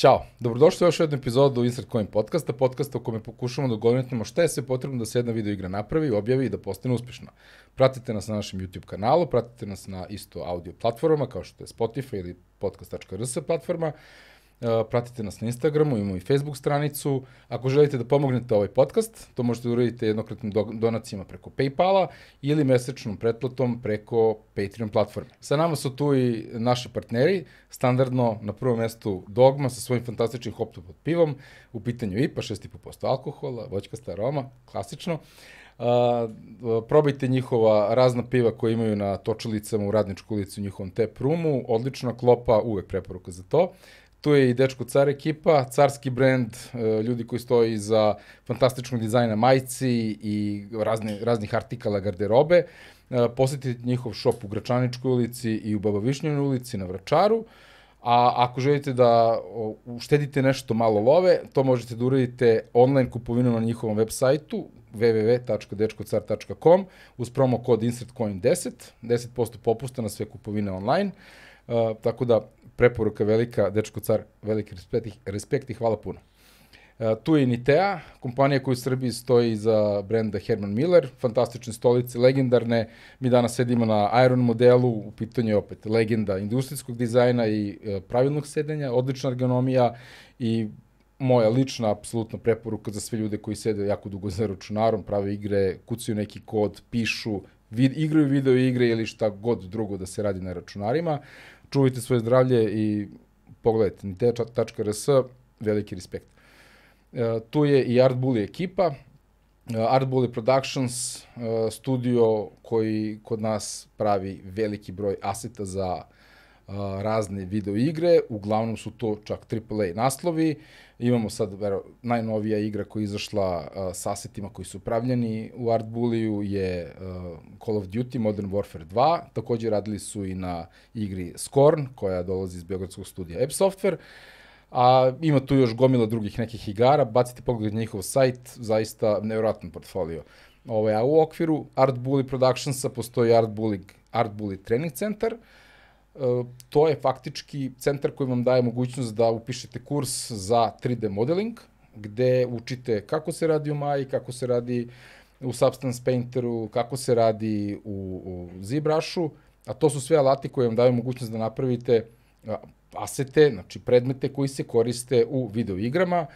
Ćao, dobrodošli u još jednu epizodu Insert Coin podcasta, podcasta u kome pokušamo da ugodnetnemo šta je sve potrebno da se jedna video igra napravi, objavi i da postane uspešna. Pratite nas na našem YouTube kanalu, pratite nas na isto audio platformama kao što je Spotify ili podcast.rs platforma, E, pratite nas na Instagramu, imamo i Facebook stranicu. Ako želite da pomognete ovaj podcast, to možete da uradite jednokratnim donacijama preko Paypala ili mesečnom pretplatom preko Patreon platforme. Sa nama su tu i naši partneri, standardno na prvom mestu Dogma sa svojim fantastičnim hoptom pod pivom, u pitanju IPA, 6,5% alkohola, voćka aroma, klasično. Uh, probajte njihova razna piva koje imaju na točilicama u radničku ulicu u njihovom tep roomu, odlična klopa, uvek preporuka za to. Tu je i Dečko Car ekipa, carski brend, e, ljudi koji stoji za fantastičnog dizajna majci i razne, raznih artikala garderobe. E, Posetite njihov šop u Gračaničkoj ulici i u Babavišnjoj ulici na Vračaru. A ako želite da uštedite nešto malo love, to možete da uradite online kupovinom na njihovom web sajtu www.dečkocar.com uz promo kod insertcoin10, 10% popusta na sve kupovine online. Uh, tako da preporuka velika, dečko car, veliki respekt, respekt i hvala puno. E, tu je Nitea, kompanija koja u Srbiji stoji za brenda Herman Miller, fantastične stolice, legendarne. Mi danas sedimo na Iron modelu, u pitanju je opet legenda industrijskog dizajna i e, pravilnog sedenja, odlična ergonomija i moja lična apsolutna preporuka za sve ljude koji sede jako dugo za računarom, prave igre, kucaju neki kod, pišu, vid, igraju video igre ili šta god drugo da se radi na računarima čuvajte svoje zdravlje i pogledajte, nite.rs, veliki respekt. E, tu je i Art Bully ekipa, e, Art Bully Productions, e, studio koji kod nas pravi veliki broj aseta za razne video igre, uglavnom su to čak AAA naslovi. Imamo sad vero, najnovija igra koja je izašla uh, s asetima koji su pravljeni u Art Bulliju je uh, Call of Duty Modern Warfare 2. Takođe radili su i na igri Scorn koja dolazi iz beogradskog studija App Software. A ima tu još gomila drugih nekih igara, bacite pogled na njihov sajt, zaista nevjerojatno portfolio. Ovo, ovaj, a u okviru Art Bully Productionsa postoji Art Bully, Art Bully Training Center, uh, Eh, to je faktički centar koji vam daje mogućnost da upišete kurs za 3D modeling, gde učite kako se radi u Maji, kako se radi u Substance Painteru, kako se radi u, u ZBrushu, a to su sve alati koje vam daju mogućnost da napravite eh, asete, znači predmete koji se koriste u video igrama,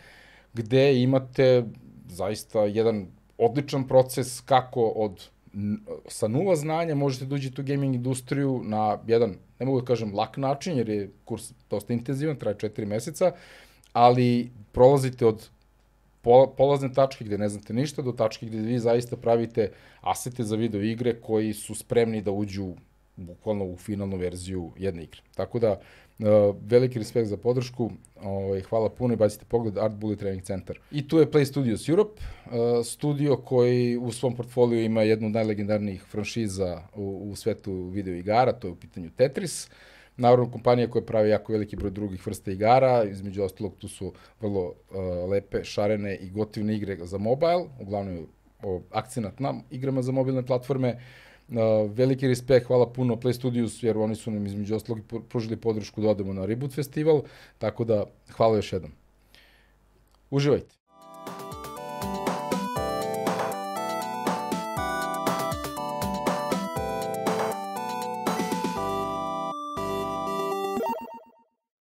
gde imate zaista jedan odličan proces kako od sa nula znanja možete da uđete u gaming industriju na jedan, ne mogu da kažem lak način, jer je kurs dosta intenzivan, traje četiri meseca, ali prolazite od polazne tačke gde ne znate ništa do tačke gde vi zaista pravite asete za video igre koji su spremni da uđu bukvalno u finalnu verziju jedne igre. Tako da, uh, Uh, veliki respekt za podršku, ovaj, hvala puno i bacite pogled Art Bullet Training Center. I tu je Play Studios Europe, uh, studio koji u svom portfoliju ima jednu od najlegendarnijih franšiza u, u svetu video igara, to je u pitanju Tetris. Naravno, kompanija koja pravi jako veliki broj drugih vrsta igara, između ostalog tu su vrlo uh, lepe, šarene i gotivne igre za mobile, uglavnom akcenat na igrama za mobilne platforme. Uh, veliki respekt, hvala puno Play Studios, jer oni su nam između ostalog pružili podršku da odemo na Reboot festival, tako da hvala još jednom. Uživajte!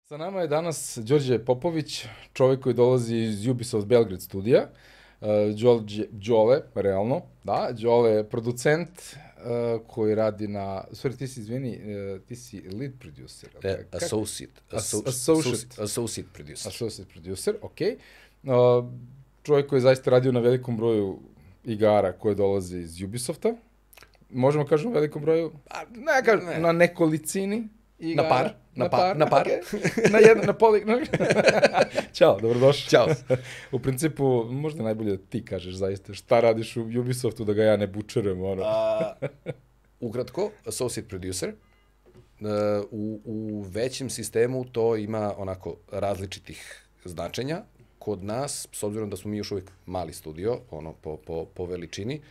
Sa nama je danas Đorđe Popović, čovjek koji dolazi iz Ubisoft Belgrade studija. Uh, Đole, Đole, realno, da, Đole je producent, Eh, koji radi na, sorry, ti si, izvini, uh, ti si lead producer. Okay? E, associate, Asso associate. Associate producer. Associate producer, ok. Uh, čovjek koji je zaista radio na velikom broju igara koje dolaze iz Ubisofta. Možemo kažemo u velikom broju, pa, ne, kažem, ne. na nekolicini Iga, na par, na par, na par. Okay. na jedan, na poli. Ćao, dobrodošao. Ćao. u principu, možda najbolje da ti kažeš zaista šta radiš u Ubisoftu da ga ja ne bučerem, ono. uh, ukratko, associate producer. E, u, u većem sistemu to ima onako različitih značenja. Kod nas, s obzirom da smo mi još uvijek mali studio, ono po, po, po veličini, uh,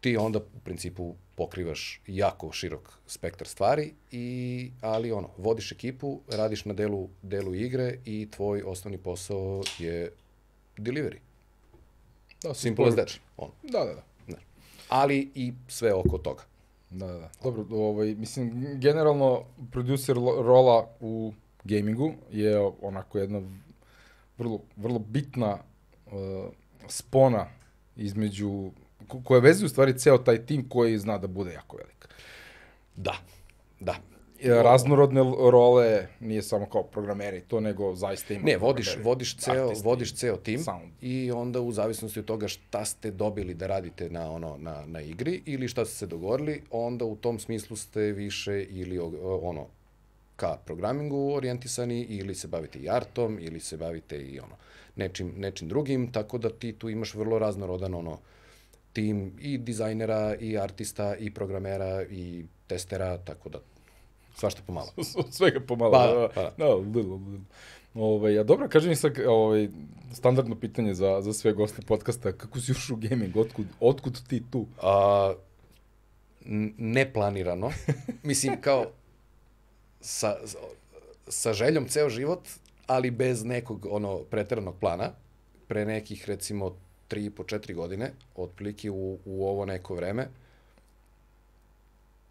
ti onda u principu pokrivaš jako širok spektar stvari, i, ali ono, vodiš ekipu, radiš na delu, delu igre i tvoj osnovni posao je delivery. Da, Simple as that. Ono. Da, da, da. Ne. Ali i sve oko toga. Da, da, da. Dobro, ovaj, mislim, generalno, producer rola u gamingu je onako jedna vrlo, vrlo bitna uh, spona između koje vezuje u stvari ceo taj tim koji zna da bude jako velik. Da, da e, raznorodne role, nije samo kao programeri to, nego zaista ima Ne, vodiš, vodiš, ceo, artisti, vodiš ceo tim sound. i onda u zavisnosti od toga šta ste dobili da radite na, ono, na, na igri ili šta ste se dogovorili, onda u tom smislu ste više ili ono, ka programingu orijentisani ili se bavite i artom ili se bavite i ono, nečim, nečim drugim, tako da ti tu imaš vrlo raznorodan ono, uh, tim i dizajnera, i artista, i programera, i testera, tako da svašta pomalo. Svega pomalo, pa, da, da, pa. da, little, little. Ove, ovaj, a dobro, kaži mi sad ove, ovaj, standardno pitanje za, za sve goste podcasta, kako si ušao u gaming, otkud, otkud ti tu? A, neplanirano, mislim kao sa, sa željom ceo život, ali bez nekog ono preteranog plana, pre nekih recimo po, 4 godine, otprilike u, u ovo neko vreme,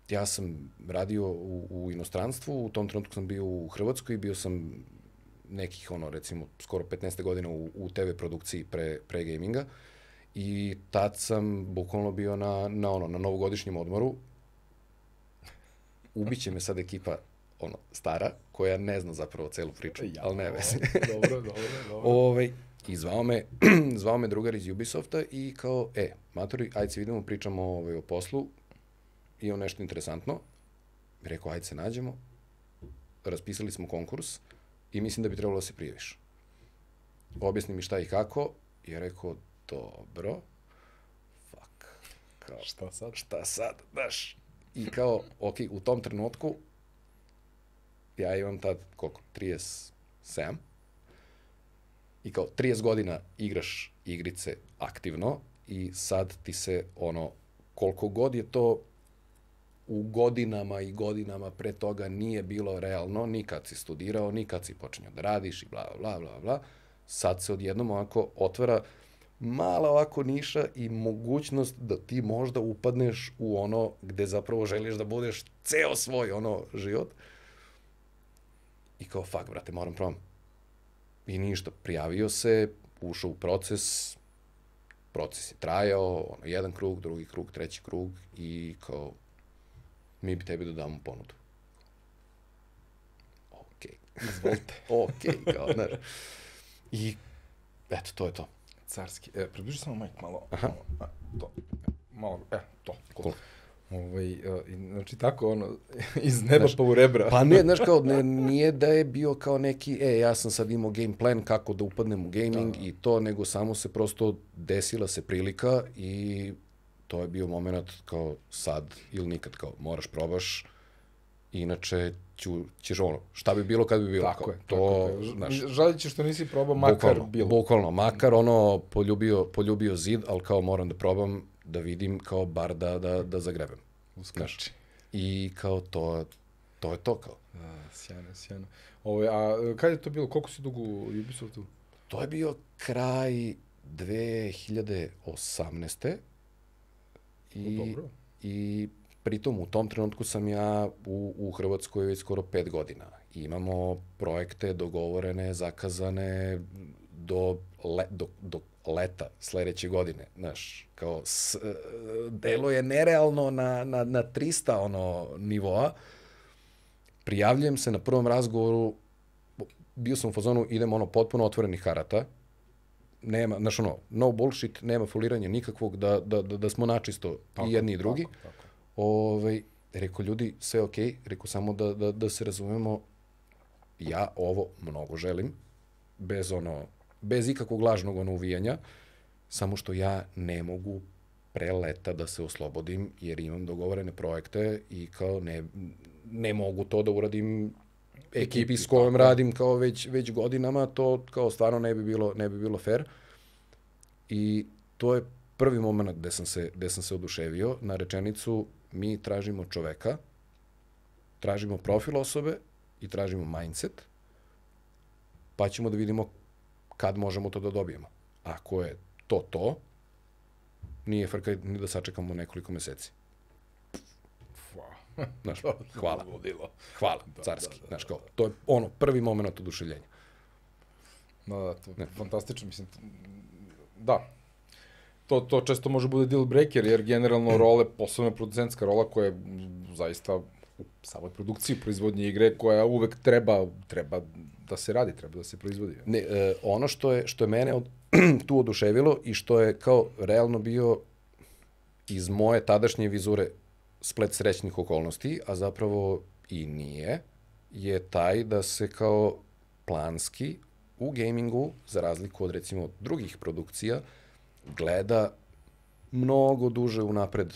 ja sam radio u, u inostranstvu, u tom trenutku sam bio u Hrvatskoj, bio sam nekih, ono, recimo, skoro 15. godina u, u TV produkciji pre, pre gaminga i tad sam bukvalno bio na, na, ono, na novogodišnjem odmoru. Ubiće me sad ekipa ono, stara, koja ne zna zapravo celu priču, ja, ali ne vezi. Dobro, dobro, dobro. Ove, ovaj, I zvao me, zvao me drugar iz Ubisofta i kao, e, matori, ajde se vidimo, pričamo ovaj, o poslu i o nešto interesantno. Rekao, ajde se nađemo. Raspisali smo konkurs i mislim da bi trebalo da se prijaviš. Objasni mi šta i kako. I ja rekao, dobro, fuck. Kao, šta sad? Šta sad, daš? I kao, ok, u tom trenutku ja imam tad, koliko, 37, i kao 30 godina igraš igrice aktivno i sad ti se ono, koliko god je to u godinama i godinama pre toga nije bilo realno, nikad si studirao, nikad si počinio da radiš i bla, bla, bla, bla, sad se odjednom ovako otvara mala ovako niša i mogućnost da ti možda upadneš u ono gde zapravo želiš da budeš ceo svoj ono život. I kao, fuck, brate, moram probam i ništa. Prijavio se, ušao u proces, proces je trajao, ono, jedan krug, drugi krug, treći krug i kao, mi bi tebi dodamo da ponudu. Okej. Okay. Izvolite. Okej, kao, znaš. I, eto, to je to. Carski. E, približi samo majk malo. Aha. Malo, a, to. Malo, e, to. E, cool. cool. Ovaj, znači tako ono, iz neba znaš, pa u rebra. Pa ne, znaš kao, ne, nije da je bio kao neki, e, ja sam sad imao game plan kako da upadnem u gaming da. i to, nego samo se prosto desila se prilika i to je bio moment kao sad ili nikad, kao moraš probaš, inače ću, ćeš ono, šta bi bilo kad bi bilo. Tako kao, je. To, tako znaš, Žalit ćeš što nisi probao makar bukvalno, bilo. Bukvalno, makar ono, poljubio, poljubio zid, ali kao moram da probam, da vidim kao bar da, da, da zagrebem. Uskoči. Znači. I kao to, to je to kao. A, sjajno, sjajno. Ovo, a kada je to bilo? Koliko si dugo u Ubisoftu? To je bio kraj 2018. I, Dobro. I pritom u tom trenutku sam ja u, u Hrvatskoj već skoro pet godina. imamo projekte dogovorene, zakazane do, le, do, do leta sledeće godine, znaš, kao s, e, delo je nerealno na, na, na 300 ono nivoa. Prijavljujem se na prvom razgovoru, bio sam u fazonu, idem ono potpuno otvorenih karata, nema, znaš ono, no bullshit, nema foliranja nikakvog, da, da, da, da smo načisto tako, i jedni i drugi. Tako, tako. Ove, ovaj, rekao, ljudi, sve okej, reko samo da, da, da se razumemo, ja ovo mnogo želim, bez ono, bez ikakvog lažnog ono uvijanja, samo što ja ne mogu pre leta da se oslobodim jer imam dogovorene projekte i kao ne, ne mogu to da uradim ekipi s kojom radim kao već, već godinama, to kao stvarno ne bi bilo, ne bi bilo fair. I to je prvi moment gde sam se, gde sam se oduševio na rečenicu mi tražimo čoveka, tražimo profil osobe i tražimo mindset, pa ćemo da vidimo kad možemo to da dobijemo. Ako je to to, nije frka ni da sačekamo nekoliko meseci. Znaš, hvala. Hvala, da, carski. Da, da, Znaš, kao, to je ono, prvi moment oduševljenja. Da, da, to je fantastično, mislim, da, to, to često može bude deal breaker, jer generalno role, posebno producentska rola koja je zaista samoj produkciji proizvodnje igre koja uvek treba, treba da se radi, treba da se proizvodi. Ne, e, ono što je, što je mene od, tu oduševilo i što je kao realno bio iz moje tadašnje vizure splet srećnih okolnosti, a zapravo i nije, je taj da se kao planski u gamingu, za razliku od recimo drugih produkcija, gleda mnogo duže unapred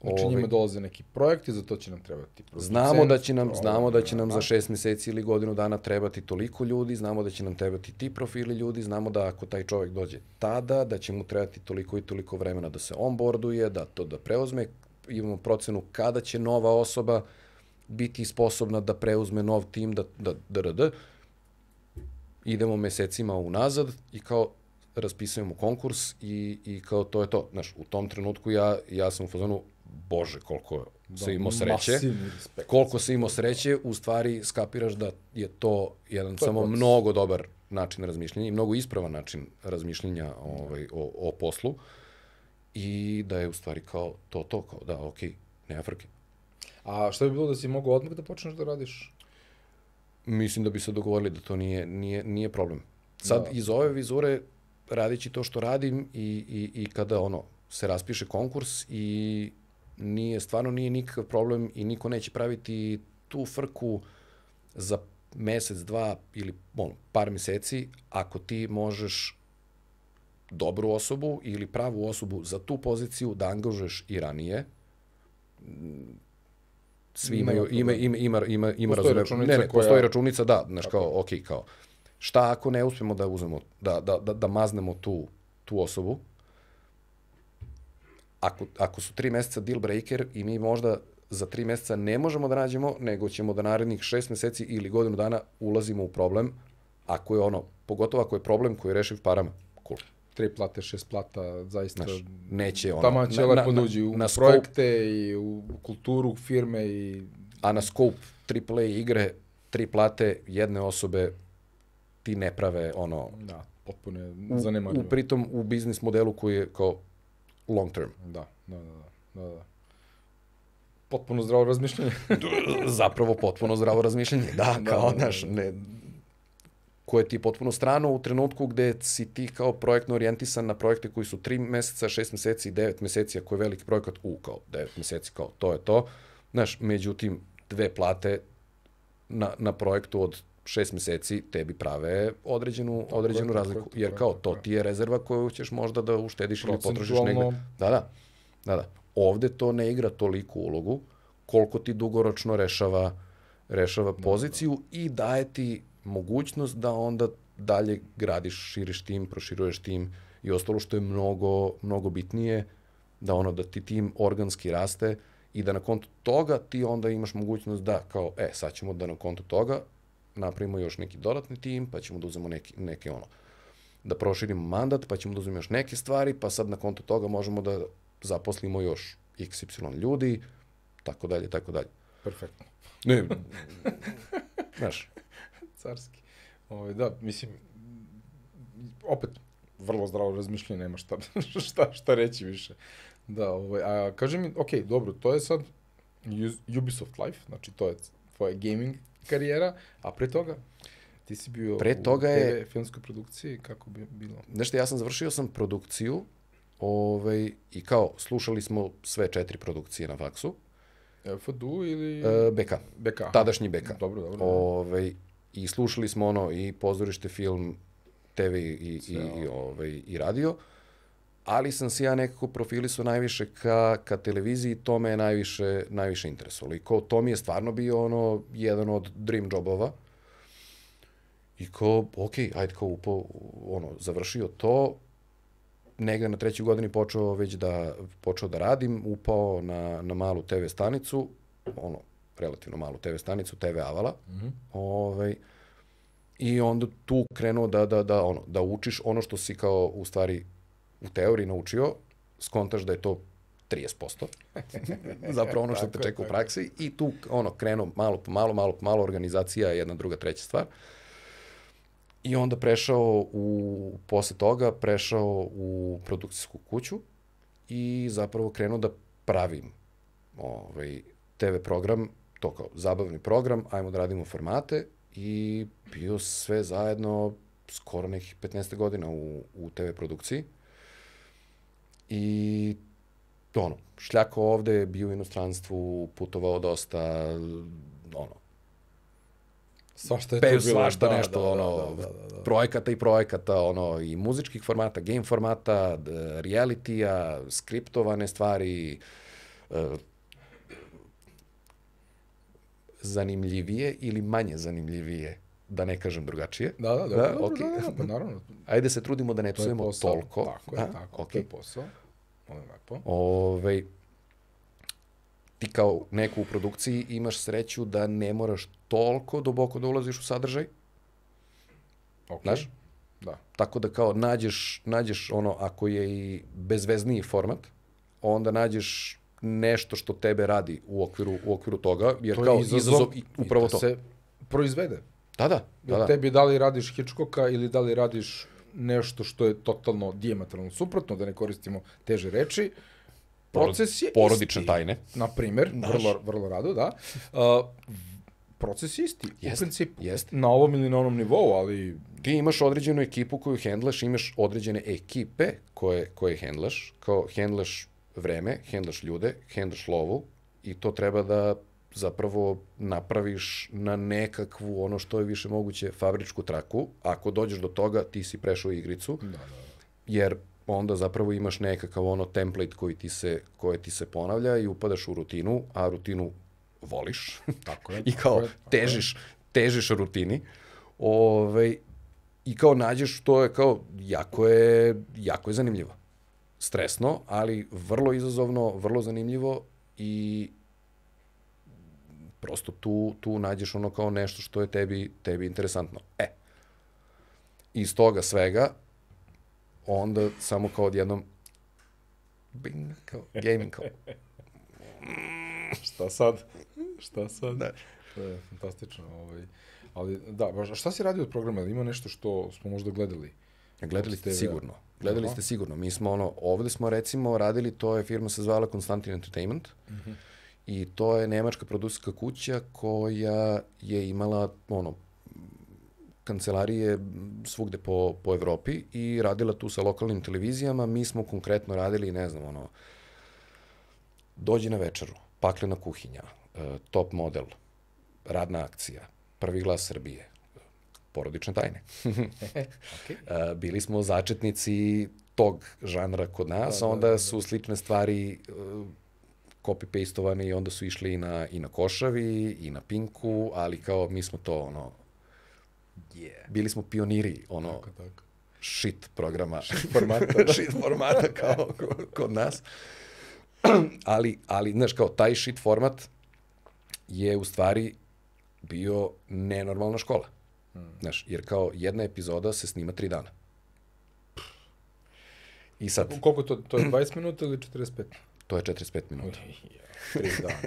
Znači njima ovaj. dolaze neki projekti, za to će nam trebati Znamo da će nam, ovaj, znamo da će nam za da. šest meseci ili godinu dana trebati toliko ljudi, znamo da će nam trebati ti profili ljudi, znamo da ako taj čovek dođe tada, da će mu trebati toliko i toliko vremena da se onboarduje, da to da preuzme, imamo procenu kada će nova osoba biti sposobna da preuzme nov tim, da, da, da, da, da. idemo mesecima unazad i kao raspisujemo konkurs i, i kao to je to. Znaš, u tom trenutku ja, ja sam u fazonu, bože, koliko da, se imao sreće, koliko se imao sreće, u stvari skapiraš da je to jedan to samo je mnogo dobar način razmišljanja i mnogo ispravan način razmišljanja ovaj, o, o poslu i da je u stvari kao to, to, kao da, okej, ne nema frke. A šta bi bilo da si mogao odmah da počneš da radiš? Mislim da bi se dogovorili da to nije, nije, nije problem. Sad da. iz ove vizure radići to što radim i, i, i kada ono se raspiše konkurs i nije, stvarno nije nikakav problem i niko neće praviti tu frku za mesec, dva ili ono, par meseci, ako ti možeš dobru osobu ili pravu osobu za tu poziciju da angažuješ i ranije, svi imaju, ima, ima, ima, ima, ima postoji razume... Ne, ne, koja... postoji računica, da, znaš, kao, ok, kao, šta ako ne uspemo da uzmemo, da, da, da, da maznemo tu, tu osobu, ako, ako su tri meseca deal breaker i mi možda za tri meseca ne možemo da nađemo, nego ćemo da narednih šest meseci ili godinu dana ulazimo u problem, ako je ono, pogotovo ako je problem koji je rešiv parama. Cool. Tri plate, šest plata, zaista... Znaš, neće ono... Tama će na, lepo nuđi u na scope, projekte i u kulturu firme i... A na scope AAA igre, tri plate jedne osobe ti ne prave ono... Da, potpuno je U, pritom u biznis modelu koji je kao long term. Da, da, da, da. da, da. Potpuno zdravo razmišljanje. Zapravo potpuno zdravo razmišljanje, da, da kao, da, znaš, da, da, ne, koje ti je potpuno strano u trenutku gde si ti kao projektno orijentisan na projekte koji su 3 meseca, 6 meseci i 9 meseci, ako je veliki projekat, u, kao 9 meseci, kao to je to. Znaš, međutim, dve plate na, na projektu od šest meseci tebi prave određenu, tako određenu tako razliku. Tako, jer kao to ti je rezerva koju ćeš možda da uštediš ili potrošiš negde. Da, da. da, da. Ovde to ne igra toliku ulogu koliko ti dugoročno rešava, rešava da, poziciju da, da. i daje ti mogućnost da onda dalje gradiš, širiš tim, proširuješ tim i ostalo što je mnogo, mnogo bitnije da ono da ti tim organski raste i da na kontu toga ti onda imaš mogućnost da kao e sad ćemo da na kontu toga napravimo još neki dodatni tim, pa ćemo da uzemo neki, neke ono, da proširimo mandat, pa ćemo da uzmemo još neke stvari, pa sad na konto toga možemo da zaposlimo još xy ljudi, tako dalje, tako dalje. Perfektno. Ne, znaš. Carski. Ove, ovaj, da, mislim, opet, vrlo zdravo razmišljanje, nema šta, šta, šta reći više. Da, ovaj, a kaži mi, ok, dobro, to je sad Ubisoft Life, znači to je tvoje gaming karijera, a pre toga? Ti si bio pre toga u TV, je... filmskoj produkciji, kako bi bilo? Nešto, ja sam završio sam produkciju ovaj, i kao slušali smo sve četiri produkcije na faksu. E, FDU ili... E, BK. BK. Tadašnji BK. Dobro, dobro. Da. Ove, ovaj, I slušali smo ono i pozorište, film, TV i, sve, i, i, ovaj, i radio. Uh, ali sam se ja nekako profilisao najviše ka, ka televiziji, to me je najviše, najviše interesovalo. I ko, to mi je stvarno bio ono, jedan od dream jobova. I kao, ok, ajde kao upo, ono, završio to, negde na trećoj godini počeo već da, počeo da radim, upao na, na malu TV stanicu, ono, relativno malu TV stanicu, TV Avala, mm -hmm. ovaj, i onda tu krenuo da, da, da, ono, da učiš ono što si kao u stvari u teoriji naučio, skontaš da je to 30%, zapravo ono što te čeka u praksi i tu ono krenuo malo po malo, malo po malo, organizacija je jedna druga treća stvar. I onda prešao u, posle toga, prešao u produkcijsku kuću i zapravo krenuo da pravim ovaj, TV program, to kao zabavni program, ajmo da radimo formate i bio sve zajedno skoro nekih 15 godina u, u TV produkciji. I to ono, šljako ovde, bio u inostranstvu, putovao dosta, ono, Svašta je Peo svašta da, nešto, da, ono, da, da, da, da. projekata i projekata, ono, i muzičkih formata, game formata, realitija, skriptovane stvari, e, zanimljivije ili manje zanimljivije, da ne kažem drugačije. Da, da, da, da, okay. da, da, da, da, naravno. Ajde se trudimo da ne psujemo to toliko. Tako je, da, tako, okay. to je posao. Molim lepo. Ove, ovaj, ti kao neko u produkciji imaš sreću da ne moraš toliko duboko da ulaziš u sadržaj. Ok. Znaš? Da. Tako da kao nađeš, nađeš ono, ako je i bezvezniji format, onda nađeš nešto što tebe radi u okviru, u okviru toga, jer to je kao izazov, izazov i, upravo i da to. se proizvede. Da, da. da, da. Tebi da li radiš Hitchcocka ili da li radiš nešto što je totalno diametralno suprotno, da ne koristimo teže reči, proces je Porodične isti. tajne. Na primer, Naš. vrlo, vrlo rado, da. Uh, proces je isti, jest, u principu. Jest. Na ovom ili na onom nivou, ali... Ti imaš određenu ekipu koju hendlaš, imaš određene ekipe koje, koje hendlaš, kao hendlaš vreme, hendlaš ljude, hendlaš lovu i to treba da zapravo napraviš na nekakvu, ono što je više moguće, fabričku traku. Ako dođeš do toga, ti si prešao igricu, da, da, da. jer onda zapravo imaš nekakav ono template koji ti se, koje ti se ponavlja i upadaš u rutinu, a rutinu voliš. Tako je. I kao tako težiš, težiš rutini. Ove, I kao nađeš, to je kao, jako je, jako je zanimljivo. Stresno, ali vrlo izazovno, vrlo zanimljivo i prosto tu, tu nađeš ono kao nešto što je tebi, tebi interesantno. E, iz toga svega, onda samo kao odjednom bing, kao gaming, kao šta sad? Šta sad? Da. To je fantastično. Ovaj. Ali, da, baš, šta si radio od programa? Ima nešto što smo možda gledali? E, gledali ste sigurno. Gledali ste sigurno. Mi smo ono, ovde smo recimo radili, to je firma se zvala Constantine Entertainment. Uh mhm. -huh I to je nemačka producerska kuća koja je imala ono, kancelarije svugde po, po Evropi i radila tu sa lokalnim televizijama. Mi smo konkretno radili, ne znam, ono, dođi na večeru, paklena kuhinja, e, top model, radna akcija, prvi glas Srbije, porodične tajne. okay. E, bili smo začetnici tog žanra kod nas, da, da, onda da, su slične stvari e, copy-pastovane i onda su išli i na, i na Košavi i na Pinku, ali kao mi smo to ono, yeah. bili smo pioniri ono, tako, tako. shit programa, shit formata, shit formata kao kod nas. ali, ali, znaš, kao taj shit format je u stvari bio nenormalna škola. Hmm. Znaš, jer kao jedna epizoda se snima tri dana. I sad... Koliko to, to je 20 minuta ili 45? to je 45 minuta. tri dana.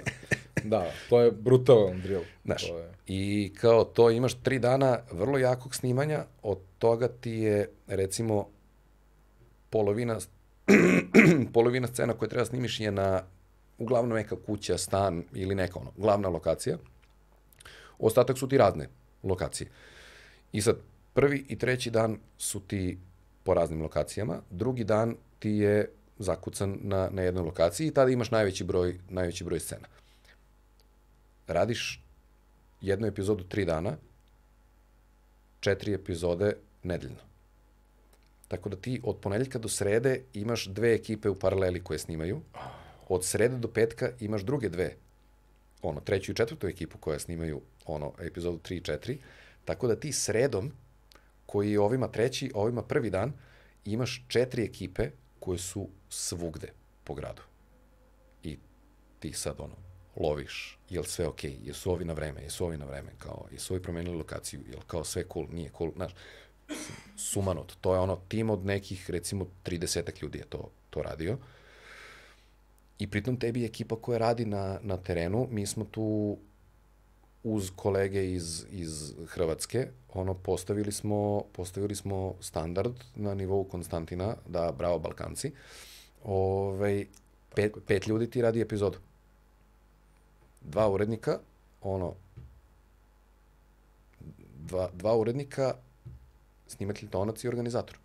Da, to je brutalan drill. Znaš, to je... i kao to imaš tri dana vrlo jakog snimanja, od toga ti je, recimo, polovina, polovina scena koju treba da snimiš je na uglavnom neka kuća, stan ili neka ono, glavna lokacija. Ostatak su ti razne lokacije. I sad, prvi i treći dan su ti po raznim lokacijama, drugi dan ti je zakucan na, na jednoj lokaciji i tada imaš najveći broj, najveći broj scena. Radiš jednu epizodu tri dana, četiri epizode nedeljno. Tako da ti od ponedeljka do srede imaš dve ekipe u paraleli koje snimaju. Od srede do petka imaš druge dve, ono, treću i četvrtu ekipu koja snimaju ono, epizodu 3 i 4. Tako da ti sredom, koji je ovima treći, ovima prvi dan, imaš četiri ekipe koje su svugde po gradu. I ti sad ono, loviš, je li sve okej, okay, jesu ovi na vreme, jesu ovi na vreme, kao, jesu ovi promenili lokaciju, je li kao sve cool, nije cool, znaš, sumanut, to je ono, tim od nekih, recimo, 30 ljudi je to, to radio, i pritom tebi je ekipa koja radi na, na terenu, mi smo tu uz kolege iz, iz Hrvatske, ono, postavili smo, postavili smo standard na nivou Konstantina, da, bravo Balkanci, ovaj, pet, pet ljudi ti radi epizodu. Dva urednika, ono, dva, dva urednika, snimatelj tonac i organizator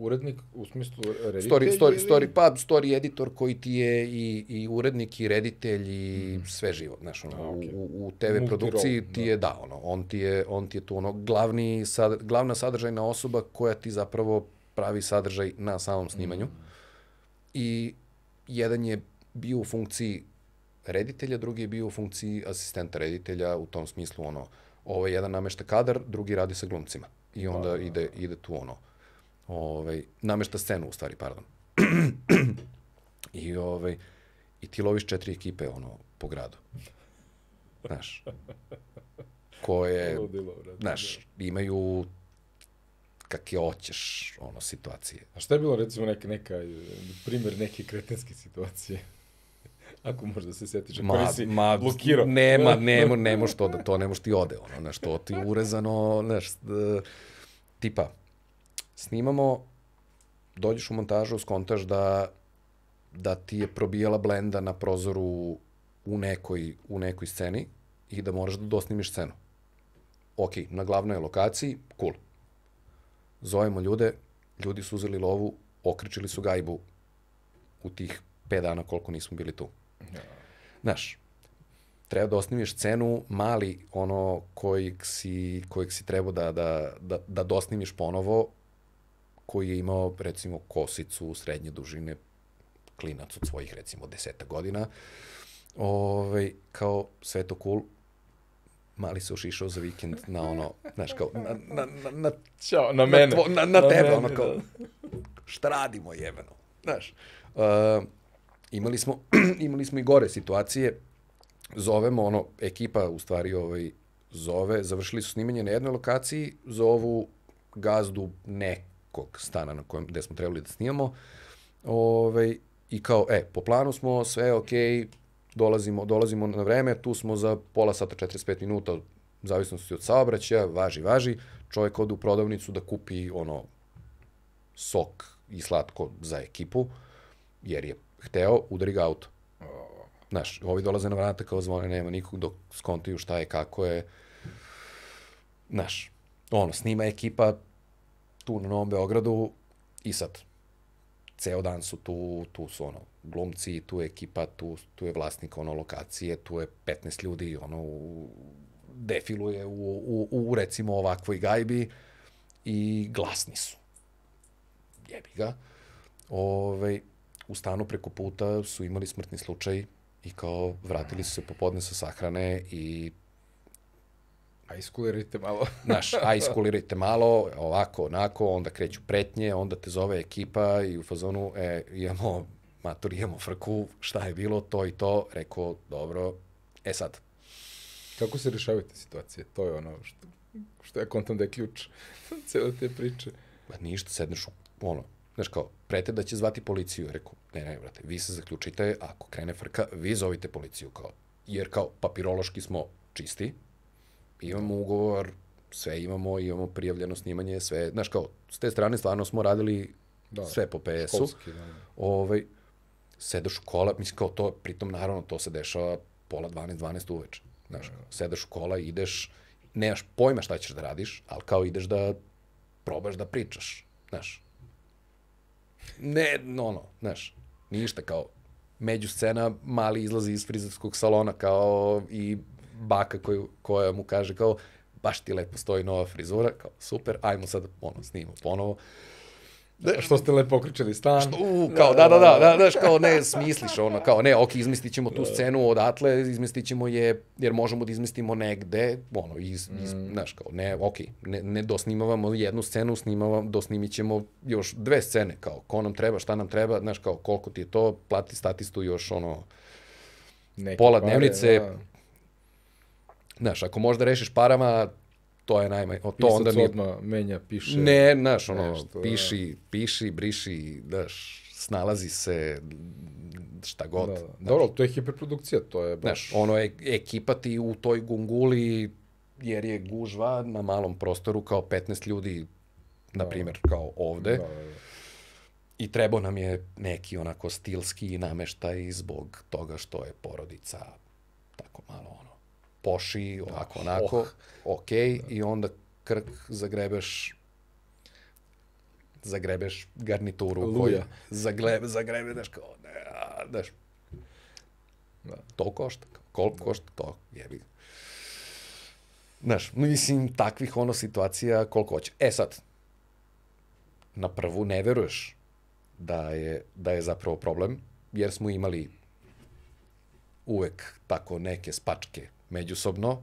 urednik u smislu reditelj? Story, story, ili... story, pa story editor koji ti je i, i urednik i reditelj i mm. sve živo. Znaš, ono, okay. u, u TV Multirol, produkciji ti da. je, da, ono, on ti je, on ti je tu ono, glavni, sad, glavna sadržajna osoba koja ti zapravo pravi sadržaj na samom hmm. snimanju. Mm. I jedan je bio u funkciji reditelja, drugi je bio u funkciji asistenta reditelja, u tom smislu ono, ovo je jedan namešta kadar, drugi radi sa glumcima. I da, onda da, da, ide, ide tu ono, uh, ovaj, namešta scenu, u stvari, pardon. I, ovaj, I ti loviš četiri ekipe, ono, po gradu. Znaš, koje, znaš, da. imaju kakve hoćeš, ono, situacije. A šta je bilo, recimo, neka, neka, primjer neke kretenske situacije? Ako možda se setiš, ako ma, si ma, blokirao. Nema, nema, nema što da to, nema što ti ode, ono, znaš, to ti je urezano, znaš, tipa, snimamo, dođeš u montažu, skontaš da, da ti je probijala blenda na prozoru u nekoj, u nekoj sceni i da moraš da dosnimiš scenu. Ok, na glavnoj lokaciji, cool. Zovemo ljude, ljudi su uzeli lovu, okričili su gajbu u tih 5 dana koliko nismo bili tu. Znaš, treba da osnimiš scenu mali, ono kojeg si, kojeg si trebao da, da, da, da dosnimiš ponovo, koji je imao recimo kosicu srednje dužine klinac od svojih recimo deseta godina. Ove, ovaj, kao sve to cool, mali se ušišao za vikend na ono, znaš, kao, na, na, na, na, Ćao, na mene. Na, tvo, na, na, na tebe, mene, ono kao, da. šta radimo jebeno, znaš. Uh, imali, smo, imali smo i gore situacije, zovemo, ono, ekipa u stvari ovaj, zove, završili su snimanje na jednoj lokaciji, zovu gazdu nek kog stana na kojem, gde smo trebali da snimamo. Ove, ovaj, I kao, e, po planu smo, sve okay, dolazimo, dolazimo na vreme, tu smo za pola sata, 45 minuta, u zavisnosti od saobraćaja, važi, važi. Čovjek ode u prodavnicu da kupi ono sok i slatko za ekipu, jer je hteo, udari ga auto. Znaš, ovi dolaze na vrata kao zvone, nema nikog dok skontaju šta je, kako je. Znaš, ono, snima ekipa tu na Novom Beogradu i sad. Ceo dan su tu, tu su ono, glumci, tu je ekipa, tu, tu je vlasnik ono lokacije, tu je 15 ljudi ono u, defiluje u, u, u recimo ovakvoj gajbi i glasni su. Jebi ga. Ove, ovaj, u stanu preko puta su imali smrtni slučaj i kao vratili su se popodne sa sahrane i ajskulirajte malo. Znaš, ajskulirajte malo, ovako, onako, onda kreću pretnje, onda te zove ekipa i u fazonu, e, imamo matur, imamo frku, šta je bilo, to i to, rekao, dobro, e sad. Kako se rešavate situacije? To je ono što, što ja kontam da je ključ cele te priče. Ma pa ništa, sedneš u, ono, znaš kao, prete da će zvati policiju, rekao, ne, ne, brate, vi se zaključite, ako krene frka, vi zovite policiju, kao, jer kao papirološki smo čisti, imamo ugovor, sve imamo, imamo prijavljeno snimanje, sve, znaš kao, s te strane stvarno smo radili da, sve po PS-u. Da, da. u ovaj, kola, škola, mislim kao to, pritom naravno to se dešava pola 12, 12 uveče. Znaš, da. da. sedeš u kola, ideš, nemaš pojma šta ćeš da radiš, ali kao ideš da probaš da pričaš, znaš. Ne, no, no, znaš, ništa kao među scena mali izlazi iz frizerskog salona kao i baka koju, koja mu kaže kao, baš ti lepo stoji nova frizura, kao, super, ajmo sad ono, snimamo ponovo. Da, što ste lepo okričili stan. Što, u, kao, da, da, da, da, znaš, kao, ne, smisliš, ono, kao, ne, ok, izmestit ćemo tu scenu odatle, izmestit ćemo je, jer možemo da izmestimo negde, ono, iz, iz mm. znaš, kao, ne, ok, ne, ne dosnimavamo jednu scenu, snimavam, dosnimit ćemo još dve scene, kao, ko nam treba, šta nam treba, znaš, kao, koliko ti je to, plati statistu još, ono, Neke pola dnevnice, pare, da. Znaš, ako možda rešiš parama, to je najmanje. To Pisac onda mi... odmah menja, piše. Ne, znaš, ono, nešto, da. piši, da. piši, briši, znaš, snalazi se, šta god. Da, da. Znaš. Dobro, to je hiperprodukcija, to je baš... Znaš, ono, je, ekipa ti u toj gunguli, jer je gužva na malom prostoru kao 15 ljudi, na da, primer, primjer, da. kao ovde. Da, da, da. I trebao nam je neki onako stilski nameštaj zbog toga što je porodica tako malo ono poši, ovako, da, onako, oh. oh. ok, da. i onda krk zagrebeš zagrebeš garnituru Luja. koja zagrebe, zagrebe, daš kao, ne, a, daš, da. to košta, koliko da. košta, to jebi. Znaš, mislim, takvih ono situacija koliko hoće. E sad, na prvu ne veruješ da je, da je zapravo problem, jer smo imali uvek tako neke spačke međusobno.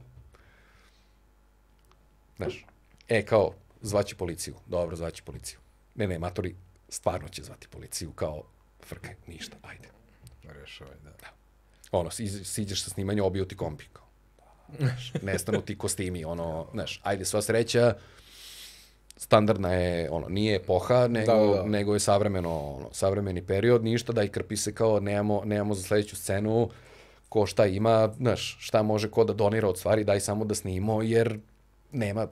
Znaš, e, kao, zvaći policiju. Dobro, zvaći policiju. Ne, ne, matori stvarno će zvati policiju, kao, frkaj, ništa, ajde. Rešavaj, da. da. Ono, si, siđeš sa snimanja, obio ti kombi, kao. Znaš, nestanu ti kostimi, ono, znaš, ajde, sva sreća, standardna je, ono, nije epoha, da, nego, da, da. nego je savremeno, ono, savremeni period, ništa, da i krpi se kao, nemamo, nemamo za sledeću scenu, ko šta ima, znaš, šta može ko da donira od stvari, daj samo da snimo, jer nema,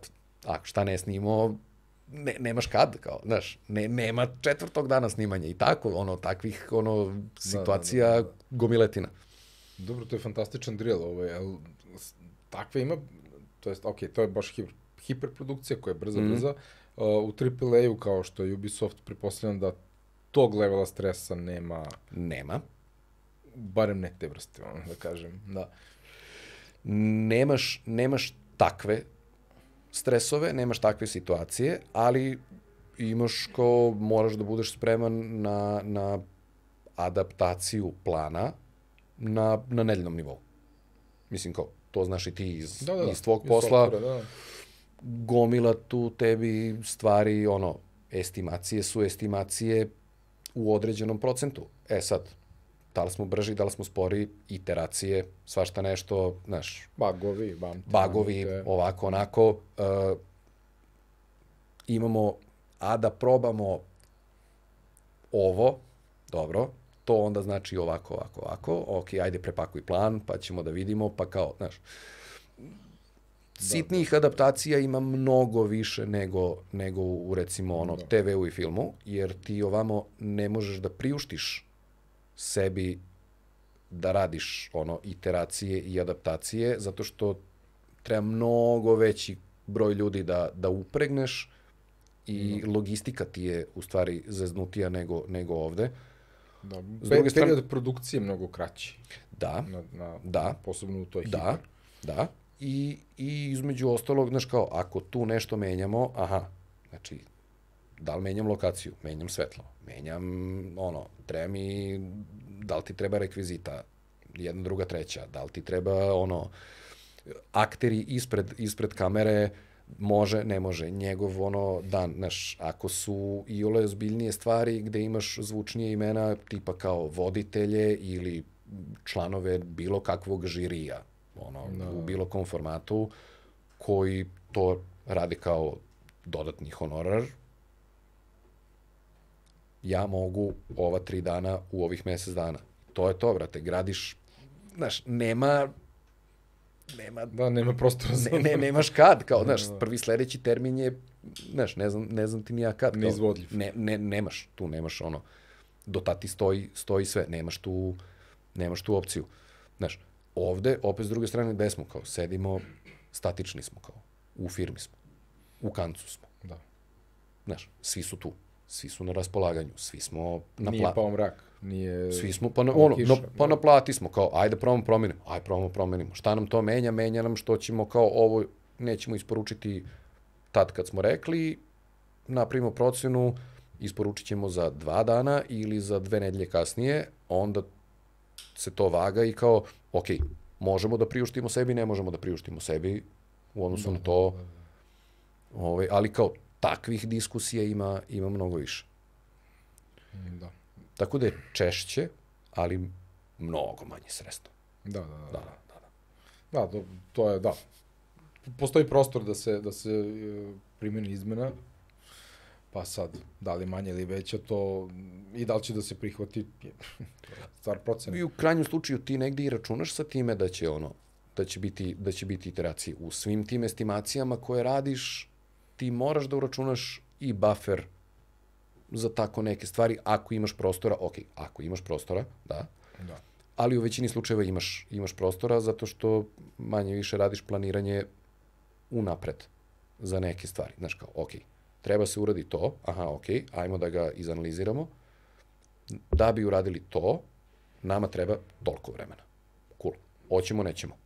a šta ne snimo, ne, nemaš kad, kao, znaš, ne, nema četvrtog dana snimanja i tako, ono, takvih, ono, situacija da, da, da, da. gomiletina. Dobro, to je fantastičan drill, ovo ovaj, je, ali takve ima, to jest, ok, to je baš hiper, hiperprodukcija koja je brza, mm. brza, uh, u AAA-u kao što je Ubisoft, pripostavljam da tog levela stresa nema. Nema barem ne te vrste, ono, da kažem, da. Nemaš, nemaš takve stresove, nemaš takve situacije, ali imaš ko, moraš da budeš spreman na, na adaptaciju plana na, na nedeljnom nivou. Mislim, kao, to znaš i ti iz, da, da, da. iz tvog iz posla. Sokura, da, da. Gomila tu tebi stvari, ono, estimacije su estimacije u određenom procentu. E sad, da li smo brži, da li smo spori, iteracije, svašta nešto, znaš... Bagovi, bamti. Bagovi, te... Da. ovako, onako. Uh, imamo, a da probamo ovo, dobro, to onda znači ovako, ovako, ovako, ok, ajde prepakuj plan, pa ćemo da vidimo, pa kao, znaš, sitnih dobro. Da, da, adaptacija ima mnogo više nego, nego u recimo ono TV-u i filmu, jer ti ovamo ne možeš da priuštiš sebi da radiš ono iteracije i adaptacije, zato što treba mnogo veći broj ljudi da, da upregneš i no. Da. logistika ti je u stvari zeznutija nego, nego ovde. Da, S druge strane, period produkcije mnogo kraći. Da, na, na, da. Posebno u toj da, hiper. Da, i, i između ostalog, znaš kao, ako tu nešto menjamo, aha, znači, da li menjam lokaciju, menjam svetlo, menjam ono, treba mi, da li ti treba rekvizita, jedna, druga, treća, da li ti treba ono, akteri ispred, ispred kamere, može, ne može, njegov ono dan, znaš, ako su i ole ozbiljnije stvari gde imaš zvučnije imena tipa kao voditelje ili članove bilo kakvog žirija, ono, no. Da. u bilo kom formatu, koji to radi kao dodatni honorar, ja mogu ova tri dana u ovih mesec dana. To je to, brate, gradiš, znaš, nema nema da nema prostora za ne, ne nemaš kad kao znaš da. prvi sledeći termin je znaš ne znam ne znam ti ni ja kad neizvodljiv ne, ne nemaš tu nemaš ono do tati stoji stoji sve nemaš tu nemaš tu opciju znaš ovde opet s druge strane gde smo kao sedimo statični smo kao u firmi smo u kancu smo da znaš svi su tu svi su na raspolaganju, svi smo na Nije pao mrak, nije... Svi smo, pa, na, ono, kiša, no, pa plati smo, kao, ajde probamo promenimo, ajde probamo promenimo. Šta nam to menja? Menja nam što ćemo kao ovo, nećemo isporučiti tad kad smo rekli, napravimo procenu, isporučit ćemo za dva dana ili za dve nedelje kasnije, onda se to vaga i kao, ok, možemo da priuštimo sebi, ne možemo da priuštimo sebi, u odnosu da, na to, da, da. Ovaj, ali kao, takvih diskusija ima, ima mnogo više. Mm, da. Tako da je češće, ali mnogo manje sredstvo. Da, da, da. da, da, da. da to, to je, da. Postoji prostor da se, da se e, primjeni izmena, pa sad, da li manje ili veće to i da li će da se prihvati, stvar procena. I u krajnjem slučaju ti negde i računaš sa time da će ono, da će biti, da će biti iteracije u svim tim estimacijama koje radiš, ti moraš da uračunaš i buffer za tako neke stvari, ako imaš prostora, ok, ako imaš prostora, da, da. ali u većini slučajeva imaš, imaš prostora zato što manje više radiš planiranje unapred za neke stvari. Znaš kao, ok, treba se uradi to, aha, ok, ajmo da ga izanaliziramo, da bi uradili to, nama treba toliko vremena. Cool. Hoćemo, nećemo.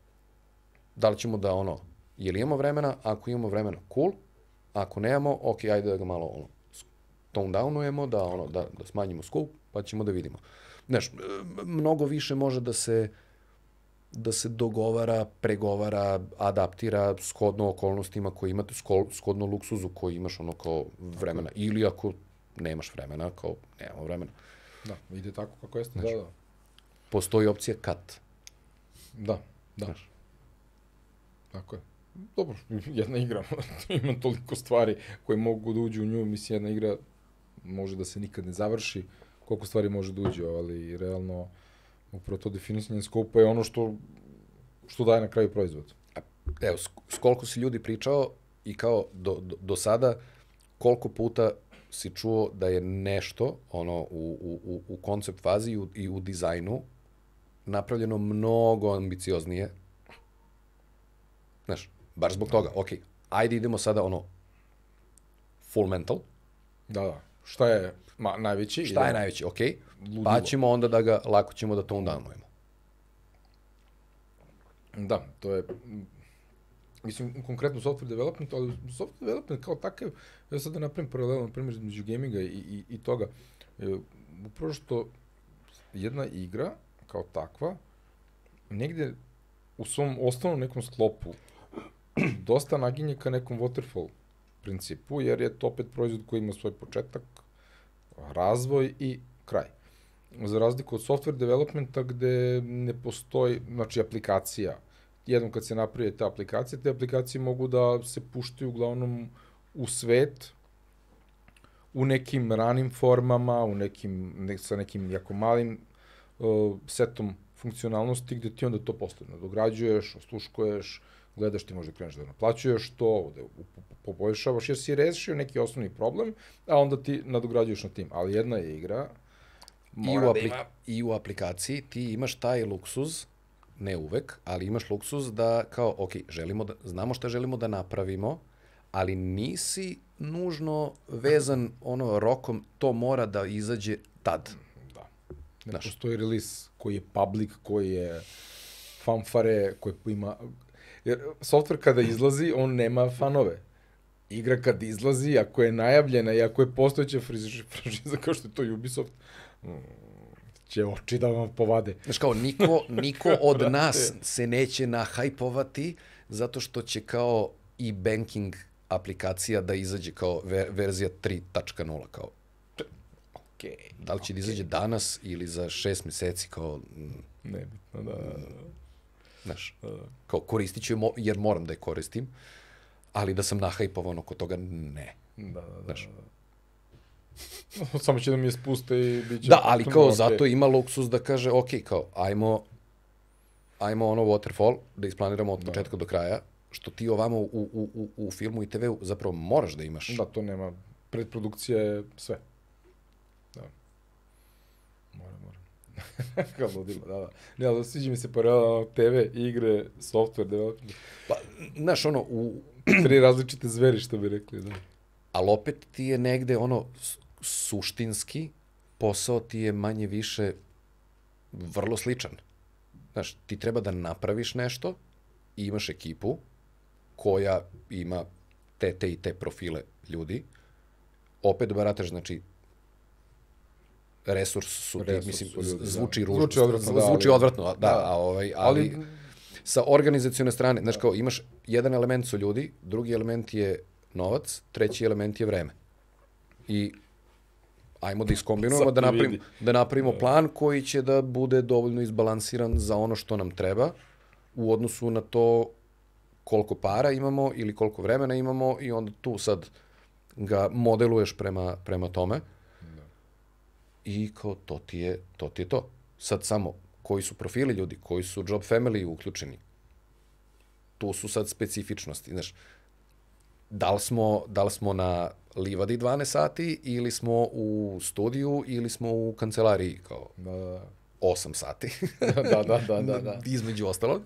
Da li ćemo da ono, je li imamo vremena? Ako imamo vremena, cool, Ako nemamo, ok, ajde da ga malo ono, tone downujemo, da, ono, da, da smanjimo skup, pa ćemo da vidimo. Znaš, mnogo više može da se da se dogovara, pregovara, adaptira shodno okolnostima koje imate, shodno luksuzu koji imaš ono kao vremena. Ili ako nemaš vremena, kao nemamo vremena. Da, ide tako kako jeste, Znaš, da, da. Postoji opcija cut. Da, da. Znaš. Tako je dobro, jedna igra, ima toliko stvari koje mogu da uđu u nju, mislim jedna igra može da se nikad ne završi, koliko stvari može da uđe, ali realno upravo to definisanje skopa je ono što, što daje na kraju proizvod. A, evo, s koliko si ljudi pričao i kao do, do, do sada, koliko puta si čuo da je nešto ono u, u, u koncept fazi i u, i u dizajnu napravljeno mnogo ambicioznije. Znaš, Bar zbog toga, okay. ajde idemo sada ono full mental. Da, da. Šta je ma, najveći? Šta je najveći, okej. Okay. Pa ćemo onda da ga, lako ćemo da to undownujemo. Da, to je mislim, konkretno software development, ali software development kao takav, ja sad da napravim paralelno, na primjer, između gaminga i, i, i toga, e, upravo što jedna igra kao takva, negde u svom osnovnom nekom sklopu dosta naginje ka nekom waterfall principu, jer je to opet proizvod koji ima svoj početak, razvoj i kraj. Za razliku od software developmenta gde ne postoji, znači aplikacija, jednom kad se napravi ta aplikacija, te aplikacije mogu da se puštaju uglavnom u svet, u nekim ranim formama, u nekim, ne, sa nekim jako malim uh, setom funkcionalnosti gde ti onda to postavljeno dograđuješ, osluškuješ, uh, gledaš ti možda kreneš da naplaćuješ to, da poboljšavaš, jer si rešio neki osnovni problem, a onda ti nadograđuješ na tim. Ali jedna je igra, I u, da ima... I u aplikaciji ti imaš taj luksuz, ne uvek, ali imaš luksuz da kao, ok, želimo da, znamo šta želimo da napravimo, ali nisi nužno vezan ono rokom, to mora da izađe tad. Da. Ne Znaš. postoji release koji je public, koji je fanfare, koji ima jer softver kada izlazi, on nema fanove. Igra kad izlazi, ako je najavljena i ako je postojeća franšiza kao što je to Ubisoft, mm, će oči da vam povade. Znaš kao, niko, niko od da. nas se neće nahajpovati zato što će kao i banking aplikacija da izađe kao ver, verzija 3.0 kao. Okay, da li će okay. da izađe danas ili za šest meseci kao... Mm. Nebitno, da, da, da. Znaš, pa da. kao koristit ću jer moram da je koristim, ali da sam nahajpovan oko toga, ne. Da, da, da. Znaš. Samo će da mi je spuste i bit će... Da, ali kao okay. zato ima luksus da kaže, ok, kao, ajmo, ajmo ono waterfall, da isplaniramo od da. početka da. do kraja, što ti ovamo u, u, u, u filmu i TV-u zapravo moraš da imaš. Da, to nema. Predprodukcija je sve. Da. Kao ludilo, da, da. Ne, ali sviđa mi se paralelno TV, igre, software, development. Pa, znaš, ono, u... Tri različite zveri, što bi rekli, da. Ali opet ti je negde, ono, suštinski, posao ti je manje više vrlo sličan. Znaš, ti treba da napraviš nešto i imaš ekipu koja ima te, te i te profile ljudi. Opet barataš, znači, resurs su resurs mislim, ljudi, da. zvuči da. ružno, zvuči odvratno, da, zvuči odvratno, da, da, a ovaj, ali, ali sa organizacione strane, znaš da. kao, imaš jedan element su ljudi, drugi element je novac, treći element je vreme. I ajmo da iskombinujemo, da, da napravimo, da napravimo plan koji će da bude dovoljno izbalansiran za ono što nam treba u odnosu na to koliko para imamo ili koliko vremena imamo i onda tu sad ga modeluješ prema, prema tome. Uh, i kao to ti je to. Ti je to. Sad samo koji su profili ljudi, koji su job family uključeni. To su sad specifičnosti. Znaš, da li smo, da li smo na livadi 12 sati ili smo u studiju ili smo u kancelariji kao da, da. 8 da. sati. da, da, da, da, da. Između ostalog.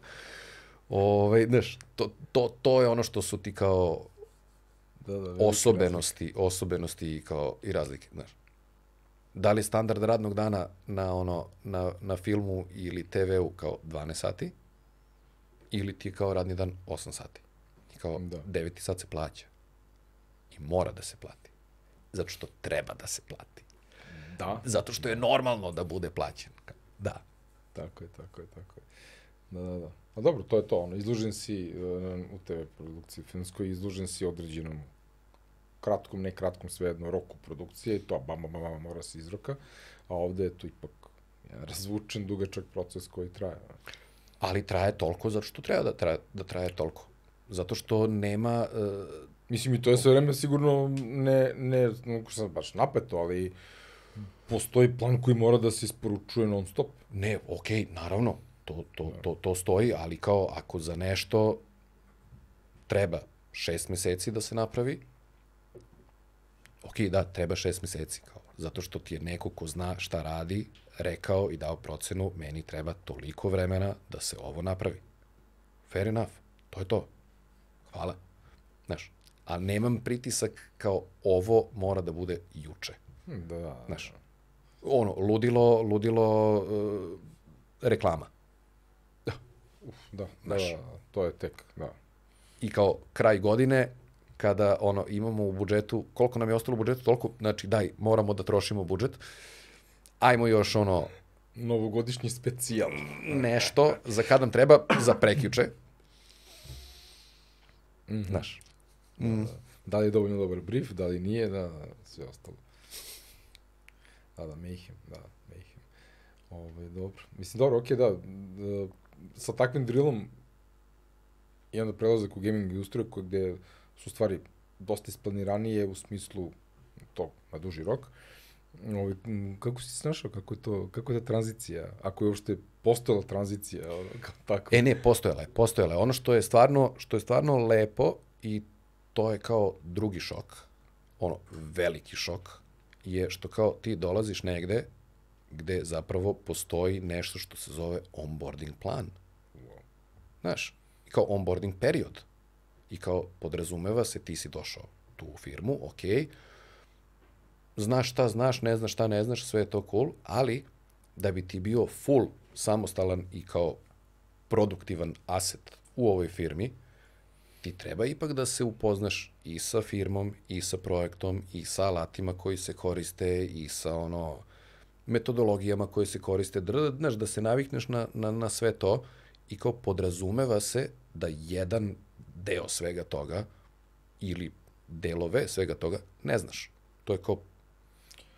Ove, ovaj, znaš, to, to, to je ono što su ti kao da, da, osobenosti, razlike. osobenosti kao i razlike, znaš da li standard radnog dana na, ono, na, na filmu ili TV-u kao 12 sati, ili ti kao radni dan 8 sati. I kao da. 9 sat se plaća. I mora da se plati. Zato što treba da se plati. Da. Zato što je da. normalno da bude plaćen. Da. Tako je, tako je, tako je. Da, da, da. A dobro, to je to, ono, izlužen si uh, u TV produkciji filmskoj, izlužen si određenom kratkom, ne kratkom, svejedno roku produkcije i to bam, bam, bam, mora se izroka, a ovde je to ipak jedan razvučen, dugačak proces koji traje. Ali traje toliko zato što treba da traje, da traje toliko. Zato što nema... Uh, Mislim i to je sve vreme sigurno ne, ne, ne sam baš napeto, ali postoji plan koji mora da se isporučuje non stop. Ne, okej, okay, naravno, to, to, to, to stoji, ali kao ako za nešto treba šest meseci da se napravi, ok, da, treba šest meseci, kao, zato što ti je neko ko zna šta radi rekao i dao procenu, meni treba toliko vremena da se ovo napravi. Fair enough, to je to. Hvala. Znaš, a nemam pritisak kao ovo mora da bude juče. Hm, da. Znaš, ono, ludilo, ludilo uh, reklama. Da. Uf, da, Znaš, da, to je tek, da. I kao kraj godine, kada ono, imamo u budžetu, koliko nam je ostalo u budžetu, toliko, znači daj, moramo da trošimo budžet, ajmo još ono... Novogodišnji specijal. Nešto za kad nam treba, za prekjuče. Mm -hmm. Znaš. Mm. Da li je dovoljno dobar brief, da li nije, da, da sve ostalo. Da, da, Mayhem, da, Mayhem. je ovaj, dobro. Mislim, dobro, okej, okay, da, da, sa takvim drillom i onda prelazak u gaming industriju gde su stvari dosta isplaniranije u smislu to na duži rok. Ovi, ovaj, kako si snašao, kako je, to, kako je ta tranzicija, ako je uopšte postojala tranzicija, tako? E ne, postojala je, postojala je. Ono što je stvarno, što je stvarno lepo i to je kao drugi šok, ono, veliki šok, je što kao ti dolaziš negde gde zapravo postoji nešto što se zove onboarding plan. Znaš, kao onboarding period i kao podrazumeva se ti si došao tu u firmu, ok, znaš šta znaš, ne znaš šta ne znaš, sve je to cool, ali da bi ti bio full samostalan i kao produktivan aset u ovoj firmi, ti treba ipak da se upoznaš i sa firmom, i sa projektom, i sa alatima koji se koriste, i sa ono metodologijama koje se koriste, znaš, da se navikneš na, na, na sve to i kao podrazumeva se da jedan deo svega toga ili delove svega toga, ne znaš. To je kao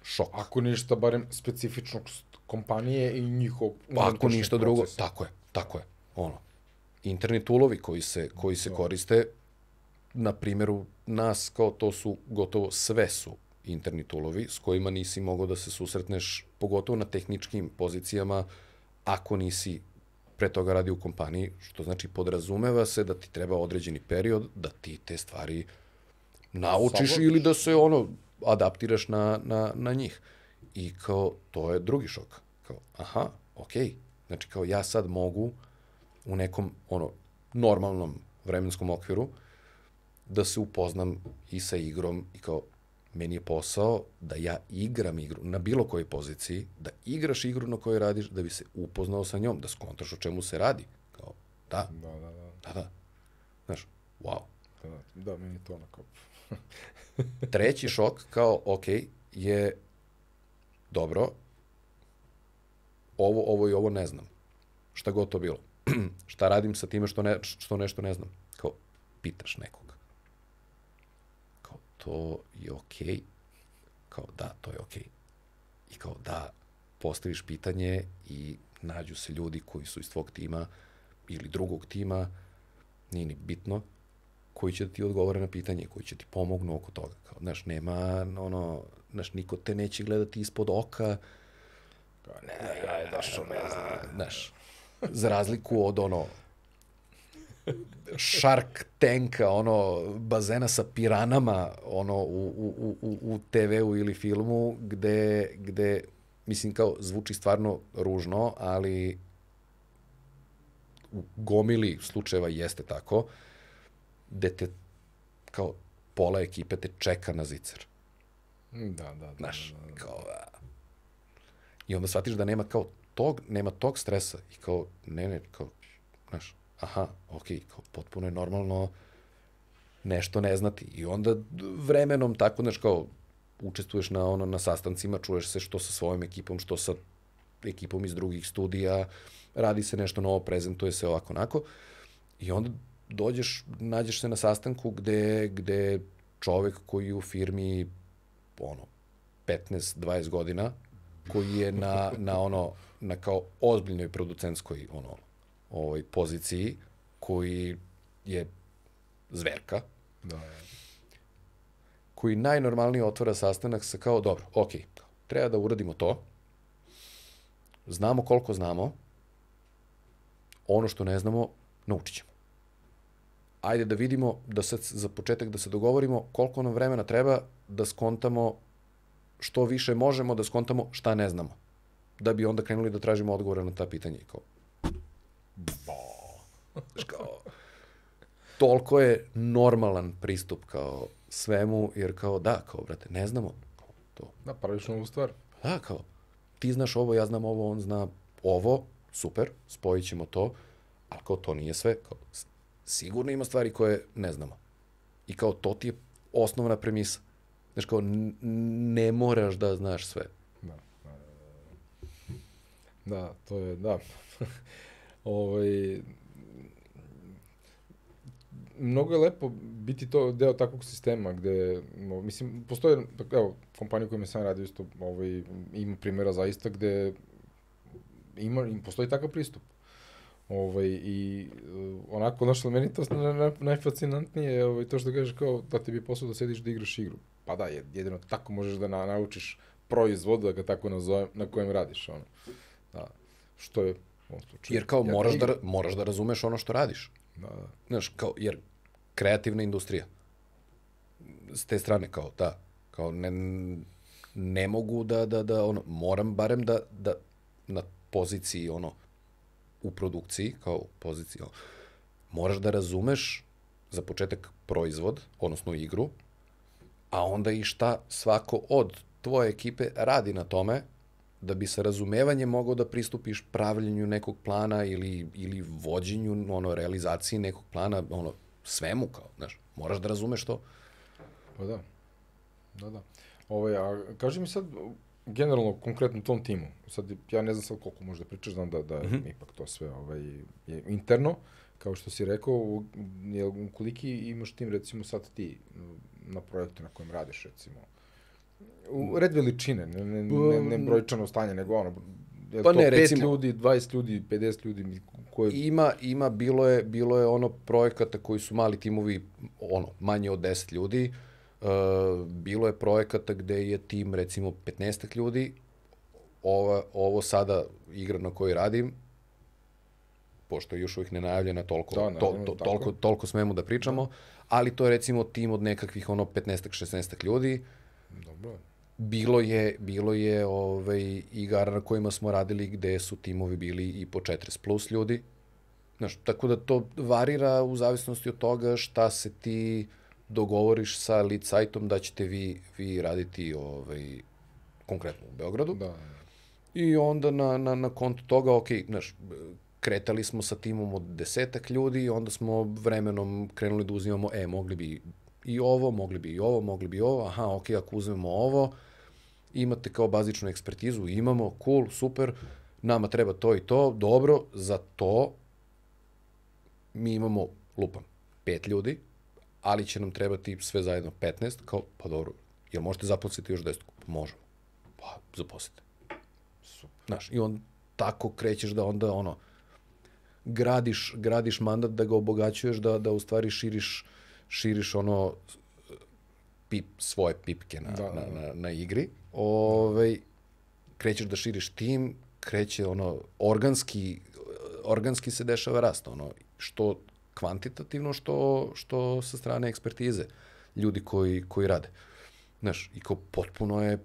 šok. Ako ništa, barem specifičnost kompanije i njihov... Pa, ako ništa proces. drugo, tako je, tako je. Ono, internet ulovi koji se, koji se da. koriste, na primjeru nas, kao to su gotovo sve su internet ulovi s kojima nisi mogao da se susretneš, pogotovo na tehničkim pozicijama, ako nisi pre toga radi u kompaniji, što znači podrazumeva se da ti treba određeni period da ti te stvari naučiš Savodiš. ili da se ono adaptiraš na, na, na njih. I kao, to je drugi šok. Kao, aha, okej. Okay. Znači, kao ja sad mogu u nekom, ono, normalnom vremenskom okviru da se upoznam i sa igrom i kao, meni je posao da ja igram igru na bilo kojoj poziciji, da igraš igru na kojoj radiš, da bi se upoznao sa njom, da skontraš o čemu se radi. Kao, da, da, da, da. da, da. Znaš, wow. Da, da, meni je to onako... Treći šok, kao, ok, je dobro, ovo, ovo i ovo ne znam. Šta god to bilo. šta radim sa time što, ne, što nešto ne znam? Kao, pitaš nekog to je okej. Okay. Kao da, to je okej. Okay. I kao da, postaviš pitanje i nađu se ljudi koji su iz tvog tima ili drugog tima, nije ni bitno, koji će da ti odgovore na pitanje, koji će ti pomognu oko toga. Kao, znaš, nema, ono, znaš, niko te neće gledati ispod oka, kao, pa ne, ja je došao, da ne znam, znaš, za razliku od ono, Shark Tanka, ono, bazena sa piranama, ono, u, u, u, u TV-u ili filmu, gde, gde, mislim, kao, zvuči stvarno ružno, ali u gomili slučajeva jeste tako, gde te, kao, pola ekipe te čeka na zicer. Da, da, da. da znaš, da, da, da. kao... A... I onda shvatiš da nema kao tog, nema tog stresa. I kao, ne, ne, kao, znaš, aha, ok, kao potpuno je normalno nešto ne znati. I onda vremenom tako, znaš, kao učestvuješ na, ono, na sastancima, čuješ se što sa svojom ekipom, što sa ekipom iz drugih studija, radi se nešto novo, prezentuje se ovako, onako. I onda dođeš, nađeš se na sastanku gde, gde čovek koji u firmi ono, 15-20 godina, koji je na, na ono, na kao ozbiljnoj producentskoj ono, ovaj, poziciji koji je zverka. Da, da. Koji najnormalnije otvara sastanak sa kao, dobro, ok, treba da uradimo to, znamo koliko znamo, ono što ne znamo, naučit ćemo. Ajde da vidimo, da sad za početak da se dogovorimo koliko nam vremena treba da skontamo što više možemo, da skontamo šta ne znamo. Da bi onda krenuli da tražimo odgovore na ta pitanja i kao, Znaš kao, toliko je normalan pristup kao svemu, jer kao da, kao brate, ne znamo to. Da, praviš novu stvar. Da, kao, ti znaš ovo, ja znam ovo, on zna ovo, super, spojit ćemo to, ali kao to nije sve, kao, sigurno ima stvari koje ne znamo. I kao to ti je osnovna premisa. Znaš, kao, ne moraš da znaš sve. Da, da, da, da. da to je, da. ovaj, mnogo je lepo biti to deo takvog sistema gde, no, mislim, postoje, evo, kompanija kojima sam radio isto, ovaj, ima primjera zaista gde ima, im postoji takav pristup. Ovaj, I onako, znaš, meni to na, najfascinantnije je ovaj, to što kažeš kao da ti bi posao da sediš da igraš igru. Pa da, jedino tako možeš da na, naučiš proizvod, da ga tako nazovem, na kojem radiš. Ono. Da. Što je ovom slučaju. Jer kao ja moraš, da, moraš da razumeš ono što radiš. Da, da. Znaš, kao, jer kreativna industrija, s te strane kao, da, kao ne, ne mogu da, da, da, ono, moram barem da, da na poziciji, ono, u produkciji, kao poziciji, ono, moraš da razumeš za početak proizvod, odnosno igru, a onda i šta svako od tvoje ekipe radi na tome da bi sa razumevanjem mogao da pristupiš pravljenju nekog plana ili, ili vođenju, ono, realizaciji nekog plana, ono, svemu kao, znaš, moraš da razumeš to. Pa da, da, da. Ovaj, a kaži mi sad, generalno, konkretno tom timu, sad ja ne znam sad koliko možda pričaš, znam da, da mm -hmm. ipak to sve ovaj, je interno, kao što si rekao, je, koliki imaš tim recimo sad ti na projektu na kojem radiš recimo? U red veličine, ne, ne, pa, ne, ne brojčano stanje, nego ono, je pa to ne, 5 recimo, ljudi, 20 ljudi, 50 ljudi, koje... Ima, ima, bilo je, bilo je ono projekata koji su mali timovi, ono, manje od 10 ljudi, uh, bilo je projekata gde je tim, recimo, 15 ljudi, ova, ovo sada igra na kojoj radim, pošto je još uvijek najavljena, toliko, da, to, to, toliko, toliko smemo da pričamo, da. ali to je recimo tim od nekakvih ono 15-16 ljudi, Dobro. Bilo je, bilo je ovaj, igara na kojima smo radili gde su timovi bili i po 40 plus ljudi. Znaš, tako da to varira u zavisnosti od toga šta se ti dogovoriš sa lead sajtom da ćete vi, vi raditi ovaj, konkretno u Beogradu. Da. I onda na, na, na kontu toga, ok, znaš, kretali smo sa timom od desetak ljudi i onda smo vremenom krenuli da uzimamo, e, mogli bi i ovo, mogli bi i ovo, mogli bi i ovo, aha, ok, ako uzmemo ovo, imate kao bazičnu ekspertizu, imamo, cool, super, nama treba to i to, dobro, za to mi imamo, lupam, pet ljudi, ali će nam trebati sve zajedno 15, kao, pa dobro, jel možete zaposliti još 10? Možemo. Pa, zaposlite. Super. Znaš, i on tako krećeš da onda, ono, gradiš, gradiš mandat, da ga obogaćuješ, da, da u stvari širiš širiš ono pip, svoje pipke na, da, na, da. na, na igri. Ove, krećeš da širiš tim, kreće ono organski, organski se dešava rast, ono, što kvantitativno, što, što sa strane ekspertize ljudi koji, koji rade. Znaš, i kao potpuno je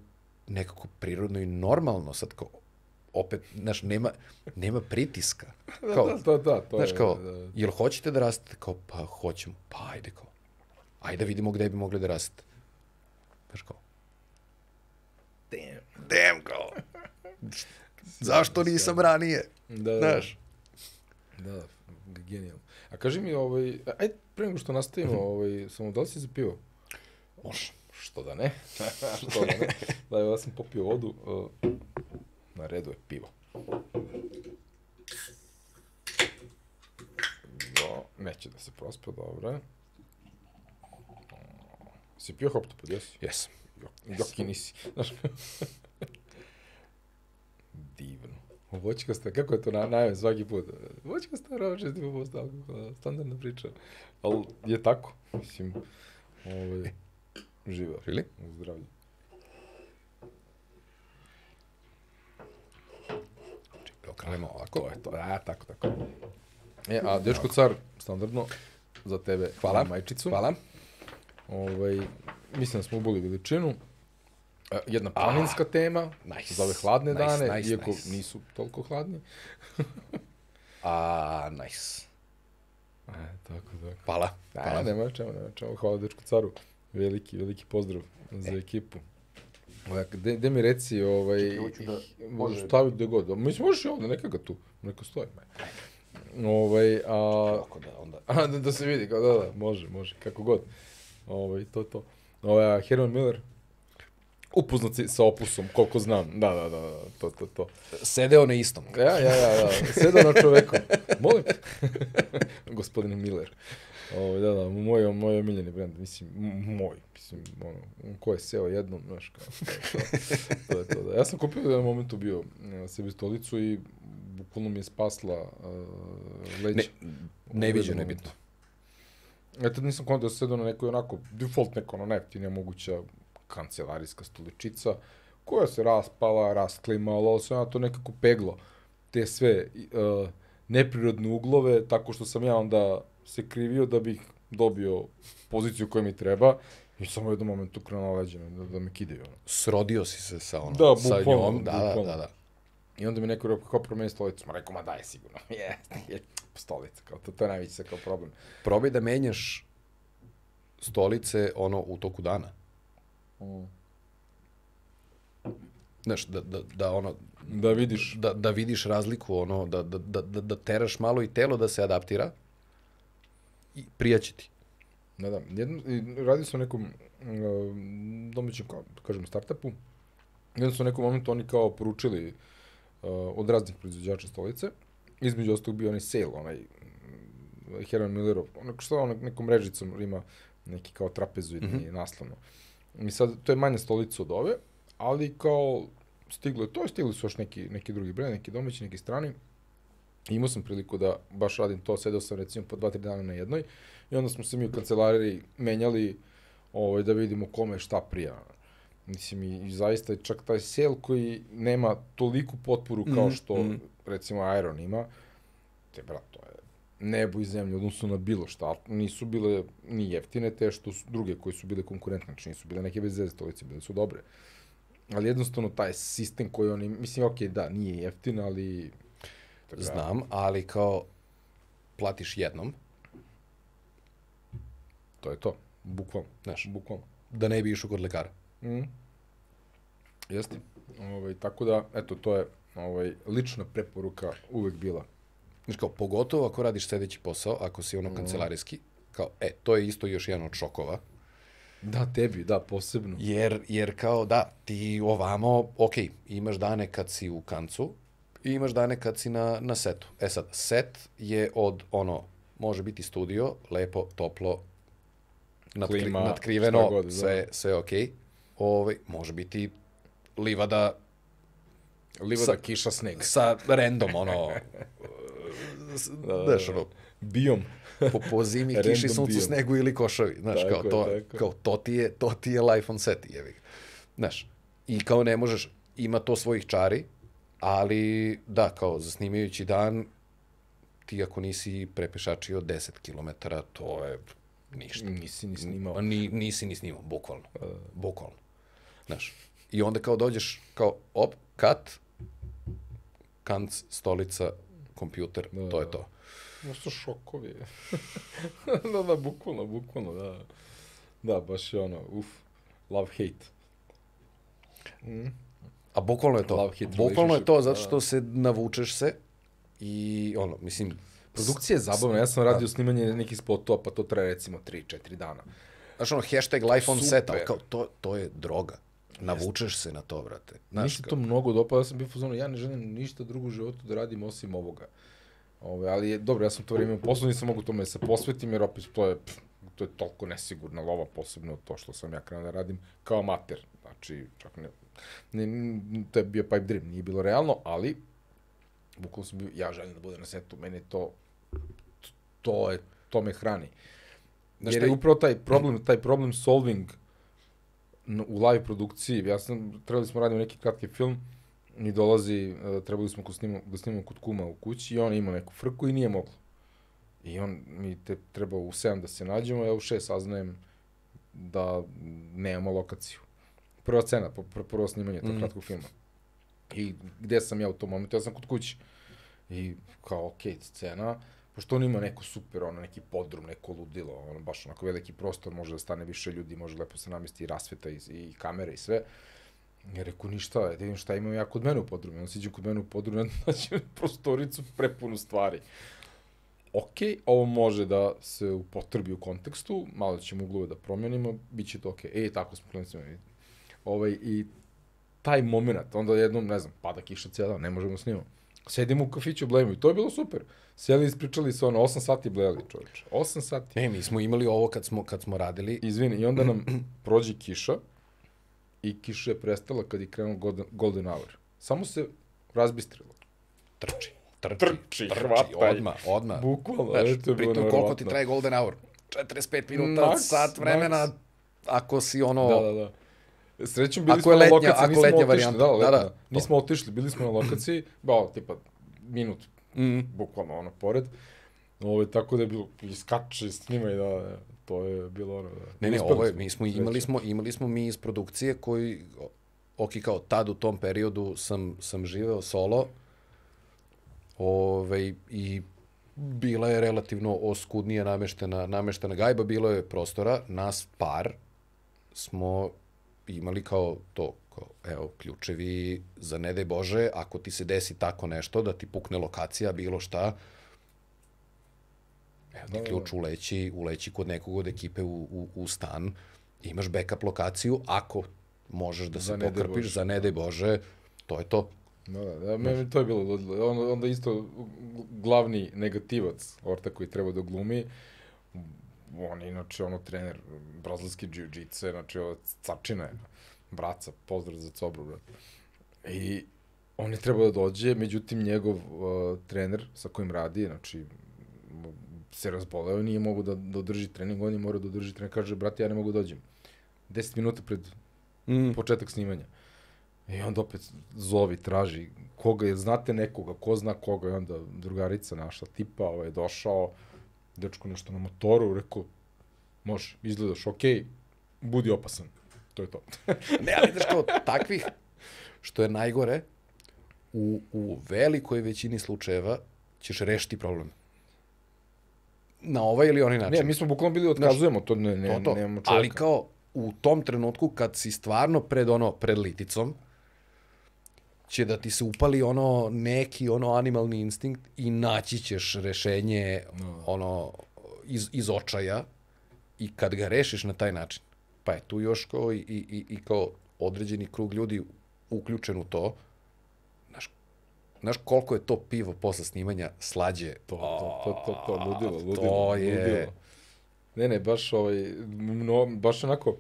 nekako prirodno i normalno sad kao opet, znaš, nema, nema pritiska. Da, kao, da, da, da, da, to znaš, kao, je, da, da. jel hoćete da rastete? Kao, pa hoćemo, pa ajde, kao, ajde da vidimo gde bi mogli da raste. Znaš kao, damn, damn kao, zašto nisam ranije, da, da, znaš. Da, da, genijalno. A kaži mi, ovaj, ajde pre nego što nastavimo, mhm. ovaj, samo da li si zapio? Može. Što da ne? što da ne? Da, ja sam popio vodu, eh, na redu je pivo. Do, neće da se prospe, dobro je. Si pio hop hoptopod, jesi? Jesam. Yes. i nisi. Znaš, divno. sta, kako je to na, najem svaki put? Voćkasta rođe, 60% alkohola, standardna priča. Ali je tako, mislim, ovaj, živa. Really? Zdravlje. Čekaj, okrenemo ovako. To je to, a, tako, tako. E, a Dečko Car, standardno, za tebe. Hvala. Majčicu. Hvala. Ovaj, mislim da smo uboli veličinu. E, jedna ah, planinska ah, tema, nice, za ove hladne nice, dane, nice, iako nice. nisu toliko hladni. A, nice. A, e, tako, tako. Hvala. E, hvala, Pala. nema čemu, nema čemu. Hvala dečku caru. Veliki, veliki pozdrav za e. ekipu. Ovaj, de, de mi reci, ovaj, da... možeš staviti gde god. Mislim, možeš i ovde, neka ga tu, neka stoji. Ovaj, a, Čekaj, da, onda... a, da, da se vidi, kao, da, da, može, može, kako god. Uh, Ovaj, to je to. Ovaj, Herman Miller, upoznat si sa opusom, koliko znam. Da, da, da, da to, to, to. Sedeo na istom. Ja, ja, ja, da. sedeo na čoveku. Molim. Gospodine Miller. Ovo, ovaj, da, da, moj, moj omiljeni brend, mislim, moj, mislim, ono, ko je seo jednom, znaš, kao, to, to, je to, da. Ja sam kupio da u jednom momentu bio e, sebi stolicu i bukvalno mi je spasla uh, leđa. Ne, neviđeno je bitno. Ja tad nisam kontao da sedu na nekoj onako default neko ono najeftinija moguća kancelarijska stoličica koja se raspala, rasklimala, ali se na to nekako peglo te sve uh, neprirodne uglove, tako što sam ja onda se krivio da bih dobio poziciju koja mi treba i samo u jednom momentu krenuo leđa da, da me kide. Ono. Srodio si se sa, ono, da, bukvalno, sa njom, da, bukvalno. da, da, da. I onda mi neko rekao, kao promeni stolicu. Ma rekao, ma daj sigurno. Jeste, je, stolica, kao to, to je najveći kao problem. Probaj da menjaš stolice ono u toku dana. Mm. Znaš, da, da, da ono... Da vidiš. Da, da vidiš razliku, ono, da, da, da, da teraš malo i telo da se adaptira i prijaći ti. Da, da. Jedno, radio sam nekom uh, domaćem, kao, kažem, startupu. Jedno su u nekom momentu oni kao poručili uh, Uh, od raznih proizvođača stolice. Između ostalog bio onaj sale, onaj mm, Heron Millerov, onak što onak nekom mrežicom ima neki kao trapezoidni mm -hmm. naslovno. I sad, to je manja stolica od ove, ali kao stiglo je to, stigli su još neki, neki drugi brend, neki domaći, neki strani. I imao sam priliku da baš radim to, sedeo sam recimo po dva, tri dana na jednoj i onda smo se mi u kancelariji menjali ovaj, da vidimo kome šta prija. Mislim, i, i zaista čak taj sel koji nema toliku potporu kao mm, što, mm. recimo, Iron ima, te, brat, to je nebo i zemlje, odnosno na bilo šta. Nisu bile ni jeftine te što su druge koje su bile konkurentne, znači nisu bile neke bez to lice bile su dobre. Ali jednostavno taj sistem koji oni, mislim, okay, da, nije jeftin, ali... Tega... Znam, ali kao platiš jednom. To je to, bukvalno, znaš, bukvalno. Da ne bi išao kod lekara. Mm. Jeste. Ovaj, tako da, eto, to je ovaj, lična preporuka uvek bila. Znaš kao, pogotovo ako radiš sedeći posao, ako si ono mm. kancelarijski, kao, e, to je isto još jedan od šokova. Da, tebi, da, posebno. Jer, jer kao, da, ti ovamo, ok, imaš dane kad si u kancu i imaš dane kad si na, na setu. E sad, set je od, ono, može biti studio, lepo, toplo, natkri, Klima, nadkriveno, god, da. sve, da. sve ok. Ovaj, može biti livada livada sa, kiša sneg sa random ono znaš ono biom po, po zimi kiši suncu biom. snegu ili košavi znaš tako kao je, to tako. kao to ti je to ti je life on set jevi znaš i kao ne možeš ima to svojih čari ali da kao za snimajući dan ti ako nisi prepešačio 10 km to je ništa nisi ni snimao pa ni nisi ni snimao bukvalno uh. bukvalno znaš I onda kao dođeš, kao op, kat, kanc, stolica, kompjuter, da. to je da. to. da. šokovi. da, da, bukvalno, bukvalno, da. Da, baš je ono, uf, love, hate. Mm. A bukvalno je to. Love, hate, bukvalno je to, zato da. što se navučeš se i ono, mislim... Produkcija je zabavna, ja sam radio da. snimanje nekih spotova, pa to traje recimo 3-4 dana. Znaš ono, hashtag life on set, ali kao to, to je droga. Navučeš se na to, brate. Znaš, Ništa to mnogo dopada, ja sam bio fuzonu, ja ne želim ništa drugo u životu da radim osim ovoga. Ove, ali je, dobro, ja sam to vrijeme u poslu, nisam mogu tome da se posvetim, jer opet to je, pff, to je toliko nesigurna lova, posebno to što sam ja krenuo da radim kao amater. Znači, čak ne, ne, to je bio pipe dream, nije bilo realno, ali bukvalno sam bio, ja želim da bude na setu, meni to, to je, to me hrani. Znači, jer je upravo taj problem, taj problem solving u live produkciji, ja sam, trebali smo radimo neki kratki film, i dolazi, e, trebali smo ko snimamo, da snimamo kod kuma u kući i on ima neku frku i nije moglo. I on mi te treba u 7 da se nađemo, ja u 6 saznajem da nemamo lokaciju. Prva cena, pr prvo snimanje tog mm. kratkog filma. I gde sam ja u tom momentu? Ja sam kod kući. I kao, okej, okay, scena, pošto on ima neko super, ono, neki podrum, neko ludilo, ono, baš onako veliki prostor, može da stane više ljudi, može lepo se namesti i rasveta i, i kamere i sve. Ja reku, ništa, da vidim šta imam ja kod mene u podrumu. On siđe kod mene u podrumu, naći prostoricu prepunu stvari. Ok, ovo može da se upotrbi u kontekstu, malo ćemo uglove da promenimo, bit će to ok. E, tako smo klinicima. Ovaj, I taj moment, onda jednom, ne znam, pada kiša cijela, ne možemo da snimati Sedim u kafiću, blejimo i to je bilo super. Sjeli, ispričali se ono, 8 sati blejali, čoveče. 8 sati. Ne, mi smo imali ovo kad smo, kad smo radili. Izvini, i onda nam prođe kiša i kiša je prestala kad je krenuo golden, golden hour. Samo se razbistrilo. Trči, trči, trči, trči odma, odmah, odmah. Bukvalno, znači, eto je bilo nevjerovatno. koliko ti traje golden hour? 45 minuta, Max, sat vremena, max. ako si ono... Da, da, da Srećom bili ako smo letnja, na lokaciji, ako letnja otišli, varijanta. da, da, da, da, da. nismo otišli, bili smo na lokaciji, ba, tipa, minut, mm. bukvalno, ono, pored. Ove, tako da je bilo, iskače, snima i da, to je bilo ono... Da, ne, ne, ovo je, mi smo, imali smo, da. imali smo mi iz produkcije koji, ok, kao tad u tom periodu sam, sam živeo solo, ove, i bila je relativno oskudnije nameštena, nameštena gajba, bilo je prostora, nas par smo imali kao to, kao, evo, ključevi za ne daj Bože, ako ti se desi tako nešto, da ti pukne lokacija, bilo šta, evo ti da, da, da. ključ uleći, uleći kod nekog od ekipe u, u, u stan, imaš backup lokaciju, ako možeš da se pokrpiš, za ne daj Bože, to je to. No, da, da, meni to je bilo ludilo. On, onda isto glavni negativac Orta koji treba da glumi, on je inače ono trener brazilski džiu-džice, znači ova cačina je, braca, pozdrav za cobru, brat. I on je trebao da dođe, međutim njegov uh, trener sa kojim radi, znači se razboleo, nije mogu da, da održi trening, on je morao da održi trening, kaže, brate, ja ne mogu da dođem. 10 minuta pred mm. početak snimanja. I onda opet zovi, traži koga, jer znate nekoga, ko zna koga, i onda drugarica naša tipa, ovaj, je došao, dečko nešto na motoru, rekao, može, izgledaš okej, budi opasan. To je to. ne, ali znaš kao takvih, što je najgore, u, u velikoj većini slučajeva ćeš rešiti problem. Na ovaj ili onaj način. Ne, mi smo bukvalno bili otkazujemo, to ne, ne, to, to. nemamo čovjeka. Ali kao u tom trenutku kad si stvarno pred ono, pred liticom, će da ti se upali ono neki ono animalni instinkt i naći ćeš rešenje no. ono iz, iz očaja i kad ga rešiš na taj način. Pa je tu još kao i, i, i kao određeni krug ljudi uključen u to. Znaš, znaš koliko je to pivo posle snimanja slađe? To, to, to, to, to, ludilo, ludilo. To je... Ludilo. Ne, ne, baš ovaj, no, baš onako,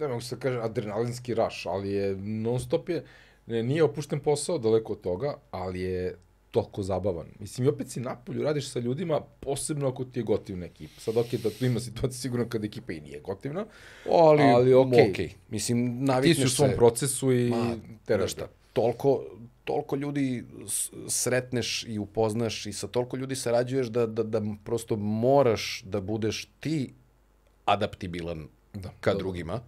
ne mogu se da kažem adrenalinski raš, ali je non stop je, Ne, nije opušten posao, daleko od toga, ali je toliko zabavan. Mislim, i opet si napolju, radiš sa ljudima, posebno ako ti je gotivna ekipa. Sad, ok, da tu ima situacija sigurno kada ekipa i nije gotivna, ali, ali ok. okay. Mislim, navikneš se. Ti si u svom se... procesu i Ma, te da. Toliko, toliko ljudi sretneš i upoznaš i sa toliko ljudi sarađuješ da, da, da prosto moraš da budeš ti adaptibilan da, ka da. drugima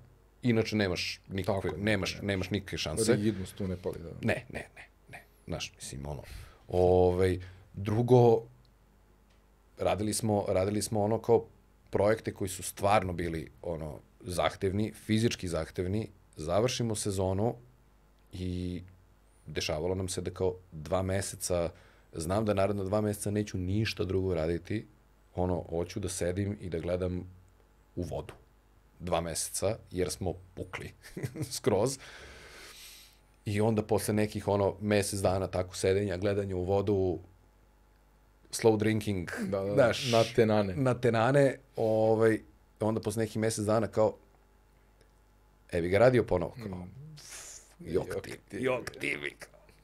inače nemaš nikakve, Tako, nemaš, ne. nemaš nikakve šanse. Rigidnost tu ne pali, da. Ne, ne, ne, ne. Znaš, mislim, ono, ovaj, drugo, radili smo, radili smo ono kao projekte koji su stvarno bili ono zahtevni, fizički zahtevni, završimo sezonu i dešavalo nam se da kao dva meseca, znam da naravno dva meseca neću ništa drugo raditi, ono, hoću da sedim i da gledam u vodu dva meseca, jer smo pukli skroz. I onda posle nekih ono mesec dana tako sedenja, gledanja u vodu, slow drinking, da, da, daš, da. na tenane. Na tenane, ovaj, onda posle nekih mesec dana kao, e, bi ga radio ponovo, kao, mm. jok, ti, jok ti mi,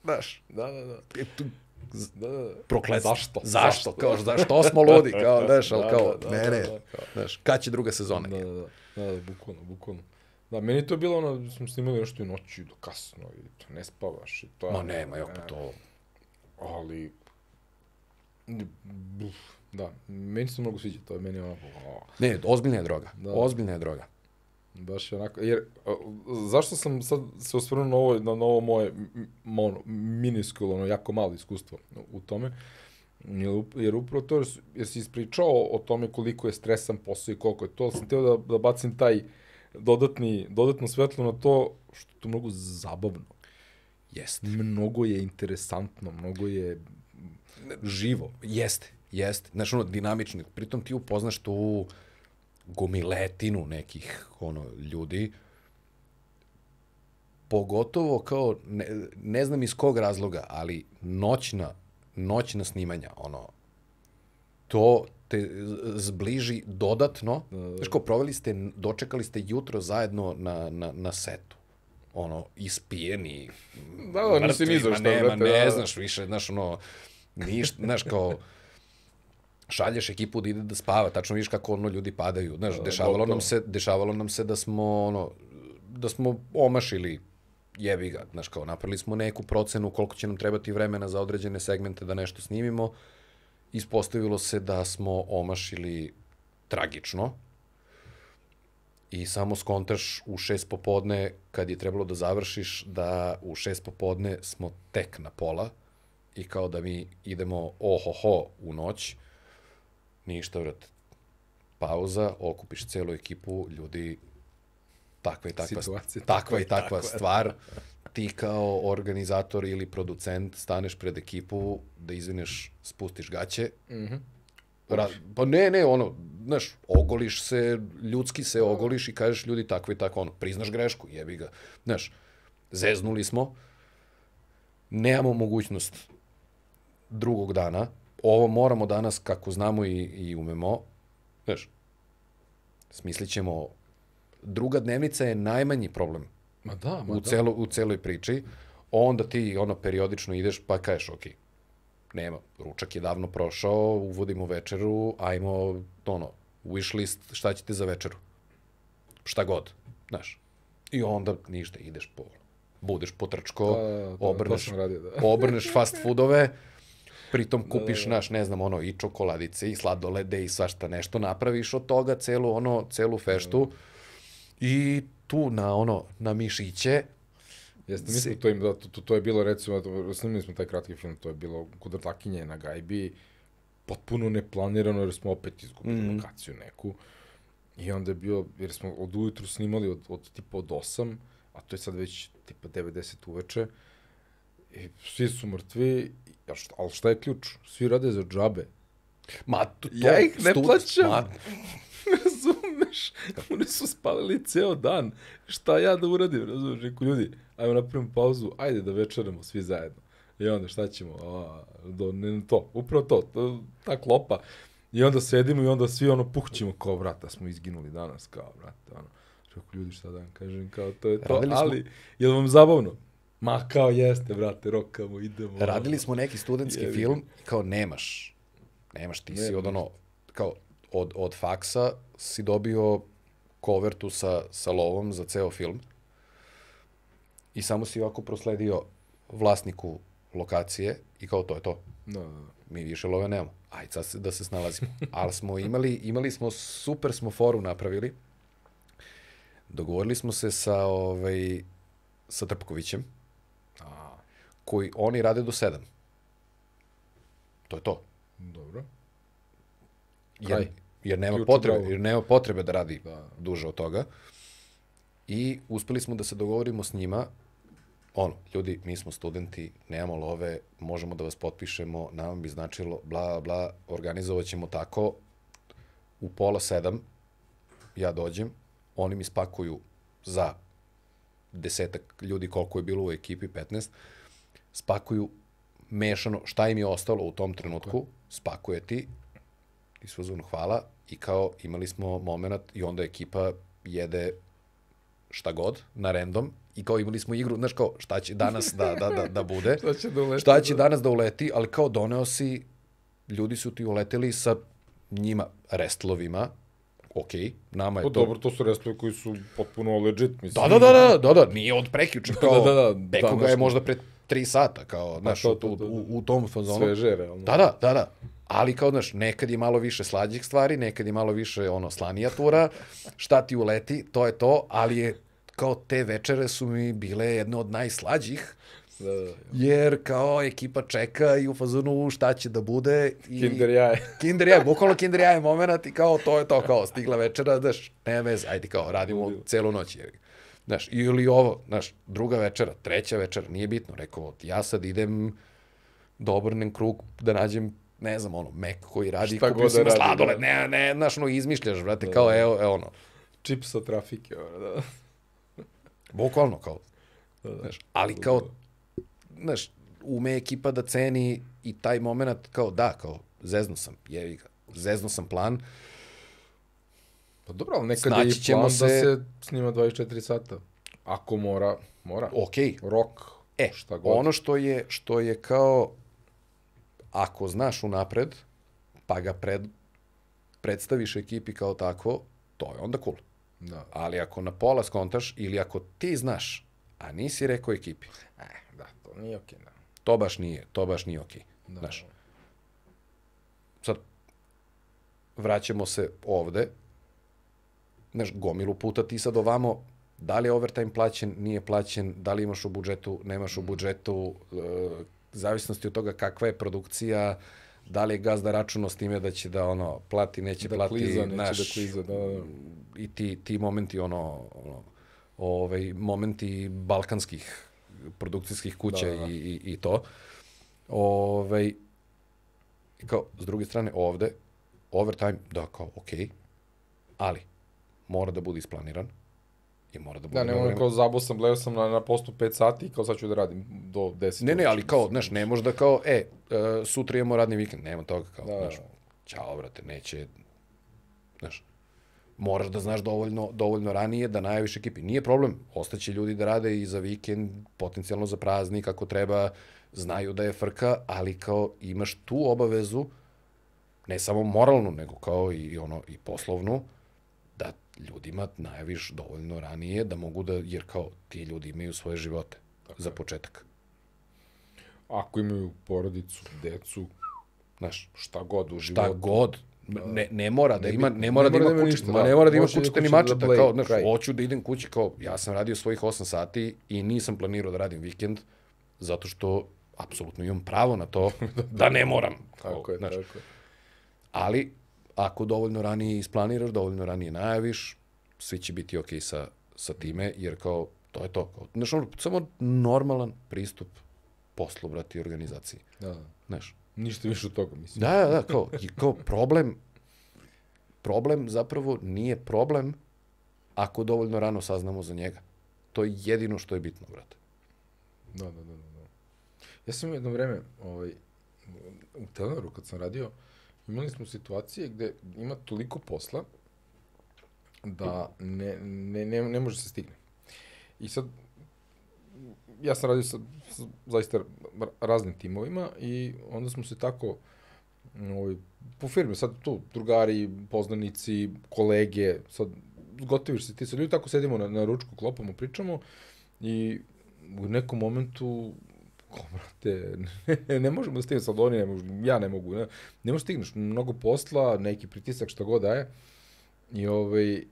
daš. Da, da, da. E, tu, da, da, da. Zašto? Zašto? zašto? Kao, zašto smo ludi? Kao, znaš, ali da, kao, da, da, ne, ne, da, da, da. znaš, kad će druga sezona? Da, da, da. Da, da, bukvalno, bukvalno. Da, meni to je bilo ono, smo snimali nešto i noću do kasno, i to ne spavaš, i to... Ma nema, ja pa to... Ali... Buf, da, meni se mnogo sviđa, to je meni ono... O. Ne, ozbiljna je droga, da. ozbiljna je droga. Baš je onako, jer zašto sam sad se osvrnuo na ovo, na ovo moje ono, miniskul, ono jako malo iskustvo u tome, uh, Jer upravo to, jer si ispričao o tome koliko je stresan posao i koliko je to, sam teo da, da bacim taj dodatni, dodatno svetlo na to što je to mnogo zabavno. Jeste. Mnogo je interesantno, mnogo je živo. Jeste, jeste. Znaš, ono, dinamično. Pritom ti upoznaš tu gomiletinu nekih ono, ljudi, pogotovo kao, ne, ne znam iz kog razloga, ali noćna noćna snimanja, ono, to te zbliži dodatno. Da, da, da. Znaš ko, proveli ste, dočekali ste jutro zajedno na, na, na setu ono, ispijeni, da, mrtvi, nisi ni za nema, ne da. znaš više, znaš, ono, ništa, znaš, kao, šalješ ekipu da ide da spava, tačno vidiš kako ono ljudi padaju, znaš, dešavalo, nam se, dešavalo nam se da smo, ono, da smo omašili jebi ga, znaš, kao napravili smo neku procenu koliko će nam trebati vremena za određene segmente da nešto snimimo, ispostavilo se da smo omašili tragično i samo skontaš u šest popodne, kad je trebalo da završiš, da u šest popodne smo tek na pola i kao da mi idemo ohoho u noć, ništa vrat, pauza, okupiš celu ekipu, ljudi, takva i takva, situacija, takva, i takva, takva stvar, ti kao organizator ili producent staneš pred ekipu da izvineš, spustiš gaće, mm -hmm. Ra, pa ne, ne, ono, znaš, ogoliš se, ljudski se ogoliš i kažeš ljudi tako i tako, ono, priznaš grešku, jebi ga. Znaš, zeznuli smo, nemamo mogućnost drugog dana, ovo moramo danas, kako znamo i, i umemo, znaš, smislit ćemo druga dnevnica je najmanji problem. Ma da, ma u, da. Celo, u celoj priči. Onda ti ono periodično ideš pa kažeš, ok, nema, ručak je davno prošao, uvodimo večeru, ajmo, ono, wish list, šta ćete za večeru? Šta god, znaš. I onda ništa, ideš po, budeš potrčko, pa, da, da, obrneš, da, da. obrneš fast foodove, pritom da, kupiš da, da, naš, ne znam, ono, i čokoladice, i sladolede, i svašta nešto, napraviš od toga celu, ono, celu feštu, da, da, da i tu na ono, na mišiće, Jeste, mislim to im, da, to, to je bilo recimo, da, snimili smo taj kratki film, to je bilo kudratakinje na gajbi, potpuno neplanirano jer smo opet izgubili mm. lokaciju neku. I onda je bio, jer smo od ujutru snimali od, od tipa od 8, a to je sad već tipa 90 uveče, i svi su mrtvi, ja šta, ali šta je ključ? Svi rade za džabe. Ma, to, to, ja ih ne plaćam. Ma, razumeš? oni su spalili ceo dan, šta ja da uradim, razumeš? reku ljudi, ajmo napravimo pauzu, ajde da večeramo svi zajedno. I onda šta ćemo, a, do, ne, to, upravo to, to, ta klopa. I onda sedimo i onda svi ono puhćimo kao vrata, smo izginuli danas, kao vrata, ono. Reku ljudi šta da vam kažem, kao to je to, Radili ali, smo... je li vam zabavno? Ma kao jeste, brate, rokamo, idemo. Radili smo neki studentski film, kao nemaš, nemaš, ti ne, si od ono, kao od, od faksa si dobio kovertu sa, sa lovom za ceo film i samo si ovako prosledio vlasniku lokacije i kao to je to. Da, da. da. Mi više love nemamo. Ajde sad se, da se snalazimo. Ali smo imali, imali smo, super smo foru napravili. Dogovorili smo se sa, ovaj, sa Trpkovićem, A. koji oni rade do sedam. To je to. Dobro. Kraj. Ja, jer nema potrebe, jer nema potrebe da radi da. duže od toga. I uspeli smo da se dogovorimo s njima, ono, ljudi, mi smo studenti, nemamo love, možemo da vas potpišemo, nam bi značilo, bla, bla, organizovat ćemo tako, u pola sedam ja dođem, oni mi spakuju za desetak ljudi koliko je bilo u ekipi, 15, spakuju mešano šta im je ostalo u tom trenutku, spakuje ti, I su ozvonu hvala i kao imali smo moment i onda ekipa jede šta god na random i kao imali smo igru, znaš kao šta će danas da, da, da, da bude, šta će, da uleti, šta će da. danas da uleti, ali kao doneo si, ljudi su ti uleteli sa njima restlovima, ok, nama je pa, to... Dobro, to su restlovi koji su potpuno legit, mislim. Da, da, da, da, da, da nije od prekjuče, da, kao, da, da, da, Beko ga je možda pre tri sata, kao, pa znaš, pa, to, to, to, u, da. u tom fazonu. Sveže, realno. Da, da, da, da ali kao, znaš, nekad je malo više slađih stvari, nekad je malo više, ono, slanijatura, šta ti uleti, to je to, ali je, kao, te večere su mi bile jedne od najslađih, da, da, da. Jer kao ekipa čeka i u fazonu šta će da bude. I... Kinder jaje. kinder jaje, bukvalno kinder jaje moment i kao to je to, kao stigla večera, daš, ne vez, ajde kao radimo Udivo. celu noć. Jer, znaš, ili ovo, znaš, druga večera, treća večera, nije bitno. Rekao, ja sad idem da obrnem krug, da nađem ne znam, ono, Mac koji radi, Šta kupio sam da sladoled, da. ne, ne, znaš, ono, izmišljaš, brate, da, kao, da. evo, evo, ono. Čips od trafike, da. Bukvalno, kao, da, da. znaš, ali kao, da. znaš, ume ekipa da ceni i taj moment, kao, da, kao, zeznu sam, jevi ga, zeznu sam plan, Pa dobro, ali nekad Snaći je i plan se... da se snima 24 sata. Ako mora, mora. Okej. Okay. Rok, e, šta god. Ono što je, što je kao Ako znaš unapred, pa ga pred, predstaviš ekipi kao tako, to je onda cool. Da. Ali ako na pola skontaš ili ako ti znaš, a nisi rekao ekipi. E, eh, da, to nije okej. Okay, da. To baš nije, to baš nije okej. Okay, da. Znaš. Sad, vraćamo se ovde, znaš, gomilu puta ti sad ovamo, da li je overtime plaćen, nije plaćen, da li imaš u budžetu, nemaš u mm. budžetu, e, zavisnosti od toga kakva je produkcija, da li je gazda računao s time da će da ono plati, neće da plati, kliza, neće naš, da kliza, da, da. da. i ti, ti momenti ono, ono ovaj, momenti balkanskih produkcijskih kuća da, da, da, I, i, i to. Ovaj, kao, s druge strane, ovde, overtime, da, kao, okej, okay, ali mora da bude isplaniran, I mora da, da bude. Da, ne mogu kao zabao sam, sam na, na poslu 5 sati i kao sad ću da radim do 10. Ne, ne, ali kao, znaš, ne može da kao, e, uh, sutra imamo radni vikend, nema toga kao, da. znaš, čao, da, da. brate, neće, znaš, moraš da znaš dovoljno, dovoljno ranije da najaviš ekipi. Nije problem, ostaće ljudi da rade i za vikend, potencijalno za praznik, ako treba, znaju da je frka, ali kao imaš tu obavezu, ne samo moralnu, nego kao i, ono, i poslovnu, ljudima najaviš dovoljno ranije da mogu da, jer kao ti ljudi imaju svoje živote Tako za početak. Ako imaju porodicu, decu, znaš, šta god u životu. Šta god, da. ne, ne mora da ne, ima ne mora, ne da mora da ima kućište, da, ne mora da ima kućište ni mačeta, da kao, znaš, kraj. hoću da idem kući, kao, ja sam radio svojih 8 sati i nisam planirao da radim vikend, zato što apsolutno imam pravo na to da ne moram. Kao, tako je, znaš. tako je. Ali, Ako dovoljno ranije isplaniraš, dovoljno ranije najaviš, svi će biti okej okay sa, sa time, jer kao, to je to. Znaš, ono, samo normalan pristup poslu, brati, organizaciji. Da. Znaš. Ništa više od toga, mislim. Da, da, da, kao, kao problem, problem zapravo nije problem ako dovoljno rano saznamo za njega. To je jedino što je bitno, brate. Da, da, da, da. da. Ja sam jedno vreme, ovaj, u Telenoru kad sam radio, uh, imali smo situacije gde ima toliko posla da ne, ne, ne, ne može se stigne. I sad, ja sam radio sa, sa zaista raznim timovima i onda smo se tako ovaj, po firmi, sad tu drugari, poznanici, kolege, sad gotoviš se ti sa ljudi, tako sedimo na, na ručku, klopamo, pričamo i u nekom momentu Ko, brate, ne, ne možemo da stići sad oni, ne možemo, ja ne mogu, ne, ne možeš da stigneš, mnogo posla, neki pritisak, šta god daje. I, ovaj,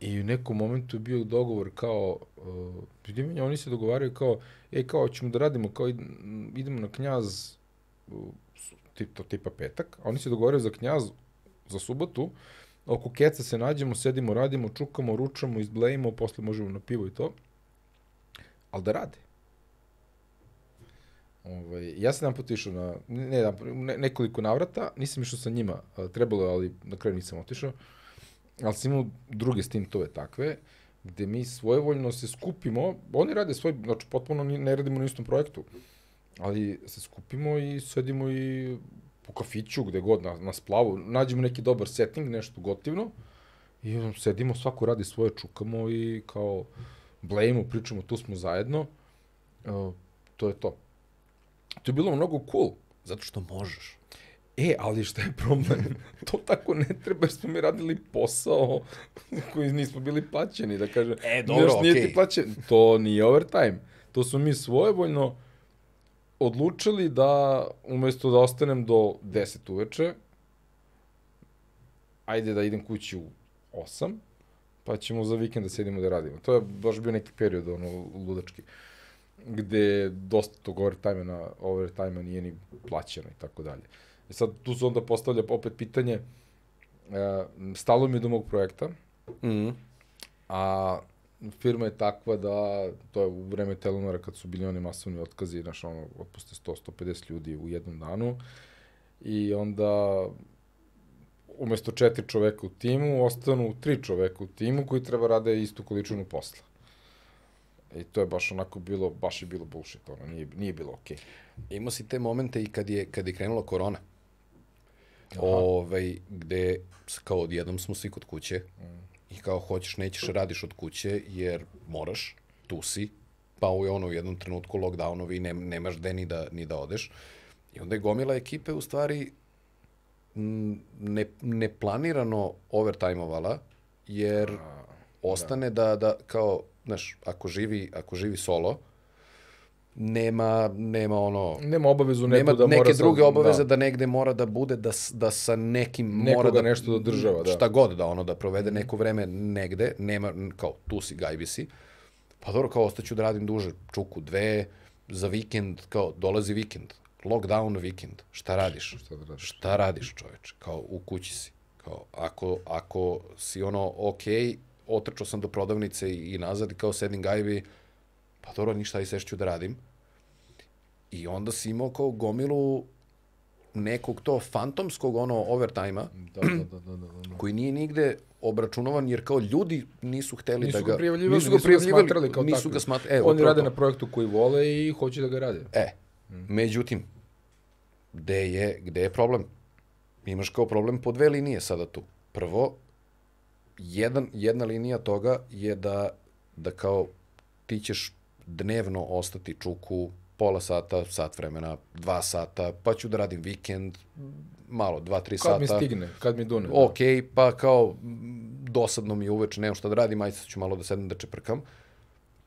I u nekom momentu je bio dogovor kao, uh, oni se dogovaraju kao, e, kao ćemo da radimo, kao idemo na knjaz, tip, to tipa petak, a oni se dogovaraju za knjaz za subotu, oko keca se nađemo, sedimo, radimo, čukamo, ručamo, izblejimo, posle možemo na pivo i to, ali da rade. Ovaj, ja sam jedan put išao na, ne, ne, nekoliko navrata, nisam išao sa njima, trebalo je, ali na kraju nisam otišao. Ali sam imao druge stintove takve, gde mi svojevoljno se skupimo, oni rade svoj, znači potpuno ne radimo na istom projektu, ali se skupimo i sedimo i po kafiću, gde god, na, na splavu, nađemo neki dobar setting, nešto gotivno, i sedimo, svako radi svoje, čukamo i kao blejimo, pričamo, tu smo zajedno, uh, to je to. To je bilo mnogo cool. Zato što možeš. E, ali šta je problem? to tako ne treba jer smo mi radili posao koji nismo bili plaćeni, da kažem. E, dobro, okej. Okay. ti plaćen. To nije overtime. To smo mi svojevoljno odlučili da umesto da ostanem do 10 uveče, ajde da idem kući u 8, pa ćemo za vikend da sedimo da radimo. To je baš bio neki period, ono, ludački. Uh, gde dosta tog overtime-a overtime nije ni plaćeno i tako dalje. E sad, tu se onda postavlja opet pitanje, uh, stalo mi je do mog projekta, mm -hmm. a firma je takva da, to je u vreme Telenora kad su bili oni masovni otkazi, znaš, ono, otpuste 100-150 ljudi u jednom danu i onda umesto četiri čoveka u timu, ostanu tri čoveka u timu koji treba rade istu količinu posla. I to je baš onako bilo, baš je bilo bullshit, ono, nije, nije bilo okej. Okay. Imao si te momente i kad je, kad je krenula korona. Aha. Ovaj, gde, kao odjednom smo svi kod kuće mm. i kao hoćeš, nećeš, radiš od kuće jer moraš, tu si, pa u ono u jednom trenutku lockdownovi i ne, nemaš gde ni da, ni da odeš. I onda je gomila ekipe u stvari ne, neplanirano overtimeovala, jer da. ostane da, da kao znaš, ako živi, ako živi solo, nema, nema ono... Nema obavezu nema da neke druge da. obaveze da. da negde mora da bude, da, da sa nekim Nekoga mora da... nešto da država, da. Šta god da ono, da provede neko vreme negde, nema, kao, tu si, gajbi si. Pa dobro, kao, ostaću da radim duže, čuku dve, za vikend, kao, dolazi vikend, lockdown vikend, šta radiš? Šta da radiš? Šta radiš, čoveče? Kao, u kući si. Kao, ako, ako si ono okej, okay, otrčao sam do prodavnice i, nazad i kao sedim gajbi, pa dobro, ništa i sve ću da radim. I onda si imao kao gomilu nekog to fantomskog ono overtajma da, da, da, da, da, da. koji nije nigde obračunovan jer kao ljudi nisu hteli nisu da ga, ga nisu ga prijavljivali, nisu ga, kao nisu tako. ga smat, E, Oni rade na projektu koji vole i hoće da ga rade. E, mm. međutim, gde je, gde je problem? Imaš kao problem po dve linije sada tu. Prvo, jedan, jedna linija toga je da, da kao ti ćeš dnevno ostati čuku pola sata, sat vremena, dva sata, pa ću da radim vikend, malo, dva, tri kad sata. Kad mi stigne, kad mi dune. Da. Ok, pa kao dosadno mi uveč, uveče, nemam šta da radim, ajde sad ću malo da sedem da čeprkam.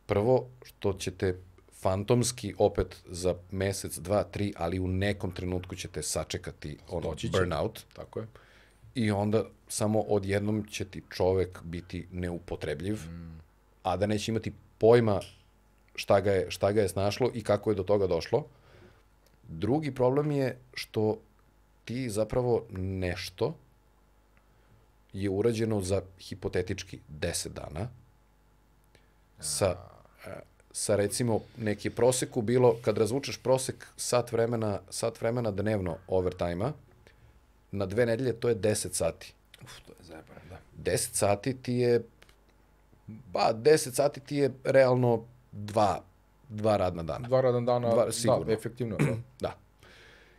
Prvo, što ćete fantomski opet za mesec, dva, tri, ali u nekom trenutku ćete sačekati ono, burnout. Tako je. I onda samo odjednom će ti čovek biti neupotrebljiv, mm. a da neće imati pojma šta ga, je, šta ga je snašlo i kako je do toga došlo. Drugi problem je što ti zapravo nešto je urađeno za hipotetički 10 dana sa, eh, sa recimo neki proseku bilo, kad razvučeš prosek sat vremena, sat vremena dnevno overtimea na dve nedelje to je 10 sati. Uf, to je zajebano, da. 10 sati ti je, ba, 10 sati ti je realno dva, dva radna dana. Dva radna dana, dva, da, sigurno. da, efektivno. Da. da.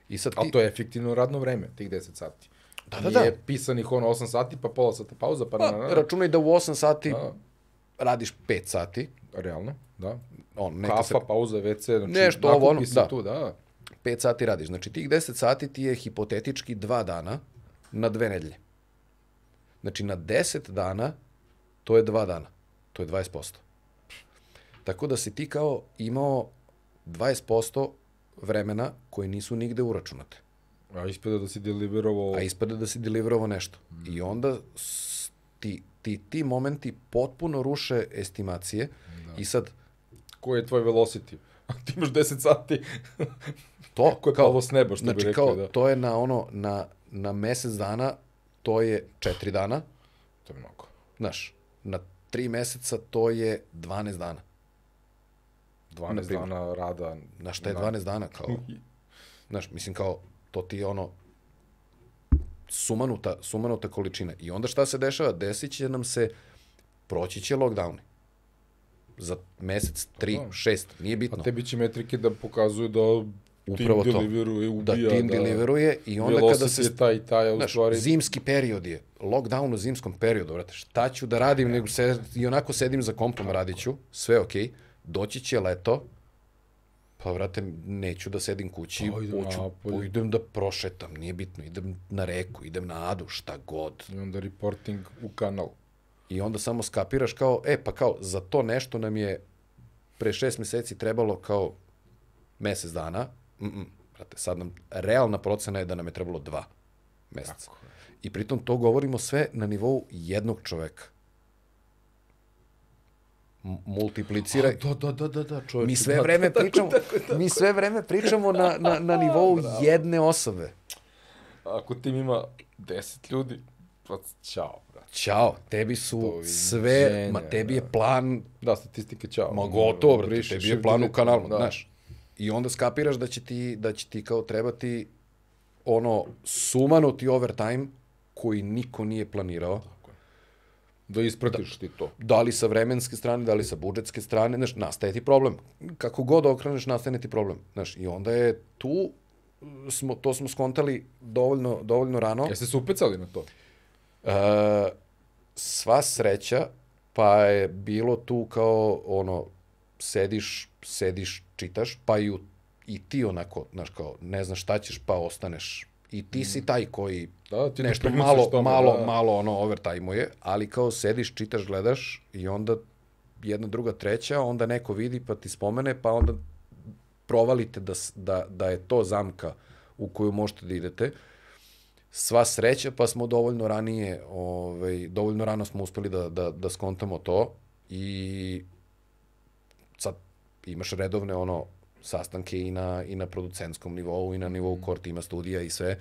I sad ti... Ali to je efektivno radno vreme, tih 10 sati. Da, da, da. Nije pisanih ono 8 sati, pa pola sata pauza, pa... Pa, na, na, na. računaj da u 8 sati da. radiš 5 sati. Realno, da. On, neka Kafa, se... pauza, WC, znači, nešto ovo, ono, da. tu, da. 5 sati radiš. Znači tih 10 sati ti je hipotetički 2 dana na dve nedelje. Znači na 10 dana to je 2 dana. To je 20%. Tako da si ti kao imao 20% vremena koje nisu nigde uračunate. A ispada da si deliverovao... A ispada da si deliverovao nešto. Mm. I onda ti, ti, ti momenti potpuno ruše estimacije da. i sad... Koji je tvoj velocity? ti imaš 10 sati To, e, kao, je kao, ovo s neba, što znači, bi rekli. Kao, da. To je na ono, na, na mesec dana, to je četiri dana. To je mnogo. Znaš, na tri meseca to je 12 dana. 12 dana rada. Na šta je 12 dana? Kao, znaš, mislim kao, to ti je ono, sumanuta, sumanuta količina. I onda šta se dešava? Desit će nam se, proći će lockdowni. Za mesec, tri, šest, nije bitno. A tebi će metrike da pokazuju da Upravo to. Deliveruje, da, ubija, da, tim da, deliveruje i onda kada se... Taj, taj, znaš, stvari... zimski period je, lockdown u zimskom periodu, vrate, šta ću da radim, nego se, i onako sedim za kompom, radiću, sve okej, okay. doći će leto, pa vrate, neću da sedim kući, pa, idem, hoću, pa, idem da prošetam, nije bitno, idem na reku, idem na adu, šta god. I onda reporting u kanal. I onda samo skapiraš kao, e, pa kao, za to nešto nam je pre šest meseci trebalo kao mesec dana, mm -mm, brate, sad nam, realna procena je da nam je trebalo dva meseca. Tako. I pritom to govorimo sve na nivou jednog čoveka. M multipliciraj. Da, da, da, da, da, čoveče. Mi sve vreme da, pričamo, tako, tako, tako. mi sve vreme pričamo na, na, na nivou Bravo. jedne osobe. Ako tim ima 10 ljudi, pa čao, brate. Ćao, tebi su sve, ma tebi je da. plan... Da, statistika, čao. Ma gotovo, brate, tebi je plan u kanalu, da. znaš. I onda skapiraš da će ti, da će ti kao trebati ono sumano ti overtime koji niko nije planirao. Da ispratiš da, ti to. Da li sa vremenske strane, da li sa budžetske strane, znaš, nastaje ti problem. Kako god okreneš, nastaje ti problem. Znaš, i onda je tu, smo, to smo skontali dovoljno, dovoljno rano. Jeste se upecali na to? E, sva sreća, pa je bilo tu kao, ono, sediš sediš, čitaš, pa i, u, i ti onako, znaš, kao, ne znaš šta ćeš, pa ostaneš. I ti si mm. taj koji da, ti nešto ne malo, tome, malo, da. malo ono overtime je, ali kao sediš, čitaš, gledaš i onda jedna, druga, treća, onda neko vidi pa ti spomene, pa onda provalite da, da, da je to zamka u koju možete da idete. Sva sreća, pa smo dovoljno ranije, ovaj, dovoljno rano smo uspeli da, da, da skontamo to i sad imaš redovne ono sastanke i na, i na producentskom nivou i na nivou core mm. tima studija i sve.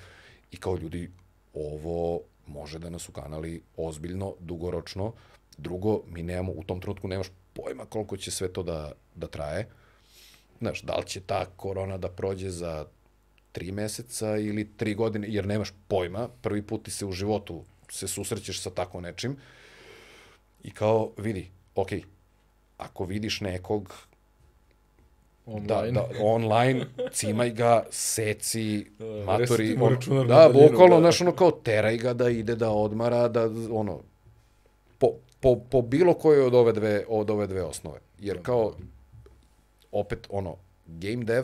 I kao ljudi, ovo može da nas ukanali ozbiljno, dugoročno. Drugo, mi nemamo, u tom trenutku nemaš pojma koliko će sve to da, da traje. Znaš, da li će ta korona da prođe za tri meseca ili tri godine, jer nemaš pojma. Prvi put ti se u životu se susrećeš sa tako nečim. I kao, vidi, okej, okay, ako vidiš nekog Da, online. Da, da, online, cimaj ga, seci, matori, on, da, da, da bukvalno, da. znaš, ono kao, teraj ga da ide, da odmara, da, ono, po, po, po bilo koje od ove dve, od ove dve osnove. Jer kao, opet, ono, game dev,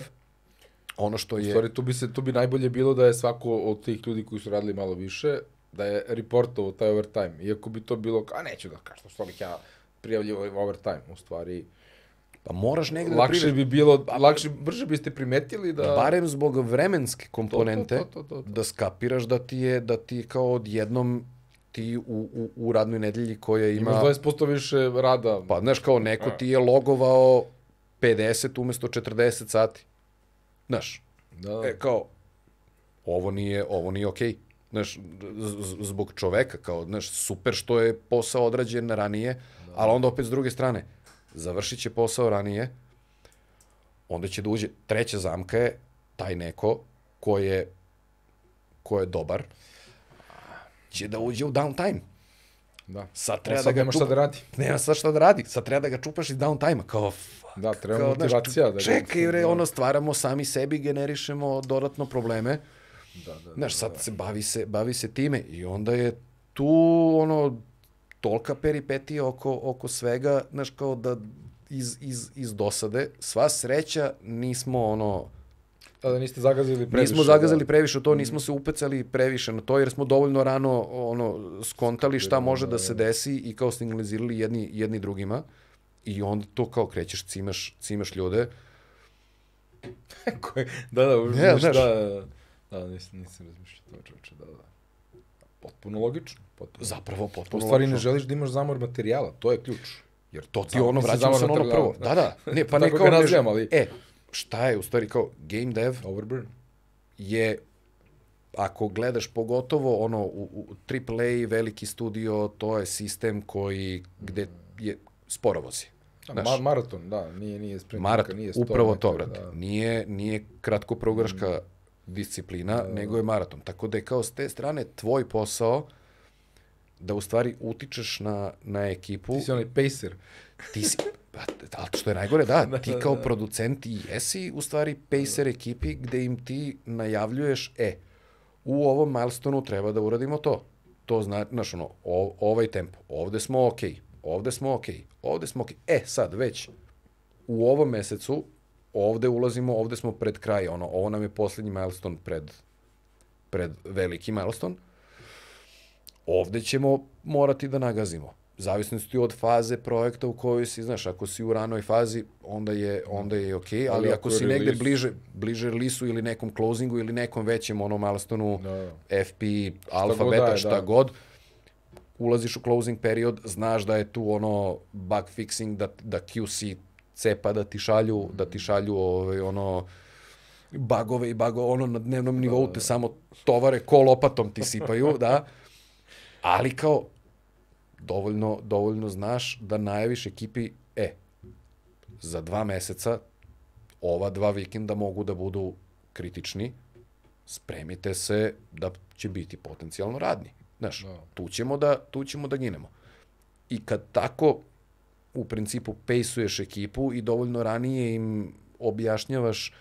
ono što je... U stvari, tu bi, se, tu bi najbolje bilo da je svako od tih ljudi koji su radili malo više, da je reportovo taj overtime. Iako bi to bilo, a neću da kažem, što bih ja prijavljivo overtime, u stvari... Pa moraš negde lakše da Lakše bi bilo, lakše, brže biste primetili da... Barem zbog vremenske komponente, to, to, to, da skapiraš da ti je, da ti kao odjednom ti u, u, u radnoj nedelji koja ima... Imaš 20% više rada. Pa, znaš, kao neko e. ti je logovao 50 umesto 40 sati. Znaš, da. e, kao, ovo nije, ovo nije okej. Okay. Znaš, zbog čoveka, kao, znaš, super što je posao odrađen ranije, da. ali onda opet s druge strane, završit će posao ranije, onda će da uđe, treća zamka je taj neko ko je, ko je dobar, će da uđe u downtime. Da. Sad treba da ga nema šta da radi. Nema sad šta da radi. Sad treba da ga čupaš iz downtime-a. Kao, fuck, da, treba kao, motivacija. Znaš, da čekaj, bre, da. ono, stvaramo sami sebi, generišemo dodatno probleme. Da, da, da znaš, da, sad da, da. se bavi se, bavi se time i onda je tu, ono, tolika peripetija oko, oko svega, znaš, kao da iz, iz, iz dosade, sva sreća nismo ono, A da niste zagazili previše. Nismo zagazili da. previše to, mhm. nismo se upecali previše na to, jer smo dovoljno rano ono, skontali šta može da, da se da. desi i kao signalizirali jedni, jedni drugima. I onda to kao krećeš, cimaš, cimaš ljude. da, da, ne, znaš. Da, da, da, da, razmišljao to da, da, da. Potpuno logično. Potpuno. Zapravo, potpuno U stvari logično. ne želiš da imaš zamor materijala, to je ključ. Jer to ti ono, vraćamo se na ono prvo. Da, da, ne, pa ne kao... Razlijam, ali... E, šta je u stvari kao game dev? Overburn. Je ako gledaš pogotovo ono u, u AAA veliki studio, to je sistem koji gde je sporovozi. Da, Ma, maraton, da, nije nije sprint, maraton, nije 100 upravo to, brate. Da. Nije nije kratko prograška mm disciplina, da. da nego da. je maraton. Tako da je kao s te strane tvoj posao da u stvari utičeš na, na ekipu. Ti si onaj pacer. Ti si, pa, da, što je najgore, da, da ti da, kao da, da. producent i jesi u stvari pacer ekipi gde im ti najavljuješ, e, u ovom milestonu treba da uradimo to. To znači, znaš, ono, o, ovaj tempo, ovde smo okej, okay, ovde smo okej, okay, ovde smo okej. Okay. E, sad, već, u ovom mesecu ovde ulazimo, ovde smo pred kraj, ono, ovo nam je poslednji milestone pred, pred veliki milestone. Ovde ćemo morati da nagazimo. Zavisnosti od faze projekta u kojoj si, znaš, ako si u ranoj fazi, onda je, onda je ok, ali, ali ako si release... negde bliže, bliže lisu ili nekom closingu ili nekom većem onom milestone-u, da. da. FP, šta alfa, god beta, daje, šta da. god, ulaziš u closing period, znaš da je tu ono bug fixing, da, da QC cepa da ti šalju, da ti šalju ovaj, ono, bagove i bagove, ono na dnevnom da, nivou da, te da. samo tovare ko lopatom ti sipaju, da. Ali kao, dovoljno, dovoljno znaš da najaviš ekipi, e, za dva meseca ova dva vikenda mogu da budu kritični, spremite se da će biti potencijalno radni. Znaš, da. tu, ćemo da, tu ćemo da ginemo. I kad tako u principu pejsuješ ekipu i dovoljno ranije im objašnjavaš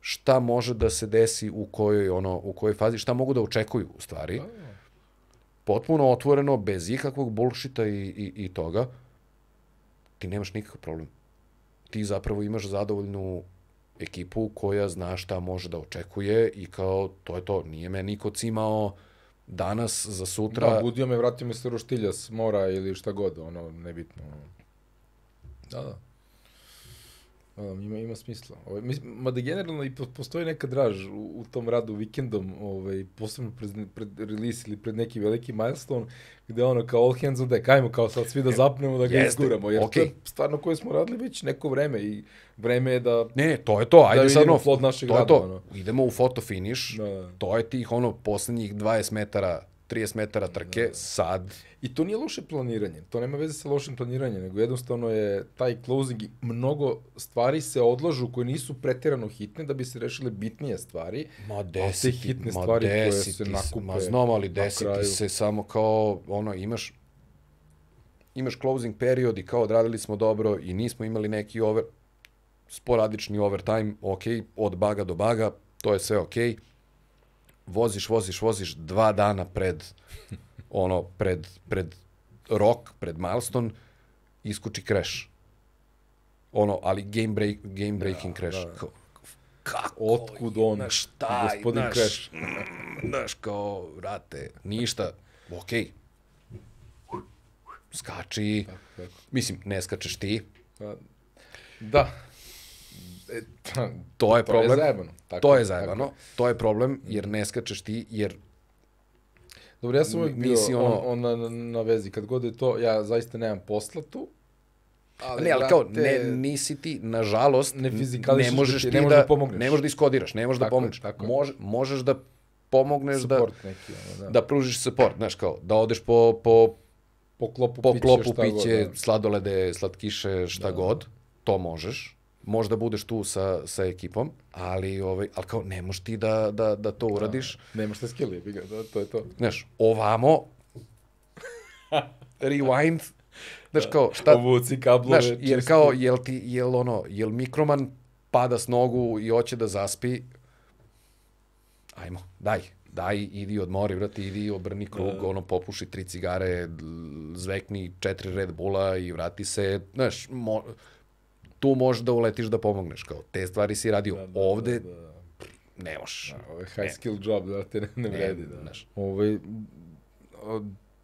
šta može da se desi u kojoj ono u kojoj fazi, šta mogu da očekuju u stvari. Da, da. Potpuno otvoreno, bez ikakvog bulšita i, i, i toga, ti nemaš nikakav problem. Ti zapravo imaš zadovoljnu ekipu koja zna šta može da očekuje i kao to je to, nije me niko cimao danas za sutra. Da, budio me, vratio me se roštilja s mora ili šta god, ono, nebitno. Da, da. Um, ima, ima smisla. Ovaj, mislim, mada generalno i postoji neka draž u, u tom radu vikendom, ovaj, posebno pred, pred release ili pred neki veliki milestone, gde ono kao all hands on deck, ajmo kao sad svi da e, zapnemo, da ga izguramo, jer okay. to je stvarno koje smo radili već neko vreme i vreme je da... Ne, ne, to je to, da ajde da sad ono, plod našeg to je to, ono. idemo u foto finish, da. to je tih ono poslednjih 20 metara 30 metara trke, da. sad. I to nije loše planiranje, to nema veze sa lošim planiranjem, nego jednostavno je taj closing, mnogo stvari se odlažu koje nisu pretirano hitne da bi se rešile bitnije stvari. Ma desiti, te hitne ma stvari desiti, koje se nakupe. Ma znam, ali desiti se samo kao, ono, imaš imaš closing period i kao odradili smo dobro i nismo imali neki over, sporadični overtime, ok, od baga do baga, to je sve okej. Okay voziš, voziš, voziš dva dana pred, ono, pred, pred rok, pred milestone, iskuči crash. Ono, ali game, break, game breaking da, crash. Da. Kao, kako? Otkud on? šta taj, gospodin naš, crash. Mm, znaš, kao, rate, ništa. Okej. Okay. Skači. Tako, tako. Mislim, ne skačeš ti. Pa, da. E, to je to problem. To je zajebano. Tako, to je zajebano. Tako. To je problem jer mm. ne skačeš ti, jer Dobro, ja sam uvijek bio ono... on, on na, na vezi. Kad god je to, ja zaista nemam posla tu, Ali, ne, ali kao, te... ne, nisi ti, nažalost, ne, da ne možeš ti, ne da, da pomogneš. ne možeš da iskodiraš, ne možeš da tako da pomogneš. Mož, možeš da pomogneš da- support da, neki, ono, da. da pružiš support, znaš kao, da odeš po, po, po klopu, po klopu piće, god, sladolede, slatkiše, šta da. god, to možeš, možda budeš tu sa, sa ekipom, ali, ovaj, ali kao ne možeš ti da, da, da to da, uradiš. Da, nemaš te skilli, biga, da, to je to. Znaš, ovamo, rewind, znaš da, kao, šta... Ovuci kablove. Znaš, jer kao, jel ti, jel ono, jel mikroman pada s nogu i hoće da zaspi, ajmo, daj, daj, idi odmori, vrati, idi, obrni krug, da. ono, popuši tri cigare, zvekni četiri Red Bulla i vrati se, znaš, mo, tu možeš da uletiš da pomogneš, kao te stvari si radio da, da, da, da ovde, da, da. ne možeš. Da, ovaj high ne. skill job, da te ne, ne vredi. Da. Znaš. Ovaj,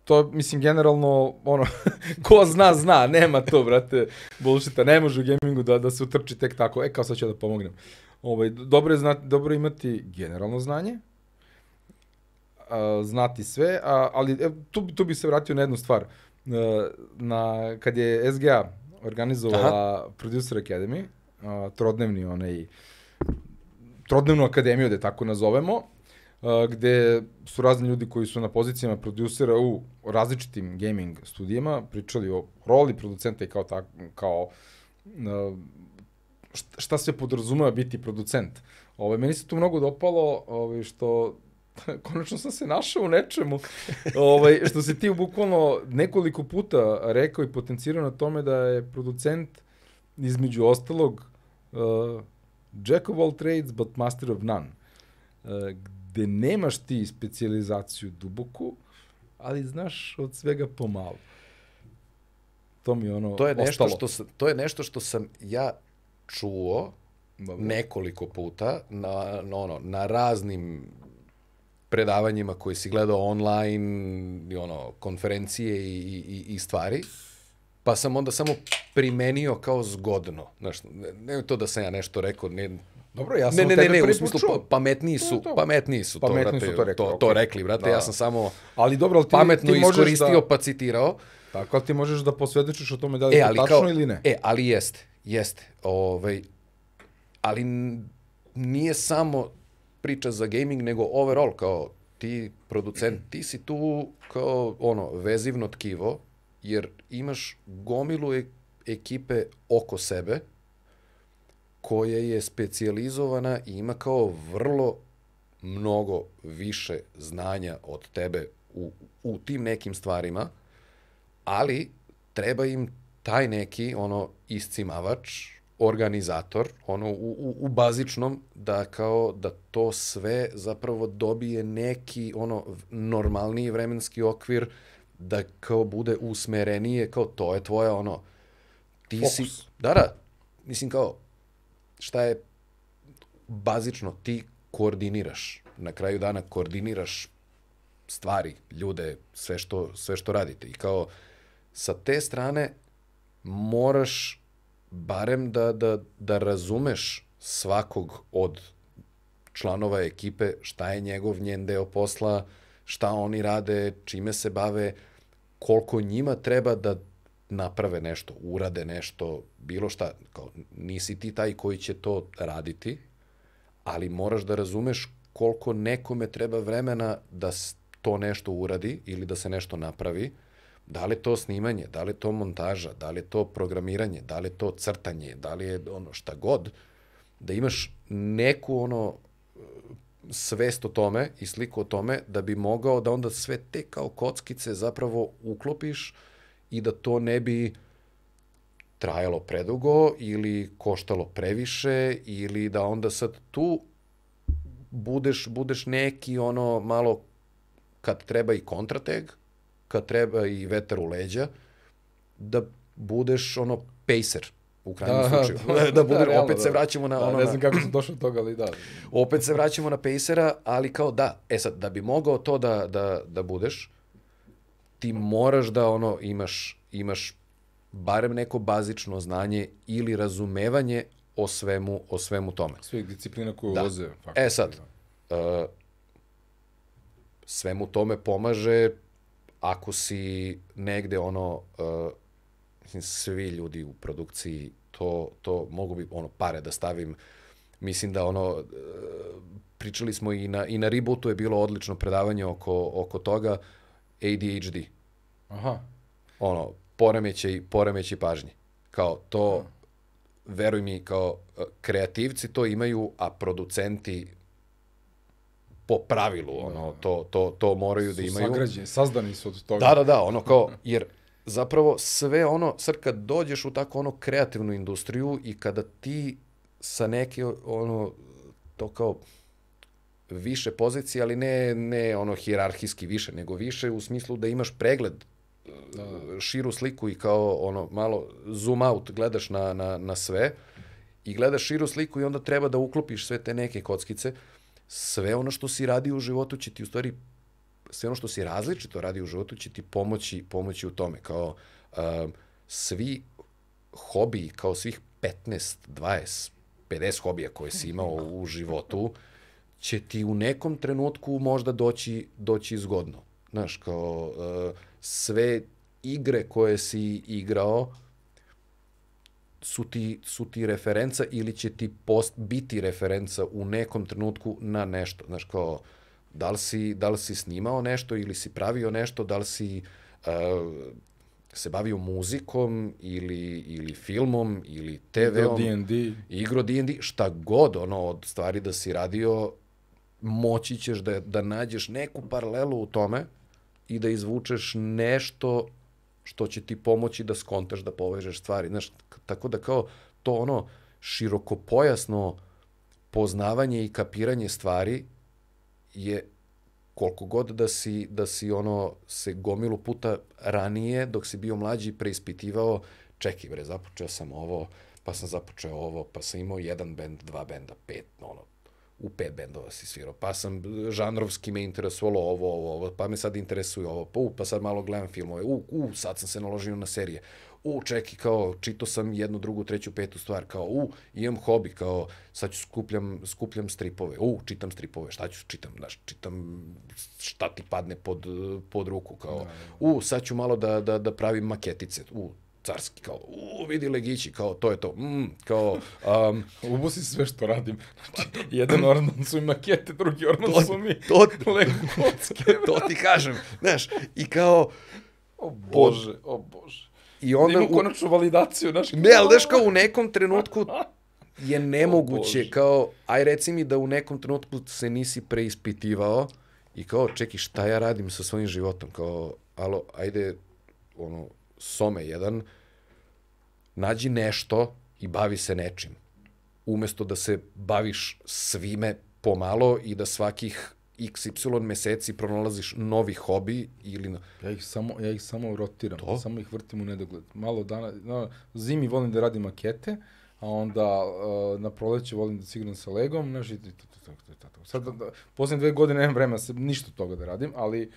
to, mislim, generalno, ono, ko zna, zna, nema to, brate, bullshita, ne može u gamingu da, da se utrči tek tako, e, kao sad ću da pomognem. Ovaj, dobro, je znati, dobro imati generalno znanje, a, znati sve, a, ali e, tu, tu bi se vratio na jednu stvar, e, na, kad je SGA organizovala Aha. Producer Academy, uh, trodnevni onaj, trodnevnu akademiju, da tako nazovemo, uh, gde su razni ljudi koji su na pozicijama producera u različitim gaming studijama pričali o roli producenta i kao, tak, kao uh, šta se podrazumeva biti producent. Ove, ovaj, meni se tu mnogo dopalo ove, ovaj, što konačno sam se našao u nečemu. ovaj, što se ti bukvalno nekoliko puta rekao i potencirao na tome da je producent između ostalog uh, Jack of all trades but master of none. Uh, gde nemaš ti specializaciju duboku, ali znaš od svega pomalo. To mi je ono to je nešto ostalo. Što sam, to je nešto što sam ja čuo Dobro. nekoliko puta na, na, ono, na raznim predavanjima koje si gledao online, ono, konferencije i, i, i stvari, pa sam onda samo primenio kao zgodno. Znaš, ne, ne to da sam ja nešto rekao, ne, Dobro, ja sam ne, ne, ne, ne, u smislu pa, pametniji su, to, to. pametniji su to, brate, su to, rekli, to, okay. to rekli, brate, da. ja sam samo ali dobro, ali ti, pametno ti iskoristio, da, pa citirao. Tako, ali ti možeš da posvedočiš o tome da li e, je tačno kao, ili ne. E, ali jeste, jeste, ovaj, ali nije samo priča za gaming, nego overall, kao ti producent, ti si tu kao ono, vezivno tkivo, jer imaš gomilu e ekipe oko sebe, koja je specijalizovana i ima kao vrlo mnogo više znanja od tebe u, u tim nekim stvarima, ali treba im taj neki ono iscimavač organizator, ono u, u, u bazičnom, da kao da to sve zapravo dobije neki ono normalni vremenski okvir, da kao bude usmerenije, kao to je tvoje ono, ti Fokus. si, da da, mislim kao, šta je bazično, ti koordiniraš, na kraju dana koordiniraš stvari, ljude, sve što, sve što radite i kao sa te strane moraš barem da, da, da razumeš svakog od članova ekipe, šta je njegov njen deo posla, šta oni rade, čime se bave, koliko njima treba da naprave nešto, urade nešto, bilo šta. Kao, nisi ti taj koji će to raditi, ali moraš da razumeš koliko nekome treba vremena da to nešto uradi ili da se nešto napravi, Da li to snimanje, da li to montaža, da li to programiranje, da li to crtanje, da li je ono šta god, da imaš neku ono svest o tome i sliku o tome da bi mogao da onda sve te kao kockice zapravo uklopiš i da to ne bi trajalo predugo ili koštalo previše ili da onda sad tu budeš, budeš neki ono malo kad treba i kontrateg, kad treba i vetar u leđa, da budeš ono pacer u krajnjem da, slučaju. Da, da budeš, da, opet da. se vraćamo na... Da, ono, ne znam kako sam došao do toga, ali da. Opet se vraćamo na pacera, ali kao da. E sad, da bi mogao to da, da, da budeš, ti moraš da ono imaš, imaš barem neko bazično znanje ili razumevanje o svemu, o svemu tome. Sve disciplina koju da. voze. Faktor, e sad, da. uh, svemu tome pomaže ako si negde ono, uh, mislim, svi ljudi u produkciji to, to mogu bi, ono, pare da stavim, mislim da ono, eh, pričali smo i na, i na rebootu je bilo odlično predavanje oko, oko toga, ADHD. Aha. Ono, poremećaj, poremećaj pažnje. Kao to, Aha. veruj mi, kao eh, kreativci to imaju, a producenti po pravilu, ono, da. to, to, to moraju su da imaju. Sagrađeni, sazdani su od toga. Da, da, da, ono kao, jer zapravo sve ono, sad kad dođeš u tako ono kreativnu industriju i kada ti sa neke ono, to kao više pozicije, ali ne, ne ono hirarhijski više, nego više u smislu da imaš pregled da, da. širu sliku i kao ono malo zoom out gledaš na, na, na sve i gledaš širu sliku i onda treba da uklopiš sve te neke kockice. Uh, sve ono što si radio u životu će ti u stvari sve ono što si različito radi u životu će ti pomoći, pomoći u tome. Kao um, svi hobi, kao svih 15, 20, 50 hobija koje si imao u životu, će ti u nekom trenutku možda doći, doći zgodno. Znaš, kao uh, sve igre koje si igrao su ti, su ti referenca ili će ti post biti referenca u nekom trenutku na nešto. Znaš, kao, da li si, da li si snimao nešto ili si pravio nešto, da li si uh, se bavio muzikom ili, ili filmom ili TV-om. Igro D&D. Igro D&D, šta god ono od stvari da si radio, moći ćeš da, da nađeš neku paralelu u tome i da izvučeš nešto što će ti pomoći da skontaš, da povežeš stvari. Znaš, tako da kao to ono širokopojasno poznavanje i kapiranje stvari je koliko god da si, da si ono se gomilu puta ranije dok si bio mlađi preispitivao čekaj bre, započeo sam ovo, pa sam započeo ovo, pa sam imao jedan bend, dva benda, pet, ono, u pet bendova si svirao, pa sam žanrovski me interesovalo ovo, ovo, ovo, pa me sad interesuje ovo, pa u, pa sad malo gledam filmove, u, u, sad sam se naložio na serije, u, čeki, kao, čito sam jednu, drugu, treću, petu stvar, kao, u, imam hobi, kao, sad ću skupljam, skupljam stripove, u, čitam stripove, šta ću čitam, znaš, čitam šta ti padne pod, pod ruku, kao, da, da, da. u, sad ću malo da, da, da pravim maketice, u, carski, kao, u, vidi legići, kao, to je to, mm, kao... Um, Ubusi sve što radim. Pa znači, jedan ornan su i makete, drugi ornan to, su mi to, legotske. to ti kažem, znaš, i kao... O Bože, o, Bože. I onda... Da konačno konačnu validaciju, znaš. Ne, ali znaš, kao u nekom trenutku je nemoguće, kao, aj reci mi da u nekom trenutku se nisi preispitivao i kao, čeki, šta ja radim sa svojim životom, kao, alo, ajde, ono, Some jedan, nađi nešto i bavi se nečim. Umesto da se baviš svime pomalo i da svakih XY meseci pronalaziš novi hobi ili... Ja ih samo, ja ih samo rotiram, to? samo ih vrtim u nedogled. Malo dana, na, zimi volim da radim makete, a onda uh, na proleće volim da sigram sa legom, znaš, i to, to, to, to, Sad, da, da poslednje dve godine nemam vremena, se, ništa toga da radim, ali uh,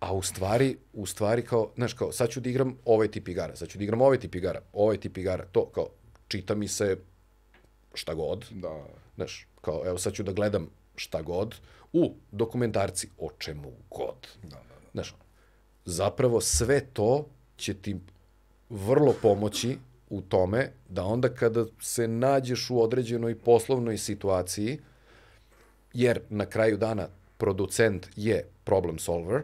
A u stvari, u stvari kao, znaš, kao, sad ću da igram ovaj tip igara, sad ću da igram ovaj tip igara, ovaj tip igara, to, kao, čita mi se šta god. Da. Znaš, kao, evo, sad ću da gledam šta god, u dokumentarci o čemu god. Da, da, da. Znaš, zapravo sve to će ti vrlo pomoći u tome da onda kada se nađeš u određenoj poslovnoj situaciji, jer na kraju dana producent je problem solver,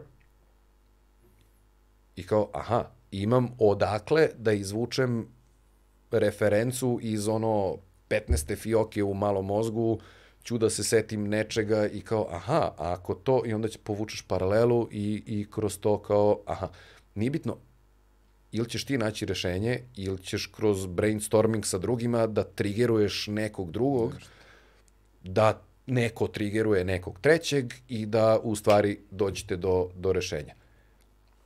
I kao, aha, imam odakle da izvučem referencu iz ono 15. fioke u malom mozgu, ću da se setim nečega i kao, aha, ako to, i onda će povučeš paralelu i, i kroz to kao, aha, nije bitno, ili ćeš ti naći rešenje, ili ćeš kroz brainstorming sa drugima da trigeruješ nekog drugog, da neko trigeruje nekog trećeg i da u stvari dođete do, do rešenja.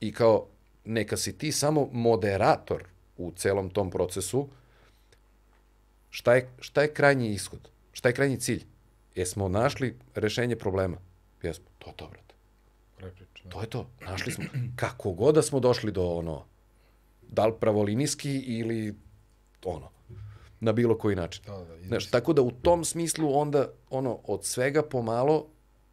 I kao, neka si ti samo moderator u celom tom procesu, šta je, šta je krajnji ishod? Šta je krajnji cilj? Jesmo našli rešenje problema? Jesmo. To je to, brate. To je to. Našli smo. Kako god da smo došli do ono, da li pravolinijski ili ono, na bilo koji način. Da, da, Znaš, tako da u tom smislu onda ono, od svega pomalo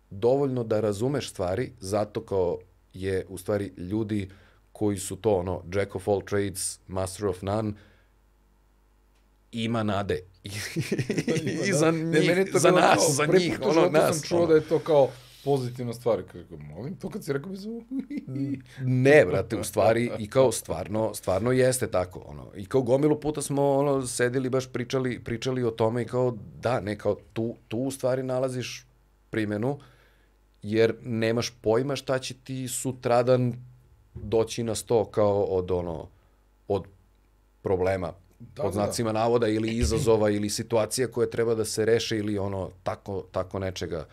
dovoljno da razumeš stvari, zato kao je u stvari ljudi uh, koji su to ono Jack of all trades, master of none, ima nade. I, za njih, ne, za nas, kao, za njih, ono nas. sam čuo ono. da je to kao pozitivna stvar. Kako, molim, to kad si rekao bi zvuk. ne, brate, u stvari, i kao stvarno, stvarno jeste tako. Ono. I kao gomilu puta smo ono, sedeli, baš pričali, pričali o tome i kao da, ne, kao tu, tu u stvari nalaziš primjenu, jer nemaš pojma šta će ti sutradan doći na sto kao od ono, od problema da, pod da. znacima da. navoda ili izazova ili situacija koja treba da se reše ili ono tako, tako nečega.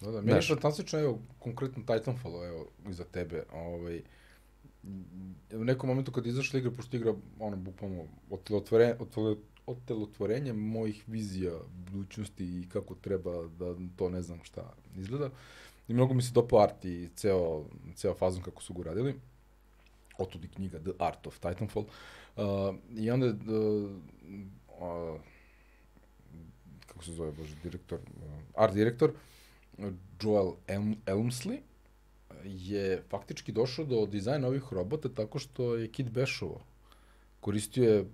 Da, da, meni je fantastično, evo, konkretno Titanfall, evo, iza tebe, ovaj, u nekom momentu kad izašla igra, pošto igra, ono, bukvalno, otelotvore, otelotvorenje mojih vizija budućnosti i kako treba da to ne znam šta izgleda, uh, I mnogo mi se dopao art i ceo, ceo fazon kako su ga radili. Otud i knjiga The Art of Titanfall. Uh, I onda uh, uh, kako se zove, bože, direktor, uh, art direktor, Joel Elm, Elmsley, uh, je faktički došao do dizajna ovih robota tako što je Kid Bešovo koristio je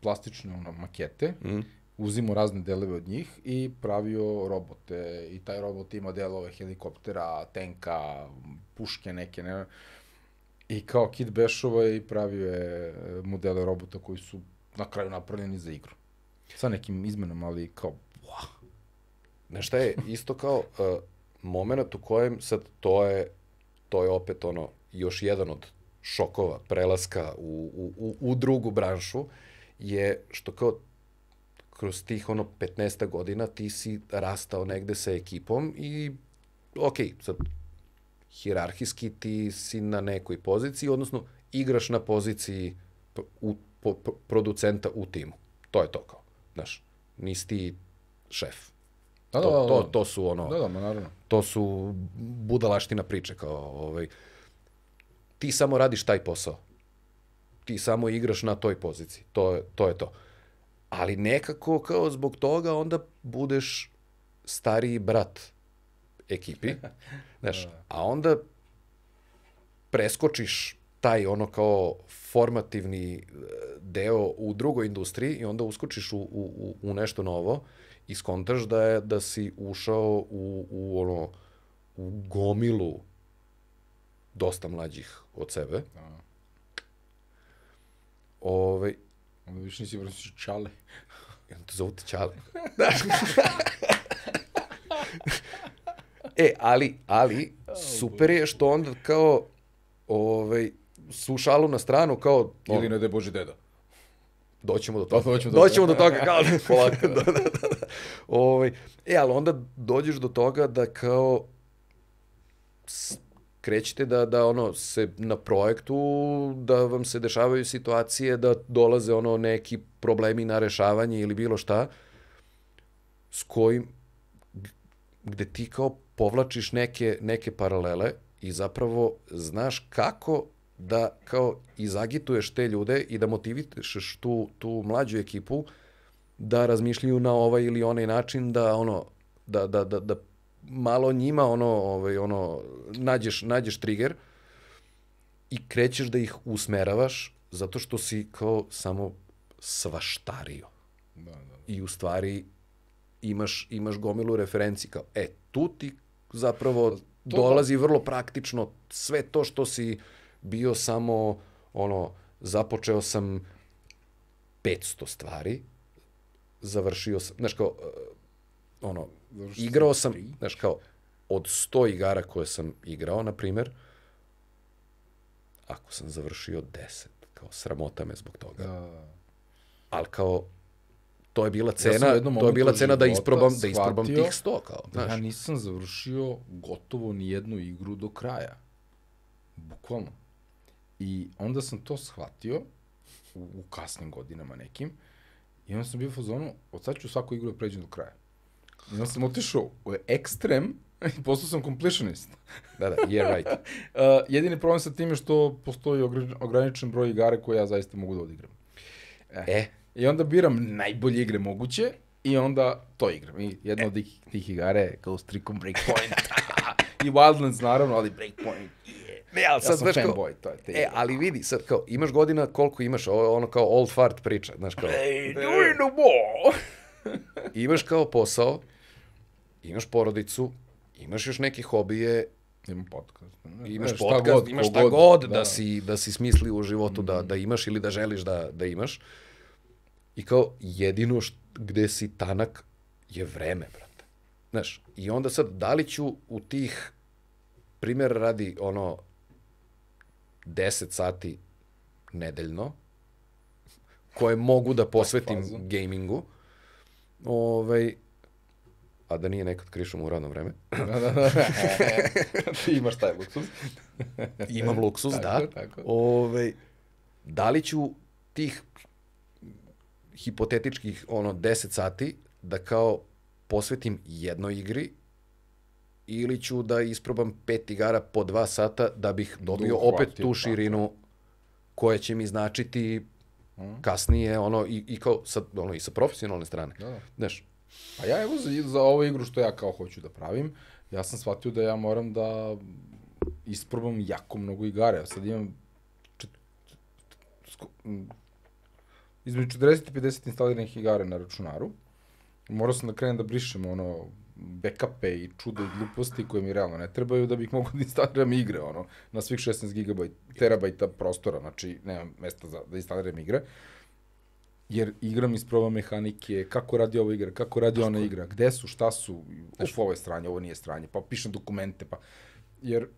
plastične ono, makete mm uzimao razne delove od njih i pravio robote. I taj robot ima delove helikoptera, tenka, puške neke, ne, I kao Kid Bešova i pravio je e, modele robota koji su na kraju napravljeni za igru. Sa nekim izmenama, ali kao, wow. Znaš šta je, isto kao uh, moment u kojem sad to je, to je opet ono, još jedan od šokova, prelaska u, u, u, u drugu branšu, je što kao kroz tih ono 15 godina ti si rastao negde sa ekipom i ok, sad hirarhijski ti si na nekoj poziciji, odnosno igraš na poziciji u, po, producenta u timu. To je to kao, znaš, nisi ti šef. Da, da, da, da. To, to, da. to su ono, da, da, ma, naravno. to su budalaština priče kao, ovaj, ti samo radiš taj posao. Ti samo igraš na toj poziciji. To, je to je to. Ali nekako kao zbog toga onda budeš stariji brat ekipi, znaš, da. a onda preskočiš taj ono kao formativni e, deo u drugoj industriji i onda uskočiš u, u, u nešto novo i skontaš da, je, da si ušao u, u, ono, u gomilu dosta mlađih od sebe. Da. Ove, ovaj, Onda više nisi vrlo sviđa čale. I onda te zovu te čale. e, ali, ali, super je što onda kao, ovaj, su šalu na stranu kao... On, Ili ne de Boži deda. Doćemo do da, toga. Da, doćemo, do, doćemo do toga. Kao, da- polako. Da. da, da, da. Ove, ovaj, e, ali onda dođeš do toga da kao krećete, da, da ono se na projektu, da vam se dešavaju situacije, da dolaze ono neki problemi na rešavanje ili bilo šta, s kojim, gde ti kao povlačiš neke, neke paralele i zapravo znaš kako da kao izagituješ te ljude i da motivišeš tu, tu mlađu ekipu da razmišljaju na ovaj ili onaj način da ono da, da, da, da malo njima ono, ovaj, ono, nađeš, nađeš trigger i krećeš da ih usmeravaš zato što si kao samo svaštario. Da, da. I u stvari imaš, imaš gomilu referenci kao, e, tu ti zapravo to, da. dolazi da. vrlo praktično sve to što si bio samo, ono, započeo sam 500 stvari, završio sam, znači kao, ono, igrao sam, znaš kao, od 100 igara koje sam igrao, na primer, ako sam završio 10, kao sramota me zbog toga. Da. Ali kao, to je bila cena, ja to je bila cena da isprobam, da isprobam tih 100, kao, da znaš. ja nisam završio gotovo ni jednu igru do kraja. Bukvalno. I onda sam to shvatio u, u kasnim godinama nekim i onda sam bio u fazonu, od sad ću svaku igru da pređem do kraja. I onda sam otišao u ekstrem i postao sam completionist. Da, da, yeah right. uh, jedini problem sa tim je što postoji ograničen broj igara koje ja zaista mogu da odigram. E. e. I onda biram najbolje igre moguće i onda to igram. I jedna e. od tih, tih igara je kao strikom Breakpoint. I Wildlands naravno, ali Breakpoint. Yeah. Ne, ali sad, sam znaš, fanboy, to je te. E, ali vidi, sad kao, imaš godina koliko imaš, ovo je ono kao old fart priča, znaš kao. Hey, do you no more! imaš kao posao, imaš porodicu, imaš još neke hobije, Ima podcast. Ne, imaš ne, šta podcast, god, imaš šta god, da, da, si, da si smisli u životu mm. da, da mm. imaš ili da želiš da, da imaš. I kao jedino št, gde si tanak je vreme, brate. Znaš, i onda sad, da li ću u tih, primjer radi ono, 10 sati nedeljno, koje mogu da posvetim gamingu, ovaj, a da nije nekad krišom u radno vreme. da, da, da. Ti imaš taj luksuz. Imam luksus, tako, da. Tako. Ove, da li ću tih hipotetičkih ono 10 sati da kao posvetim jednoj igri ili ću da isprobam pet igara po dva sata da bih dobio Duh, opet hvatio, tu širinu tako. koja će mi značiti mhm. kasnije ono i, i kao sad ono i sa profesionalne strane. Da, da. Znaš, Pa ja evo za, za ovu igru što ja kao hoću da pravim, ja sam shvatio da ja moram da isprobam jako mnogo igara. Sad imam čet... između 40 i 50 instaliranih igara na računaru. Morao sam da krenem da brišem ono backupe i čudo i gluposti koje mi realno ne trebaju da bih mogao da instaliram igre, ono, na svih 16 GB terabajta prostora, znači nemam mesta za da instaliram igre. Uh, jer igram iz prova mehanike, kako radi ova igra, kako radi ona igra, gde su, šta su, uf, ovo je stranje, ovo nije stranje, pa pišem dokumente, pa... Jer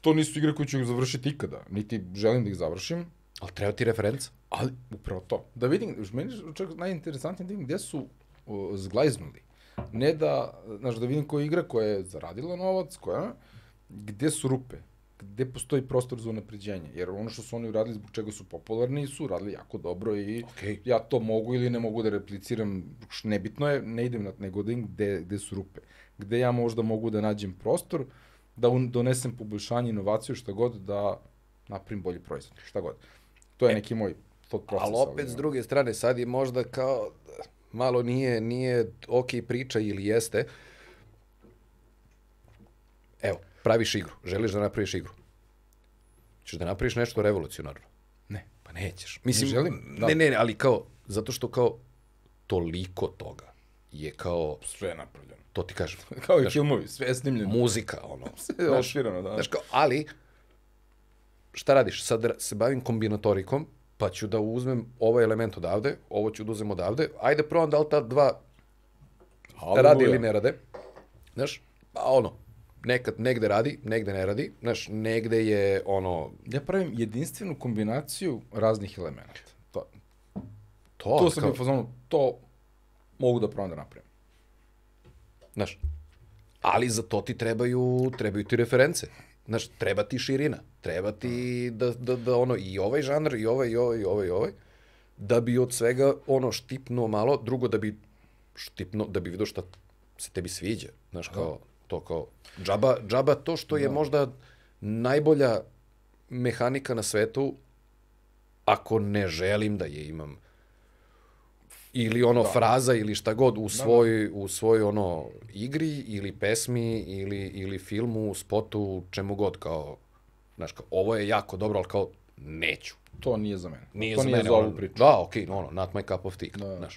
to nisu igre koje ću završiti ikada, niti želim da ih završim. Ali treba ti referenca? Ali, upravo to. Da vidim, meni čak najinteresantnije da vidim gde su o, zglajznuli. Ne da, znaš, da vidim koja igra koja je zaradila novac, koja, gde su rupe gde postoji prostor za unapređenje. Jer ono što su oni uradili, zbog čega su popularni, su uradili jako dobro i okay. ja to mogu ili ne mogu da repliciram, nebitno je, ne idem na nego da gde, gde su rupe. Gde ja možda mogu da nađem prostor, da un, donesem poboljšanje, inovaciju, šta god, da naprim bolji proizvod, šta god. To je e, neki moj tot proces. Ali opet, s druge strane, sad je možda kao, malo nije, nije okay priča ili jeste, Evo, praviš igru, želiš da napraviš igru. Češ da napraviš nešto revolucionarno. Ne. Pa nećeš. Mislim, ne želim. Da. Ne, ne, ne, ali kao, zato što kao toliko toga je kao... Sve je napravljeno. To ti kažem. kao i znaš, filmovi, sve je snimljeno. Muzika, ono. sve je oširano, da. Znaš kao, ali, šta radiš? Sad se bavim kombinatorikom, pa ću da uzmem ovaj element odavde, ovo ću da uzmem odavde, ajde provam da li ta dva Halleluja. radi ili ne rade. Znaš, pa ono, nekad negde radi, negde ne radi, znaš, negde je ono... Ja pravim jedinstvenu kombinaciju raznih elemenata. To, to, to sam kao... bio fazonu, to mogu da provam da napravim. Znaš, ali za to ti trebaju, trebaju ti reference. Znaš, treba ti širina, treba ti da, da, da ono, i ovaj žanr, i ovaj, i ovaj, i ovaj, i ovaj, da bi od svega ono štipno malo, drugo da bi štipno, da bi vidio šta se tebi sviđa. Znaš, kao, to kao džaba, džaba to što je da. možda najbolja mehanika na svetu ako ne želim da je imam ili ono da. fraza ili šta god u svoj da, da. u svoj ono igri ili pesmi ili ili filmu, spotu, čemu god kao znaš kao ovo je jako dobro, al kao neću. To nije za mene. Nije to za nije mene, za ovu priču. Da, okej, okay, ono, not my cup of tea, da.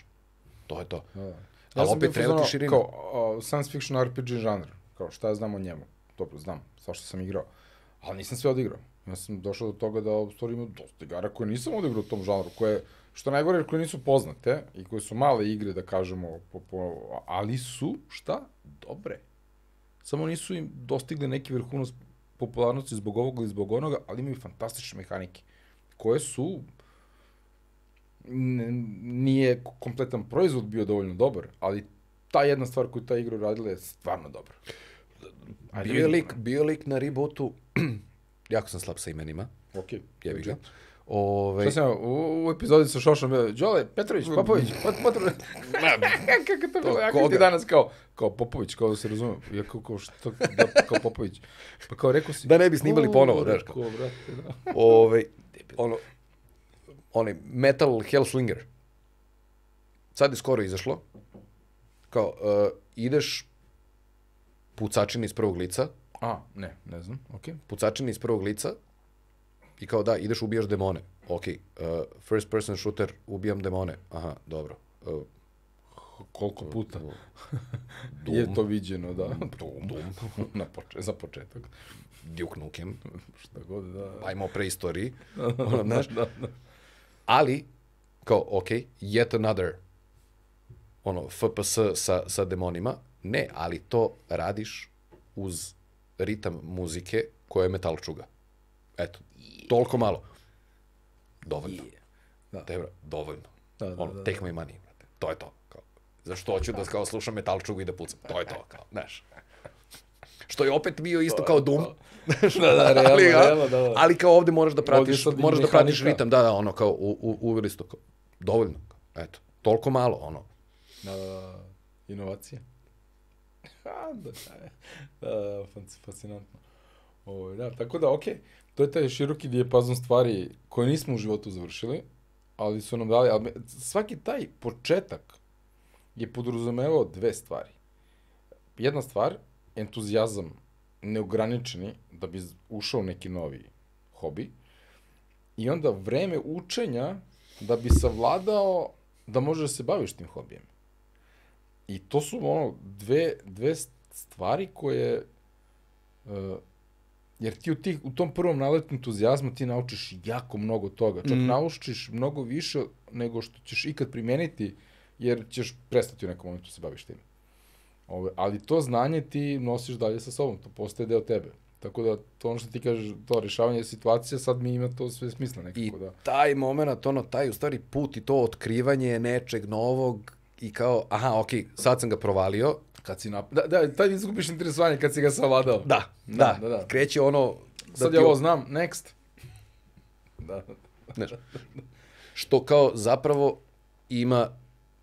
To je to. Da. da. Ja ali opet treba ti širinu. Kao uh, science fiction RPG žanr kao šta ja znam o njemu, dobro, znam, što sam igrao, ali nisam sve odigrao. Ja sam došao do toga da stvari ima dosta igara koje nisam odigrao u tom žanru, koje, što najgore, koje nisu poznate i koje su male igre, da kažemo, po, po, ali su, šta, dobre. Samo nisu im dostigle neki vrhunac popularnosti zbog ovog ili zbog onoga, ali imaju fantastične mehanike, koje su, nije kompletan proizvod bio dovoljno dobar, ali ta jedna stvar koju ta igra radila je stvarno dobra. Ajde bio, je lik, bio lik na rebootu, jako sam slab sa imenima. Ok. Jebi ga. Ove... Ovaj- Šta sam, u, u epizodi sa Šošom, e, Đole, Petrović, Popović, Pot, Potrović. Kako to bilo, jako ti danas kao, kao Popović, kao da se razume, ja kao, kao, što, da, kao Popović. Pa kao rekao si... Da ne bi snimali ponovo, daš kao. brate, da. Ove, ovaj, ono, onaj Metal Hellslinger. Sad je skoro izašlo. Kao, uh, ideš pucačin iz prvog lica. A, ne, ne znam, okej. Okay. Pucačin iz prvog lica i kao da, ideš ubijaš demone. Ok, uh, first person shooter, ubijam demone. Aha, dobro. Uh, Koliko puta Doom. je to viđeno, da. Doom. Doom. Na poče, za početak. Duke Nukem. Šta god, da. Ajmo pre preistoriji. Da, da, ono, znaš? da, da. Ali, kao, ok, yet another ono, FPS sa, sa demonima, Ne, ali to radiš uz ritam muzike koja je metal čuga. Eto, yeah. toliko malo. Dovoljno. Yeah. Da. Tebra, dovoljno. Da, da, ono, da, da. take my money, brate. To je to. Kao, zašto hoću da, da kao slušam metal čugu i da pucam? To je to, kao, znaš. Što je opet bio isto kao Doom. da, da, realno, ali, realno, da, da. Ali kao ovde moraš da pratiš, moraš da pratiš ritam, da, da, ono, kao, u, u, uveli dovoljno, eto, toliko malo, ono. Da, da, da, da. inovacije. Hando. Da, da, da, da fascinantno. O, ovaj, da, tako da, okej. Okay. To je taj široki dijepazon stvari koje nismo u životu završili, ali su nam dali, ali svaki taj početak je podrazumevao dve stvari. Jedna stvar, entuzijazam neograničeni da bi ušao neki novi hobi i onda vreme učenja da bi savladao da možeš da se baviš tim hobijem. I to su ono dve, dve stvari koje... Uh, jer ti u, tih, u tom prvom naletu entuzijazma ti naučiš jako mnogo toga. Čak mm. naučiš mnogo više nego što ćeš ikad primeniti, jer ćeš prestati u nekom momentu da se baviš time. Ove, ali to znanje ti nosiš dalje sa sobom, to postaje deo tebe. Tako da to ono što ti kažeš, to rešavanje situacije, sad mi ima to sve smisla nekako. I da. taj moment, ono, taj u stvari put i to otkrivanje nečeg novog i kao, aha, okay, sad sam ga provalio. Kad si nap... Da, da, tad izgubiš interesovanje kad si ga savladao. Da, da, da, da, da. kreće ono... Da sad ja ovo znam, next. Da. Znaš, što kao zapravo ima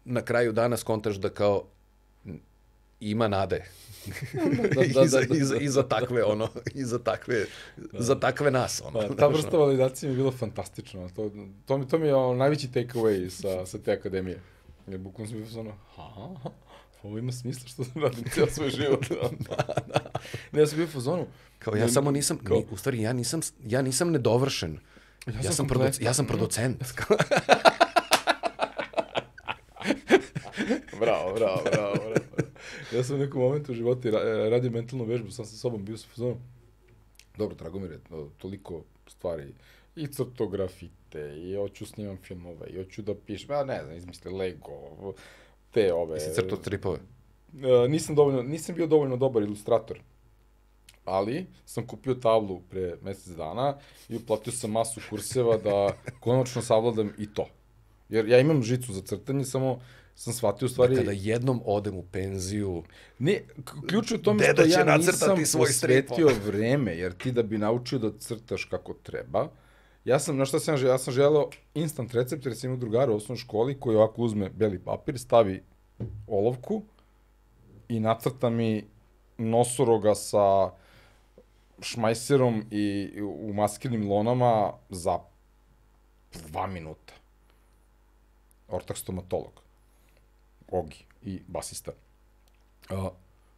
na kraju dana skontaš da kao ima nade. da, da, da, da. za, i, za, takve ono, za takve, da. za takve nas ono. Da, ta vrsta validacija mi je bilo fantastično, to, to, mi, to mi je ono, najveći take away sa, sa te akademije. Ja bukvom sam bio ono, ha, pa ovo ima smisla što sam radim cijel svoj život. Da, da, da. Ne, ja sam bio u fazonu. Kao ja ne, samo nisam, kao... ni, u stvari ja nisam, ja nisam nedovršen. Ja, ja sam, sam produc, ja sam producent. bravo, bravo, bravo, bravo. Ja sam u nekom momentu u životu e, radio mentalnu vežbu, sam sa sobom bio sa fazonu. Dobro, Dragomir, da toliko stvari i grafite, i hoću snimam filmove, i hoću da pišem, ja ne znam, izmisli Lego, te ove... I crto tripove? E, nisam, dovoljno, nisam bio dovoljno dobar ilustrator, ali sam kupio tablu pre mesec dana i uplatio sam masu kurseva da konačno savladam i to. Jer ja imam žicu za crtanje, samo sam shvatio u stvari... Da kada jednom odem u penziju... Ne, ključ je u tome što ja nisam svoj posvetio vreme, jer ti da bi naučio da crtaš kako treba, Ja sam, na šta sam želeo? Ja sam želeo instant recept jer sam imao drugara u osnovnoj školi koji ovako uzme beli papir, stavi olovku i nacrta mi nosoroga sa šmajserom i u maskirnim lonama za dva minuta. Ortak stomatolog. Ogi i basista. Uh,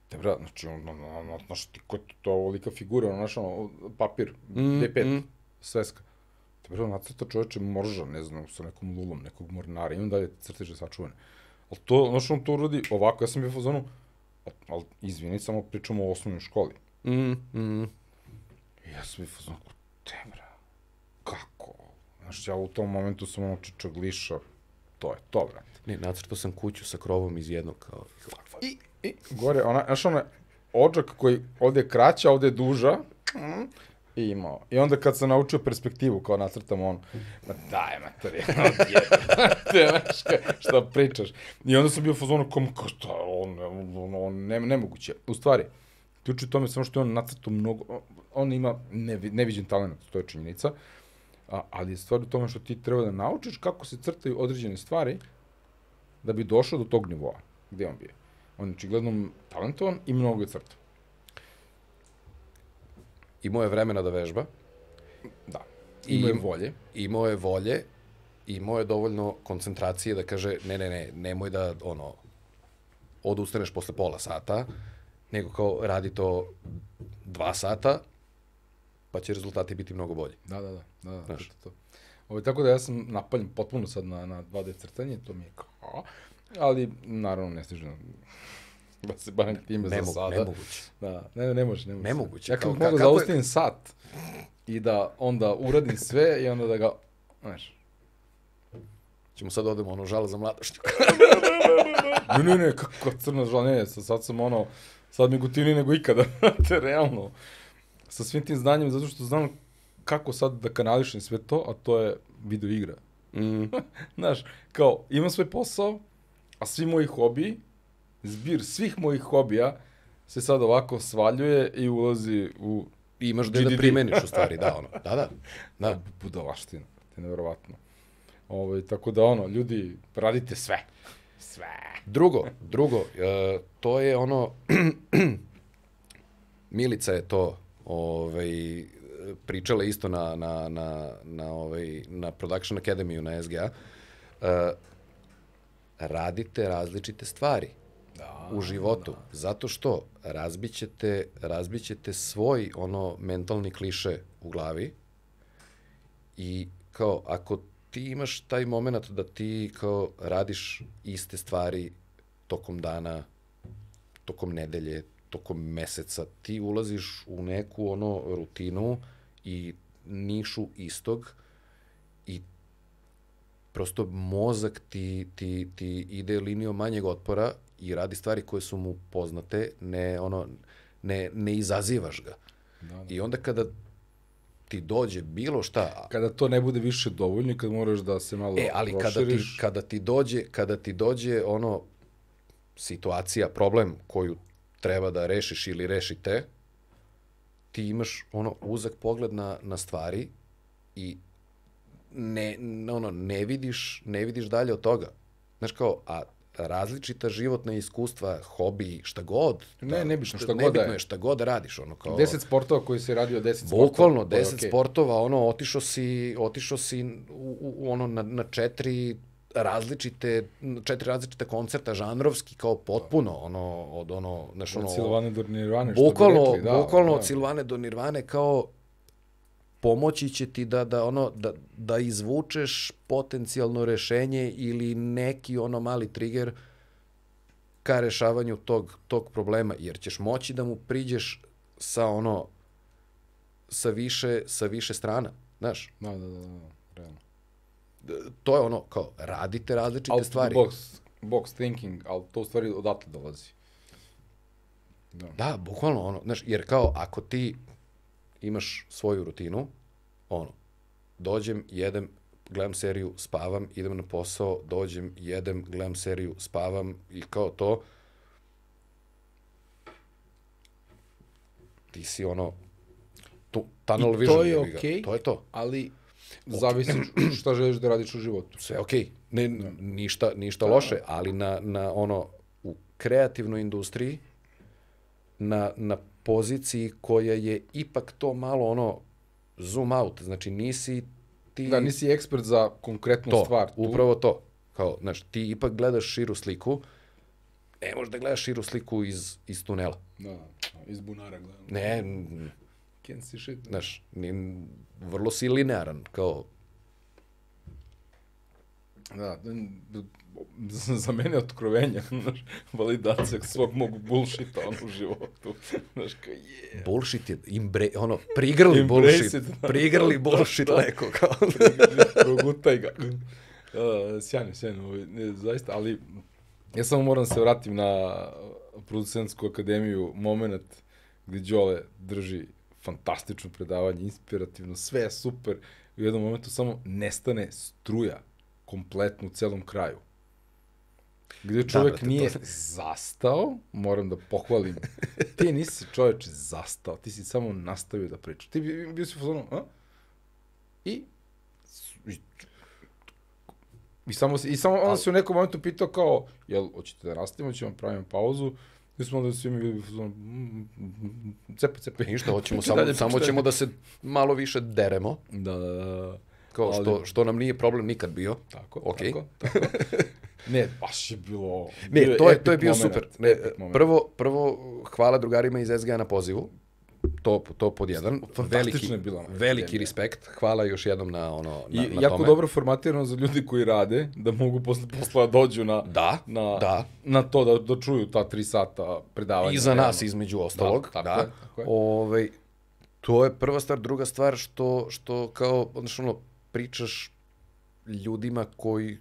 te bra, znači, ono, ono, ono, znaš, ti ko je to, to ovolika figura, na, znaš, ono, papir, mm, D5, mm. sveska. Dobro, da nacrta čoveče morža, ne znam, sa nekom lulom, nekog mornara, imam dalje crteže sačuvane. Ali to, ono što on to uradi ovako, ja sam bio fazonu, ali izvini, samo pričamo o osnovnoj školi. Mm, mm. I ja sam bio fazonu, te bra, kako? Znaš, ja u tom momentu sam ono čičagliša, to je to, brate. Ne, nacrtao sam kuću sa krovom iz jednog kao... I, i gore, ona, znaš, ona, ođak koji ovde je kraća, ovde je duža, mm, I imao. I onda kad sam naučio perspektivu, kao nacrtam ono, ma daj, mater, jebate, šta pričaš. I onda sam bio fazono, kao, kom, kao šta, on, on, on, ne, nemoguće. U stvari, ključ u tome samo što je on nacrtao mnogo, on ima nevi, neviđen talent, to je činjenica, a, ali je stvar u tome što ti treba da naučiš kako se crtaju određene stvari da bi došao do tog nivoa gde on bio. On je očigledno talentovan i mnogo je crtao imao je vremena da vežba. Da. I, imao je volje. Imao je volje, imao je dovoljno koncentracije da kaže ne, ne, ne, nemoj da ono, odustaneš posle pola sata, nego kao radi to dva sata, pa će rezultati biti mnogo bolji. Da, da, da. da, da Znaš? To, to. Ovo, ovaj, tako da ja sam napaljen potpuno sad na, na 2D crtanje, to mi je kao, ali naravno ne stižem ba se bavim time ne, za sada. Nemoguće. Da, ne, ne može, ne može. Nemoguće. Ja kao, mogu da je... sat i da onda uradim sve i onda da ga, znaš, ćemo sad da odemo ono žala za mladošću. ne, ne, ne, kako crna žala, ne, sad, sad sam ono, sad mi gutini nego ikada, te realno. Sa svim tim znanjem, zato što znam kako sad da kanališem sve to, a to je video igra. Mm. Znaš, kao, imam svoj posao, a svi moji hobi zbir svih mojih hobija se sad ovako svaljuje i ulazi u I imaš gde da primeniš u stvari, da, ono. Da, da. da. Budovaština, to je nevjerovatno. Ovo, ovaj, tako da, ono, ljudi, radite sve. Sve. Drugo, drugo, uh, to je ono, Milica je to ovaj, pričala isto na, na, na, na, ovaj, na Production Academy-u na SGA. Uh, e, radite različite stvari da, u životu. Da. Zato što razbićete, razbićete svoj ono mentalni kliše u glavi i kao ako ti imaš taj moment da ti kao radiš iste stvari tokom dana, tokom nedelje, tokom meseca, ti ulaziš u neku ono rutinu i nišu istog i prosto mozak ti, ti, ti ide linijom manjeg otpora i radi stvari koje su mu poznate, ne, ono, ne, ne izazivaš ga. Da, da. I onda kada ti dođe bilo šta... Kada to ne bude više dovoljno i kad moraš da se malo E, ali proširiš. kada ti, kada ti dođe, kada ti dođe ono situacija, problem koju treba da rešiš ili rešite, ti imaš ono uzak pogled na, na stvari i ne, ono, ne vidiš, ne vidiš dalje od toga. Znaš kao, a različita životna iskustva, hobi, šta god. Ne, da, nebitno, šta, šta god da je. šta god da radiš. Ono, kao, deset sportova koji si radio, deset sportova. Bukvalno, deset okay. sportova, ono, otišao si, otišao si u, u, ono, na, na četiri različite, četiri različite koncerta žanrovski kao potpuno ono od ono znaš ono od Silvane do Nirvane što bukvalno, bi rekli, da, bukvalno da. od Silvane do Nirvane kao pomoći će ti da, da, ono, da, da izvučeš potencijalno rešenje ili neki ono mali trigger ka rešavanju tog, tog problema, jer ćeš moći da mu priđeš sa ono, sa više, sa više strana, znaš? Da, da, da, da, da realno. E, to je ono, kao, radite različite out stvari. box, box thinking, ali to u stvari odatle dolazi. Da. da, bukvalno ono, znaš, jer kao, ako ti, imaš svoju rutinu, ono, dođem, jedem, gledam seriju, spavam, idem na posao, dođem, jedem, gledam seriju, spavam i kao to. Ti si ono, tu, tunnel I vision. I to je okej, okay, to je to. ali zavisi šta želiš da radiš u životu. Sve okej, okay. ne, da. ništa, ništa da. loše, ali na, na ono, u kreativnoj industriji, na, na poziciji koja je ipak to malo ono zoom out, znači nisi ti... Da, nisi ekspert za konkretnu to, stvar. To, upravo to. Kao, znaš, ti ipak gledaš širu sliku, ne možeš da gledaš širu sliku iz, iz tunela. Da, iz bunara gledam. Ne, Can't see shit. Znaš, vrlo si linearan, kao Da, za mene otkrovenja, znaš, validacija svog mog bullshita ono u životu. Znaš, kao je. Yeah. Bullshit je, imbre, ono, prigrli Embrace bullshit, it, da, prigrli da, bullshit da, leko, kao. prigrli, progutaj ga. Uh, sjajno, sjajno, ovaj, ne, zaista, ali ja samo moram se vratim na producentsku akademiju, moment gde Đole drži fantastično predavanje, inspirativno, sve je super, u jednom momentu samo nestane struja kompletno u celom kraju. Gde čovek da, brate, nije to... zastao, moram da pohvalim. ti nisi čoveč zastao, ti si samo nastavio da pričaš. Ti bio, bio si u fazonu, a? I, i I samo, i samo onda se u nekom momentu pitao kao, jel, hoćete da nastavimo, ćemo da pravimo pauzu, Mi smo onda svi mi cepa, mm, mm, mm, cepa. Ništa, hoćemo, da, samo, da, samo ćemo da se malo više deremo. Da, da, da. Kao što, ali... što nam nije problem nikad bio. Tako, okay. tako, tako. Ne, baš je bilo... Ne, to je, to je bio moment, super. Ne, prvo, prvo, hvala drugarima iz SGA na pozivu. To, to pod jedan. Veliki, bila veliki je, respekt. Hvala još jednom na, ono, na, I, na jako tome. dobro formatirano za ljudi koji rade, da mogu posle posla da dođu na, da, na, da. na to, da, da čuju ta tri sata predavanja. I za nas, između ostalog. Da, tako da. Je, tako je. Ove, ovaj, to je prva stvar. Druga stvar, što, što kao, odnosno, ono, pričaš ljudima koji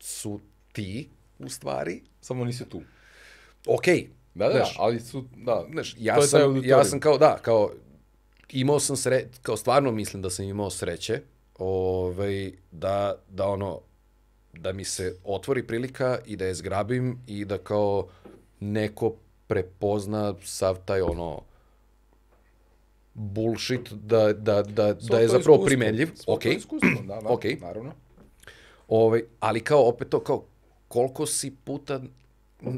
su ti, u stvari. Samo nisi tu. Okej. Okay. Da, da, da ali su, da. Znaš, ja, sam, ja sam kao, da, kao, imao sam sre, kao stvarno mislim da sam imao sreće, ovaj, da, da ono, da mi se otvori prilika i da je zgrabim i da kao neko prepozna sav taj ono bullshit da, da, da, so, da je zapravo iskustvo. primenljiv. Svo okay. to iskustvo, da, da, okay. naravno. Ove, ovaj, ali kao opet to, kao koliko si puta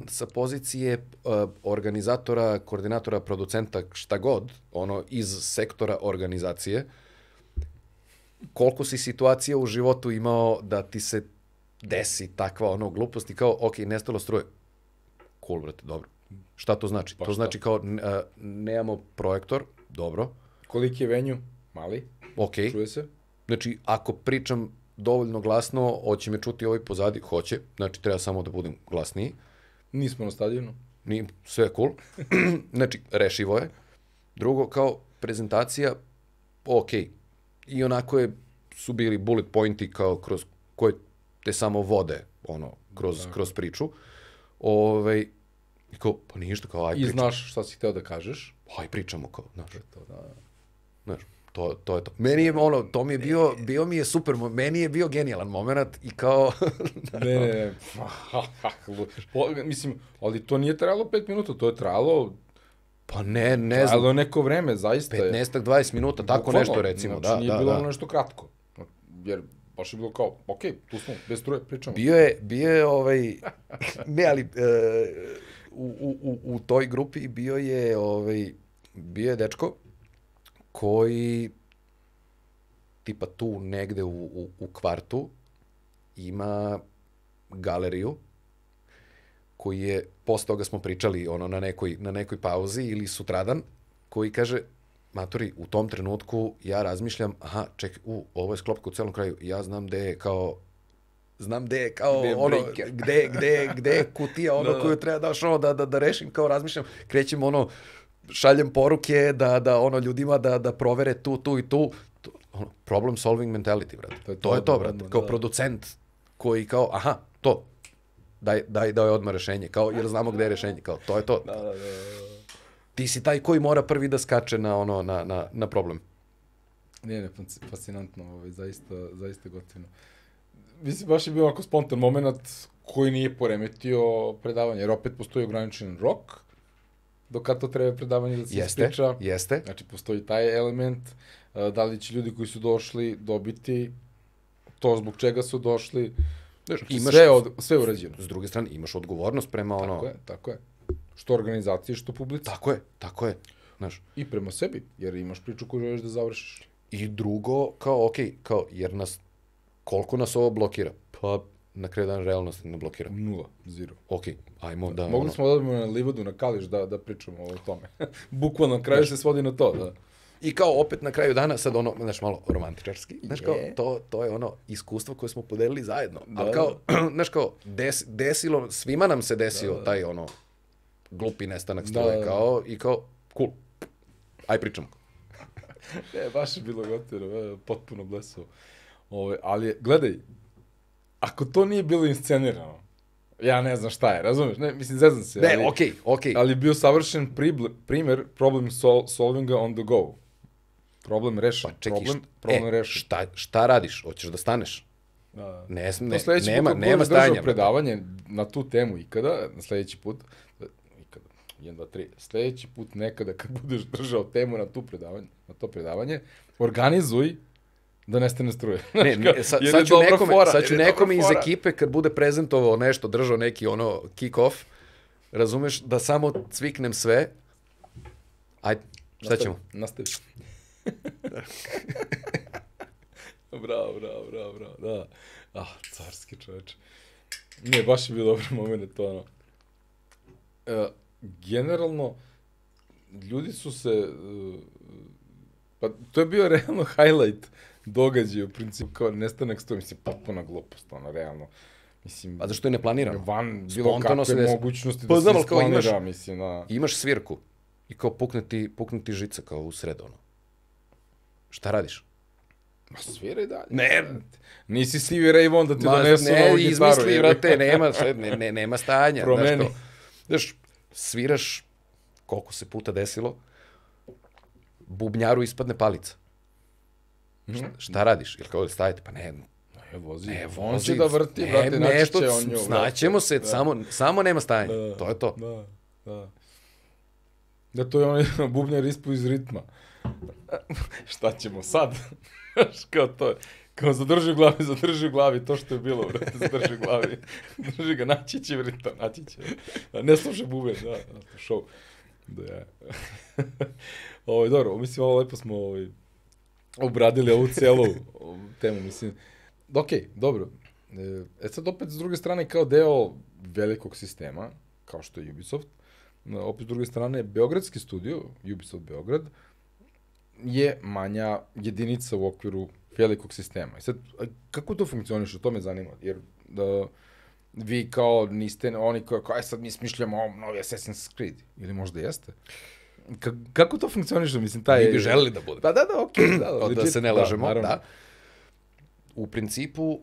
sa pozicije uh, organizatora, koordinatora, producenta, šta god, ono, iz sektora organizacije, koliko si situacija u životu imao da ti se desi takva ono gluposti kao, ok, nestalo struje. Cool, brate, dobro. Šta to znači? Pa to šta? znači kao, uh, nemamo projektor, Dobro. Koliki je venju? Mali. Ok. Čuje se. Znači, ako pričam dovoljno glasno, hoće me čuti ovaj pozadi? Hoće. Znači, treba samo da budem glasniji. Nismo na stadionu. Ni, sve je cool. znači, rešivo je. Drugo, kao prezentacija, ok. I onako je, su bili bullet pointi kao kroz koje te samo vode, ono, kroz, da. kroz priču. Ove, ovaj, I kao, pa ništa, kao, aj pričamo. I znaš šta si hteo da kažeš. Pa, aj pričamo, kao, znaš. To, da, da. Znaš, to, to je to. Meni je ono, to mi je bio, e. bio mi je super, meni je bio genijalan moment i kao... Da. ne, ne, ne. Pa, mislim, ali to nije trajalo 5 minuta, to je trajalo Pa ne, ne znam. Trajalo neko vreme, zaista 15 20 minuta, tako Bukvalno, nešto recimo, znači, da, da. Znači nije bilo da. nešto kratko. Jer baš je bilo kao, ok, tu smo, bez struje, pričamo. Bio je, bio je ovaj, ne, ali, e, u, u, u toj grupi bio je, ovaj, bio je dečko koji tipa tu negde u, u, u kvartu ima galeriju koji je, posle toga smo pričali ono na nekoj, na nekoj pauzi ili sutradan, koji kaže, maturi, u tom trenutku ja razmišljam, aha, ček, u, ovo je sklopka u celom kraju, ja znam gde je kao znam gde je kao gde je ono, gde, gde, gde je kutija ono da, da, koju treba daš ono da, da, da rešim, kao razmišljam, krećem ono, šaljem poruke da, da ono ljudima da, da provere tu, tu i tu, to, ono, problem solving mentality, brate. To je to, to, je to brate, kao da. producent koji kao, aha, to, daj, daj, daj odmah rešenje, kao, jer znamo gde je rešenje, kao, to je to. Da, da, da, da. da. Ti si taj koji mora prvi da skače na, ono, na, na, na problem. Ne, ne, fascinantno, ovaj, zaista, zaista gotivno mislim, baš je bio onako spontan moment koji nije poremetio predavanje, jer opet postoji ograničen rok, do kada to treba predavanje da se jeste, ispriča. Jeste. Znači, postoji taj element, e, da li će ljudi koji su došli dobiti to zbog čega su došli, Znaš, imaš, sve, od, sve urađeno. S druge strane, imaš odgovornost prema ono... Tako je, tako je. Što organizaciji, što publici. Tako je, tako je. Znaš. I prema sebi, jer imaš priču koju želiš da završiš. I drugo, kao, okay, kao, jer nas koliko nas ovo blokira? Pa na kraju dana realnost ne blokira. Nula, zero. Ok, ajmo da... Mogli ono... smo da odemo na livadu, na kališ da, da pričamo o tome. Bukvalno, na kraju Daš. se svodi na to, da. I kao opet na kraju dana, sad ono, znaš, malo romantičarski, znaš kao, to, to je ono iskustvo koje smo podelili zajedno. Da, Ali da, kao, da. znaš kao, des, desilo, svima nam se desio da, da. taj ono glupi nestanak struje, da, da, da. kao, i kao, cool, aj pričamo. ne, baš je bilo gotovo, e, potpuno blesavo. Ove, ali, gledaj, ako to nije bilo inscenirano, ja ne znam šta je, razumeš? Ne, mislim, zezam se. Ne, okej, okej, okay, Okay. Ali bio savršen prible, primer problem sol, solvinga on the go. Problem rešen. Pa čekaj, problem, e, problem e, rešen. Šta, šta radiš? Hoćeš da staneš? Da, da. Ne, ne, na nema, put, nema da stajanja. predavanje na tu temu ikada, na sledeći put, ikada, 1, 2, 3, sledeći put nekada kad budeš držao temu na, tu predavanje, na to predavanje, organizuj Da nestane struje. Ne, ne, sa, sad ću nekome, fora, sad ću nekome iz ekipe kad bude prezentovao nešto, držao neki ono kick-off, razumeš, da samo cviknem sve. Ajde, šta nastavi, ćemo? Nastavi. bravo, bravo, bravo, bravo, da. Ah, carski čoveč. Ne, baš je bio dobar moment, to ono. E, generalno, ljudi su se... Uh, pa to je bio realno highlight događaj u principu kao nestanak sto, mislim, potpuna glupost, ono, realno. Mislim, A zašto je neplanirano? Van bilo kakve se des... mogućnosti pa, da znam, se isplanira, imaš, mislim. Na... Imaš svirku i kao puknuti, puknuti žica kao u sred, ono. Šta radiš? Ma i dalje. Ne, nisi Stevie Ray Vaughan da ti donesu ne, novu gitaru. Ne, izmisli, vrate, nema, ne, ne, nema stanja. Promeni. Znaš, znaš, sviraš koliko se puta desilo, bubnjaru ispadne palica. Šta, šta radiš? Jel kao da stajete? Pa ne, ne vozi. Ne vozi. On će da vrti, ne, brate, nešto, će on nju. Snaćemo se, da. samo, samo nema stajanja. Da, to je to. Da, da. Da to je onaj bubnjar ispo iz ritma. šta ćemo sad? kao to je. Kao zadrži u glavi, zadrži u glavi, to što je bilo, brate, zadrži u glavi. Drži ga, naći će vrita, naći će. Da, ne slušaj bube, da, da, šov. Da, je. ovo, ovaj, dobro, mislim, ovo lepo smo, ovo, ovaj, obradili ovu celu temu, mislim. Ok, dobro. E, e sad opet s druge strane kao deo velikog sistema, kao što je Ubisoft, opet s druge strane Beogradski studio, Ubisoft Beograd, je manja jedinica u okviru velikog sistema. I sad, kako to funkcioniše, to me zanima, jer da, vi kao niste oni koji, kao, aj e, sad mi smišljamo novi Assassin's Creed, ili možda jeste? Uh, kako to funkcioniše, da mislim, taj... Mi bi želeli da bude. Pa da, da, okej, okay, da, da, da, da se ne da, lažemo, da, da. U principu,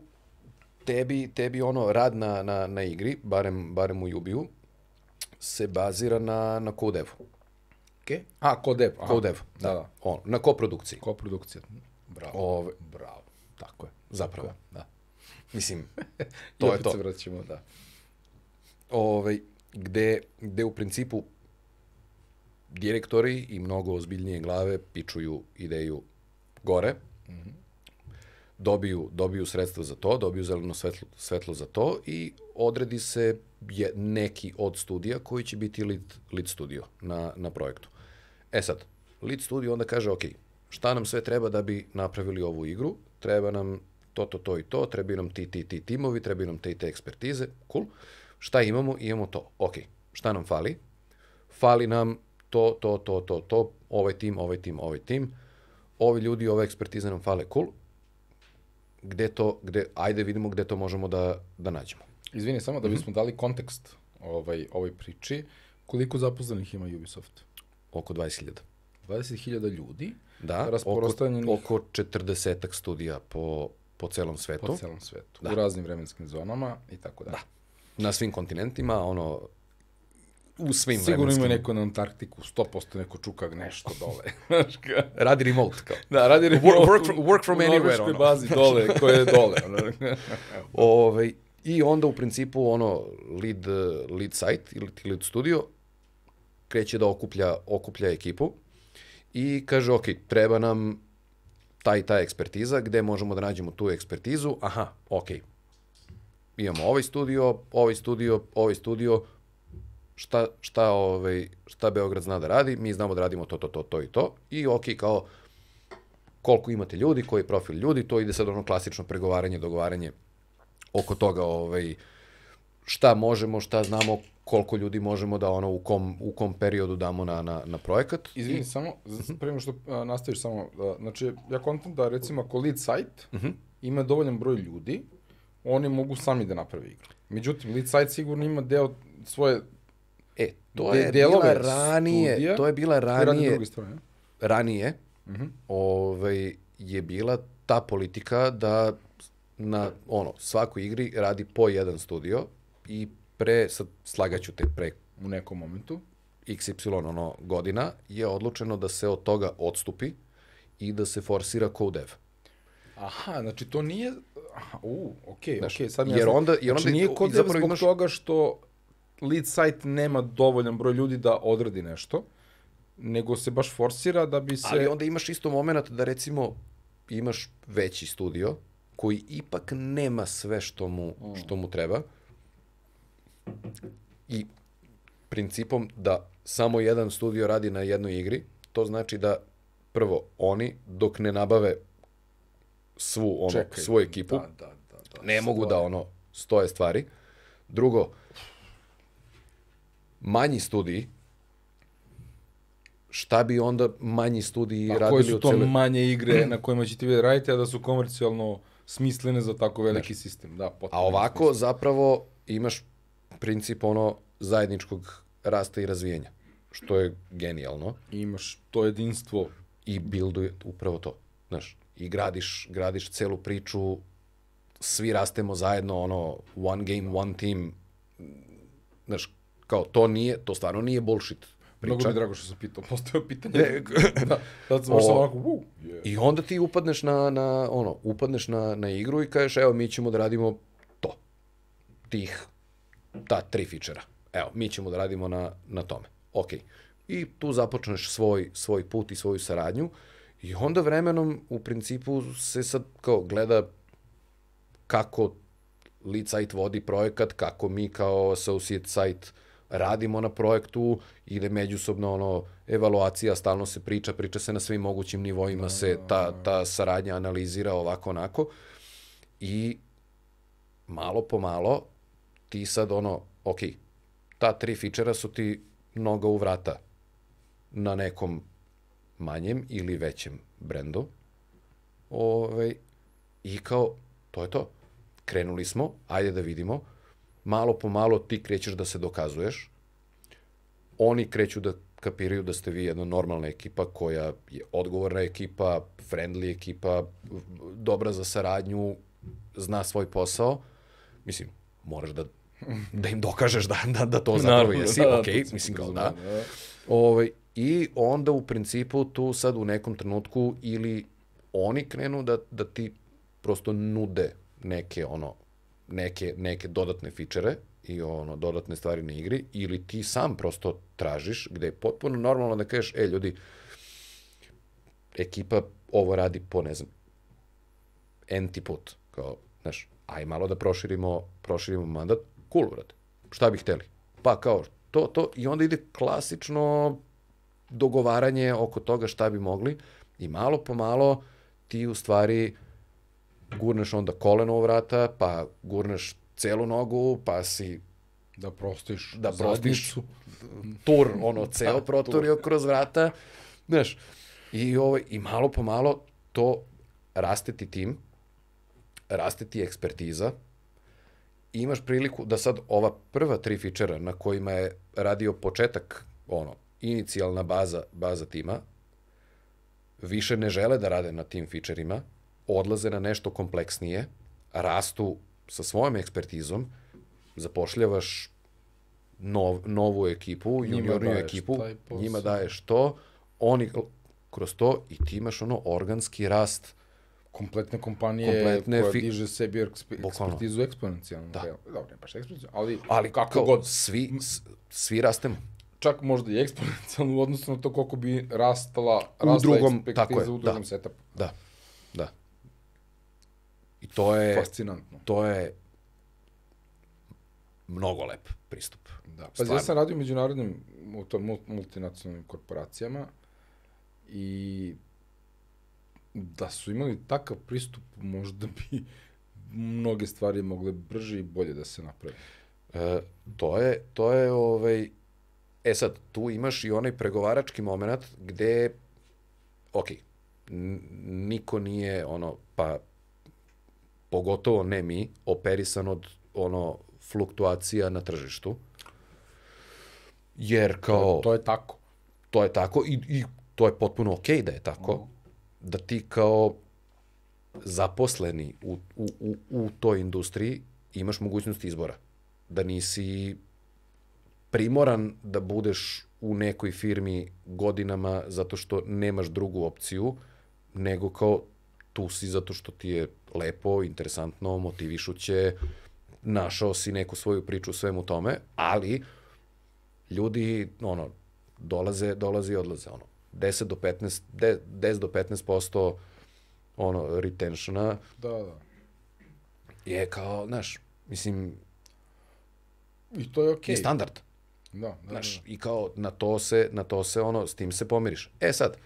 tebi, tebi ono, rad na, na, na igri, barem, barem u Jubiju, se bazira na, na kodevu. Okej. Okay. A, codev. Kodev, da, da, da. Ono, na koprodukciji. Koprodukcija. Bravo. Ove, bravo. Tako je. Zapravo, Tako je. da. Mislim, to je to. I opet se vraćamo, da. Ove, gde, gde u principu direktori i mnogo ozbiljnije glave pičuju ideju gore, mm -hmm. dobiju, dobiju sredstva za to, dobiju zeleno svetlo, svetlo za to i odredi se je neki od studija koji će biti lead, lead studio na, na projektu. E sad, lead studio onda kaže, ok, šta nam sve treba da bi napravili ovu igru? Treba nam to, to, to i to, treba nam ti, ti, ti timovi, treba nam te i te ekspertize, cool. Šta imamo? Imamo to. Ok, šta nam fali? Fali nam to, to, to, to, to, ovaj tim, ovaj tim, ovaj tim, ovi ljudi, ove ekspertize nam fale, cool, gde to, gde, ajde vidimo gde to možemo da, da nađemo. Izvini, samo da mhm. bismo mm -hmm. dali kontekst ovaj, ovoj priči, koliko zaposlenih ima Ubisoft? Oko 20.000. 20.000 ljudi? Da, rasporostanjenih... oko, oko 40 studija po, po celom svetu. Po celom svetu, da. u raznim vremenskim zonama i tako dalje. Da. Na svim kontinentima, ono, u svim Sigurno Sigurno ima neko na Antarktiku, 100% neko čukak nešto dole. radi remote kao. Da, radi remote. Work, work from, work from u anywhere. U ono. bazi dole, koje je dole. Ove, ovaj, I onda u principu ono lead, lead site ili lead studio kreće da okuplja, okuplja ekipu i kaže, ok, treba nam taj taj ekspertiza, gde možemo da nađemo tu ekspertizu, aha, ok, imamo ovaj studio, ovaj studio, ovaj studio, šta, šta, ovaj, šta Beograd zna da radi, mi znamo da radimo to, to, to, to i to. I ok, kao koliko imate ljudi, koji je profil ljudi, to ide sad ono klasično pregovaranje, dogovaranje oko toga ovaj, šta možemo, šta znamo, koliko ljudi možemo da ono u kom, u kom periodu damo na, na, na projekat. Izvini, I... samo, mhm. prema što a, nastaviš samo, a, znači ja kontam da recimo ako lead site uh mhm. -huh. ima dovoljan broj ljudi, oni mogu sami da naprave igru. Međutim, lead site sigurno ima deo svoje To je bila ranije, studija, to je bila ranije, strane. ranije uh mhm. -huh. ovaj, je bila ta politika da na ono, svakoj igri radi po jedan studio i pre, sad slagaću te pre u nekom momentu, XY ono, godina je odlučeno da se od toga odstupi i da se forsira CodeEv. Aha, znači to nije... Aha, okej, okay, okej, okay, sad mi jer Onda, jer znači onda, znači nije CodeEv zbog imaš... toga što lead site nema dovoljan broj ljudi da odradi nešto, nego se baš forsira da bi se... Ali onda imaš isto moment da recimo imaš veći studio koji ipak nema sve što mu, mm. što mu treba i principom da samo jedan studio radi na jednoj igri, to znači da prvo oni dok ne nabave svu ono Čekaj, svu ekipu da, da, da, da, ne mogu da ono stoje stvari. Drugo, uh, manji studiji, šta bi onda manji studiji pa, radili koje su to cele... manje igre na kojima ćete vi raditi, a da su komercijalno smislene za tako veliki znači. sistem. Da, a ovako smislen. zapravo imaš princip ono zajedničkog rasta i razvijenja, što je genijalno. I imaš to jedinstvo. I bilduje upravo to, znaš, i gradiš, gradiš celu priču, svi rastemo zajedno, ono, one game, one team, znaš, kao to nije, to stvarno nije bullshit priča. Mnogo mi drago što sam pitao, postao pitanje. Ne, da, da, da o, ovako, uh, yeah. I onda ti upadneš na, na, ono, upadneš na, na igru i kažeš, evo, mi ćemo da radimo to. Tih, ta tri fičera. Evo, mi ćemo da radimo na, na tome. Ok. I tu započneš svoj, svoj put i svoju saradnju. I onda vremenom, u principu, se sad kao gleda kako lead site vodi projekat, kako mi kao associate site uh, radimo na projektu, ide međusobno ono, evaluacija, stalno se priča, priča se na svim mogućim nivoima, se da, da, ta, da. ta saradnja analizira ovako, onako. I malo po malo ti sad ono, ok, ta tri fičera su ti noga u vrata na nekom manjem ili većem brendu. ovaj I kao, to je to. Krenuli smo, ajde da vidimo malo po malo ti krećeš da se dokazuješ, oni kreću da kapiraju da ste vi jedna normalna ekipa koja je odgovorna ekipa, friendly ekipa, dobra za saradnju, zna svoj posao. Mislim, moraš da, da im dokažeš da, da, da to zapravo Naravno, jesi, da, ok, da, mislim kao da. da. da. Ove, ovaj, I onda u principu tu sad u nekom trenutku ili oni krenu da, da ti prosto nude neke ono neke, neke dodatne fičere i ono, dodatne stvari na igri, ili ti sam prosto tražiš, gde je potpuno normalno da kažeš, e, ljudi, ekipa ovo radi po, ne znam, enti put, kao, znaš, aj malo da proširimo, proširimo mandat, cool, brate, šta bi hteli? Pa kao, to, to, i onda ide klasično dogovaranje oko toga šta bi mogli i malo po malo ti u stvari gurneš onda koleno u vrata, pa gurneš celu nogu, pa si da prostiš da prostiš zadnicu. tur, ono, ceo da, proturio tur. kroz vrata, znaš, i, ovo, ovaj, i malo po malo to raste ti tim, raste ti ekspertiza, i imaš priliku da sad ova prva tri fičera na kojima je radio početak, ono, inicijalna baza, baza tima, više ne žele da rade na tim fičerima, odlaze na nešto kompleksnije, rastu sa svojom ekspertizom, zapošljavaš nov, novu ekipu, juniornu ekipu, njima daješ to, oni kroz to i ti imaš ono organski rast kompletne kompanije kompletne koja fi... diže sebi ekspertizu eksponencijalno. Da. Dobro, da, ne baš eksponencijalno, ali, ali kako kao, god. Svi, svi rastemo. Čak možda i eksponencijalno u odnosu na to koliko bi rastala, rastala u drugom, ekspertiza tako je, u da. drugom da, setupu. Da, da. To je... Fascinantno. To je mnogo lep pristup. Da. Pa ja sam radio u međunarodnim, u to multinacionalnim korporacijama i da su imali takav pristup, možda bi mnoge stvari mogle brže i bolje da se naprave. E, to je, to je ovaj, e sad, tu imaš i onaj pregovarački moment gde, ok, niko nije ono, pa pogotovo ne mi, operisan od ono fluktuacija na tržištu. Jer kao... To, to je tako. To je tako i, i to je potpuno okej okay da je tako. Uh Da ti kao zaposleni u, u, u, u toj industriji imaš mogućnost izbora. Da nisi primoran da budeš u nekoj firmi godinama zato što nemaš drugu opciju, nego kao tu si zato što ti je lepo, interesantno, motivišuće, našao si neku svoju priču u svemu tome, ali ljudi, ono, dolaze, dolaze i odlaze, ono, 10 do 15, 10, do 15 posto ono, retentiona. Da, da. Je kao, znaš, mislim... I to je okej. Okay. I standard. Da, da, da, Znaš, I kao, na to se, na to se, ono, s tim se pomiriš. E sad, uh,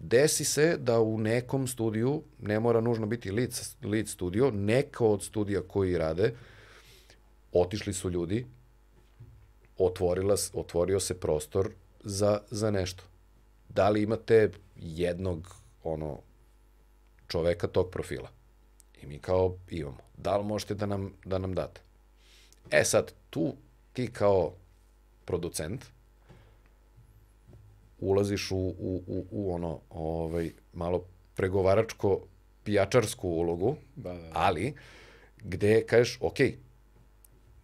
desi se da u nekom studiju, ne mora nužno biti lead, lead studio, neko od studija koji rade, otišli su ljudi, otvorila, otvorio se prostor za, za nešto. Da li imate jednog ono, čoveka tog profila? I mi kao imamo. Da li možete da nam, da nam date? E sad, tu ti kao producent – ulaziš u, u, u, u ono ovaj, malo pregovaračko pijačarsku ulogu, da, da. da. ali gde kažeš, ok,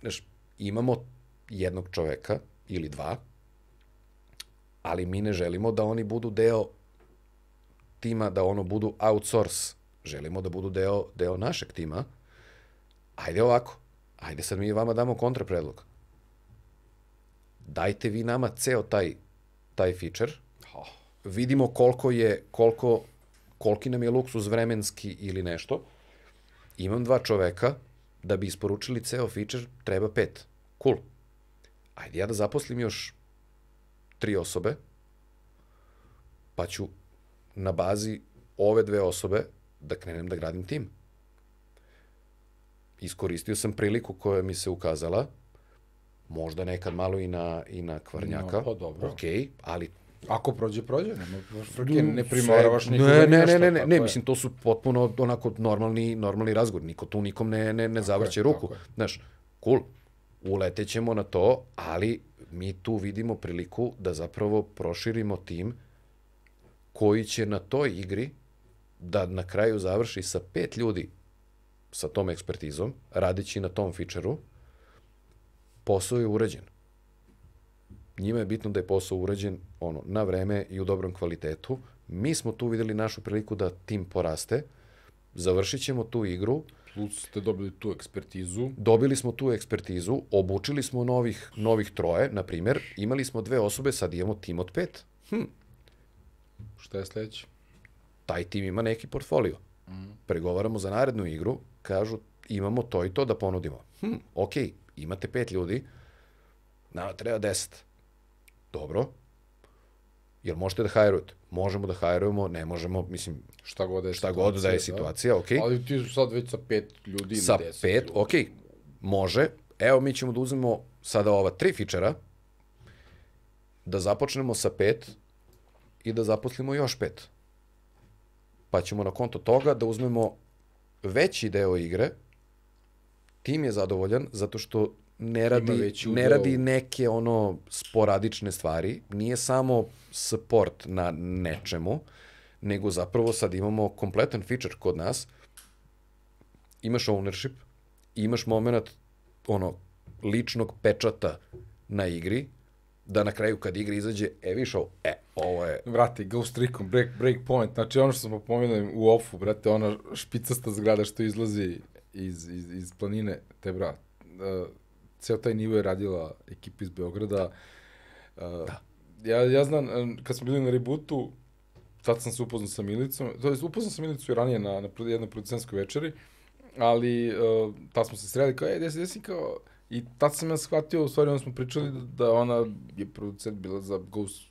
znaš, imamo jednog čoveka ili dva, ali mi ne želimo da oni budu deo tima, da ono budu outsource. Želimo da budu deo, deo našeg tima. Ajde ovako, ajde sad mi vama damo kontrapredlog. Dajte vi nama ceo taj taj feature. Oh. Vidimo koliko je, koliko, koliki nam je luksuz vremenski ili nešto. Imam dva čoveka, da bi isporučili ceo feature treba pet. Cool. Ajde ja da zaposlim još tri osobe, pa ću na bazi ove dve osobe da krenem da gradim tim. Iskoristio sam priliku koja mi se ukazala, možda nekad malo i na, i na kvarnjaka, no, pa dobro. ok, ali Ako prođe, prođe, nema frke, ne primoravaš Ne, ne, ne, ne, ne, ne, mislim, to su potpuno onako normalni, normalni razgovor, niko tu nikom ne, ne, ne zavrće ruku. Znaš, cool, uletećemo na to, ali mi tu vidimo priliku da zapravo proširimo tim koji će na toj igri da na kraju završi sa pet ljudi sa tom ekspertizom, radići na tom fičeru, posao je urađen. Njima je bitno da je posao urađen ono, na vreme i u dobrom kvalitetu. Mi smo tu videli našu priliku da tim poraste, završit ćemo tu igru. Plus ste dobili tu ekspertizu. Dobili smo tu ekspertizu, obučili smo novih, novih troje, na primjer, imali smo dve osobe, sad imamo tim od pet. Hm. Šta je sledeće? Taj tim ima neki portfolio. Mm. Pregovaramo za narednu igru, kažu imamo to i to da ponudimo. Hm, okej, okay imate pet ljudi, nama treba deset. Dobro. Jel možete da hajrujete? Možemo da hajrujemo, ne možemo, mislim, šta god, da je šta god da je situacija, da. okej. Okay. Ali ti su sad već sa pet ljudi sa deset. Sa pet, ljudi. okej, okay, može. Evo, mi ćemo da uzmemo sada ova tri fičera, da započnemo sa pet i da zaposlimo još pet. Pa ćemo na konto toga da uzmemo veći deo igre, tim je zadovoljan zato što ne radi, ne radi neke ono sporadične stvari, nije samo support na nečemu, nego zapravo sad imamo kompletan feature kod nas, imaš ownership, imaš moment ono, ličnog pečata na igri, da na kraju kad igra izađe, e, viš ovo, e, ovo je... Vrati, ghost recon, break, break point, znači ono što smo pomenuli u offu, brate, ona špicasta zgrada što izlazi iz, iz, iz planine Tebra. Uh, e, ceo taj nivo je radila ekipa iz Beograda. Uh, da. Ja, ja znam, e, kad smo bili na rebootu, tad sam se upoznao sa Milicom, to je upoznao sam Milicu i ranije na, na jednoj producentskoj večeri, ali uh, tad smo se sreli kao, e, desi, si, kao, i tad sam ja shvatio, u stvari, onda smo pričali da, da ona je producent bila za Ghost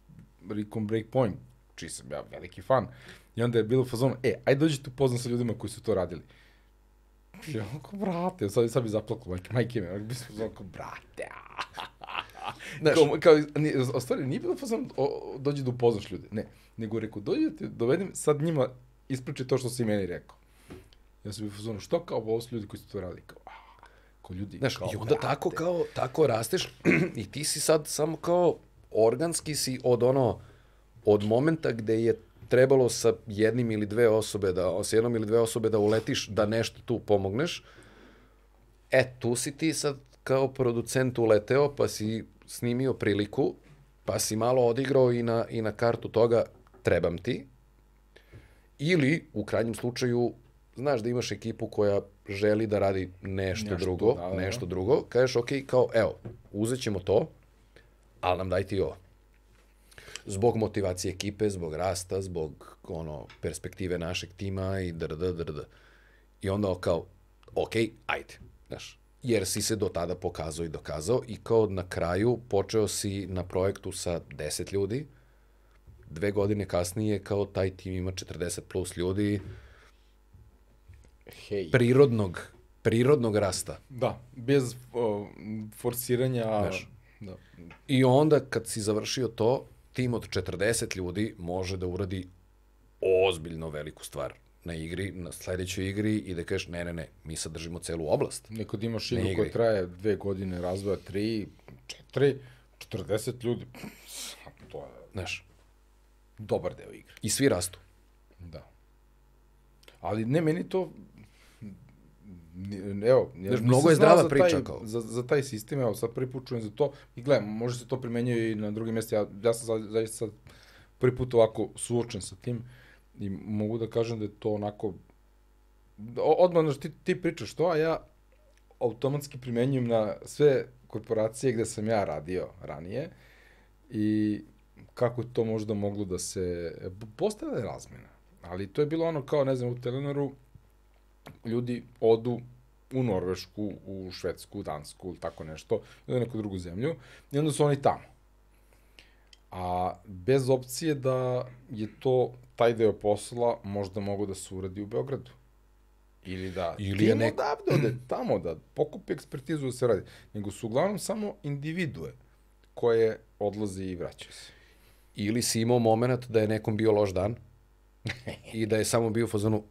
Recon Breakpoint, čiji sam ja veliki fan. I onda je bilo fazon, e, ajde dođite upoznan sa ljudima koji su to radili. Ja onako, brate, sad, sad bi zaplakao majke, majke me, bi smo onako, brate, Znaš, kao, kao, nije, stvari, nije bilo fazon, o, dođi da upoznaš ljude, ne, nego rekao, dođi da te dovedem, sad njima ispričaj to što si meni rekao. Ja sam bio fazon, što kao, ovo su ljudi koji su to radili, kao, ko kao ljudi, Znaš, kao, i onda brate. tako, kao, tako rasteš i ti si sad samo kao, organski si od ono, od momenta gde je trebalo sa jednim ili dve osobe da, sa jednom ili dve osobe da uletiš, da nešto tu pomogneš, e, tu si ti sad kao producent uleteo, pa si snimio priliku, pa si malo odigrao i na, i na kartu toga trebam ti, ili u krajnjem slučaju znaš da imaš ekipu koja želi da radi nešto, nešto drugo, da, da. nešto drugo, kažeš ok, kao evo, uzećemo to, ali nam dajte ti ovo zbog motivacije ekipe, zbog rasta, zbog ono, perspektive našeg tima i drd, drd. I onda kao, ok, ajde, znaš, jer si se do tada pokazao i dokazao i kao na kraju počeo si na projektu sa 10 ljudi, dve godine kasnije kao taj tim ima 40 plus ljudi Hej. prirodnog, prirodnog rasta. Da, bez o, forsiranja. Znaš. Da. I onda kad si završio to, tim od 40 ljudi može da uradi ozbiljno veliku stvar na igri, na sledećoj igri i da kažeš ne, ne, ne, mi sad držimo celu oblast. Nekod imaš igru koja traje dve godine razvoja, tri, četiri, 40 ljudi, pa to je... Znaš. Dobar deo igre. I svi rastu. Da. Ali ne, meni to evo, ja mnogo je zdrava priča taj, kao. Za, za taj sistem, evo sad prvi put čujem za to i gledam, može se to primenjuje i na drugim mjestima, ja, ja sam zaista za, sad prvi put ovako suočen sa tim i mogu da kažem da je to onako, odmah znaš, ti, ti pričaš to, a ja automatski primenjujem na sve korporacije gde sam ja radio ranije i kako je to možda moglo da se, postala razmena. razmjena, ali to je bilo ono kao, ne znam, u Telenoru, ljudi odu u Norvešku, u Švedsku, Dansku ili tako nešto, ili neku drugu zemlju, i onda su oni tamo. A bez opcije da je to taj deo posla možda mogu da se uradi u Beogradu. Ili da Ili je nek... Da odavde ode tamo da pokupi ekspertizu da se radi. Nego su uglavnom samo individue koje odlaze i vraćaju se. Ili si imao moment da je nekom bio loš dan i da je samo bio u fazonu,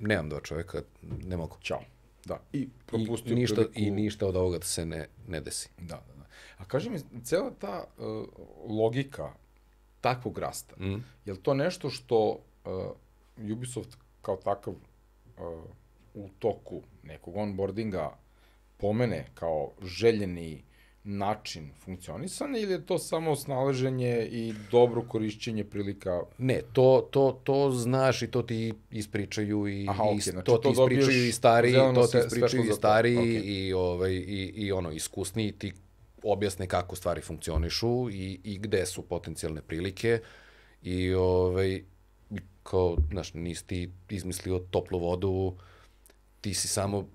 nemam dva čoveka, ne mogu. Ćao. Da, i propustio I ništa, priliku... I ništa od ovoga da se ne, ne desi. Da, da, da. A kaži mi, cela ta uh, logika takvog rasta, mm. je li to nešto što uh, Ubisoft kao takav uh, u toku nekog onboardinga pomene kao željeni način funkcionisanja ili je to samo snalaženje i dobro korišćenje prilika? Ne, to, to, to znaš i to ti ispričaju i, Aha, okay, znači, to ti ispričaju i stari, to ti ispričaju i stari okay. i, ovaj, i, i ono, i ti objasne kako stvari funkcionišu i, i gde su potencijalne prilike i ovaj, kao, znaš, nisi ti izmislio toplu vodu, ti si samo,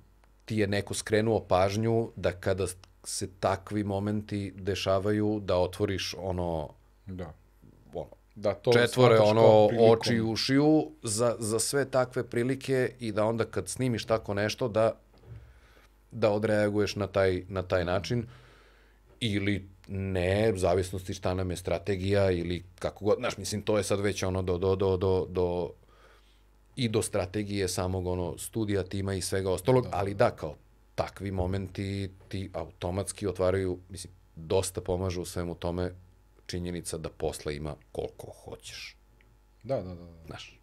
ti je neko skrenuo pažnju da kada se takvi momenti dešavaju da otvoriš ono da ono, da to četvore ono prilikom. oči i ušiju za, za sve takve prilike i da onda kad snimiš tako nešto da da odreaguješ na taj, na taj način ili ne, u zavisnosti šta nam je strategija ili kako god, znaš, mislim, to je sad već ono do, do, do, do, do i do strategije samog ono studija, tima i svega ostalog, da. ali da, kao takvi momenti ti automatski otvaraju, mislim, dosta pomažu u svemu tome činjenica da posla ima koliko hoćeš. Da, da, da. da. Znaš,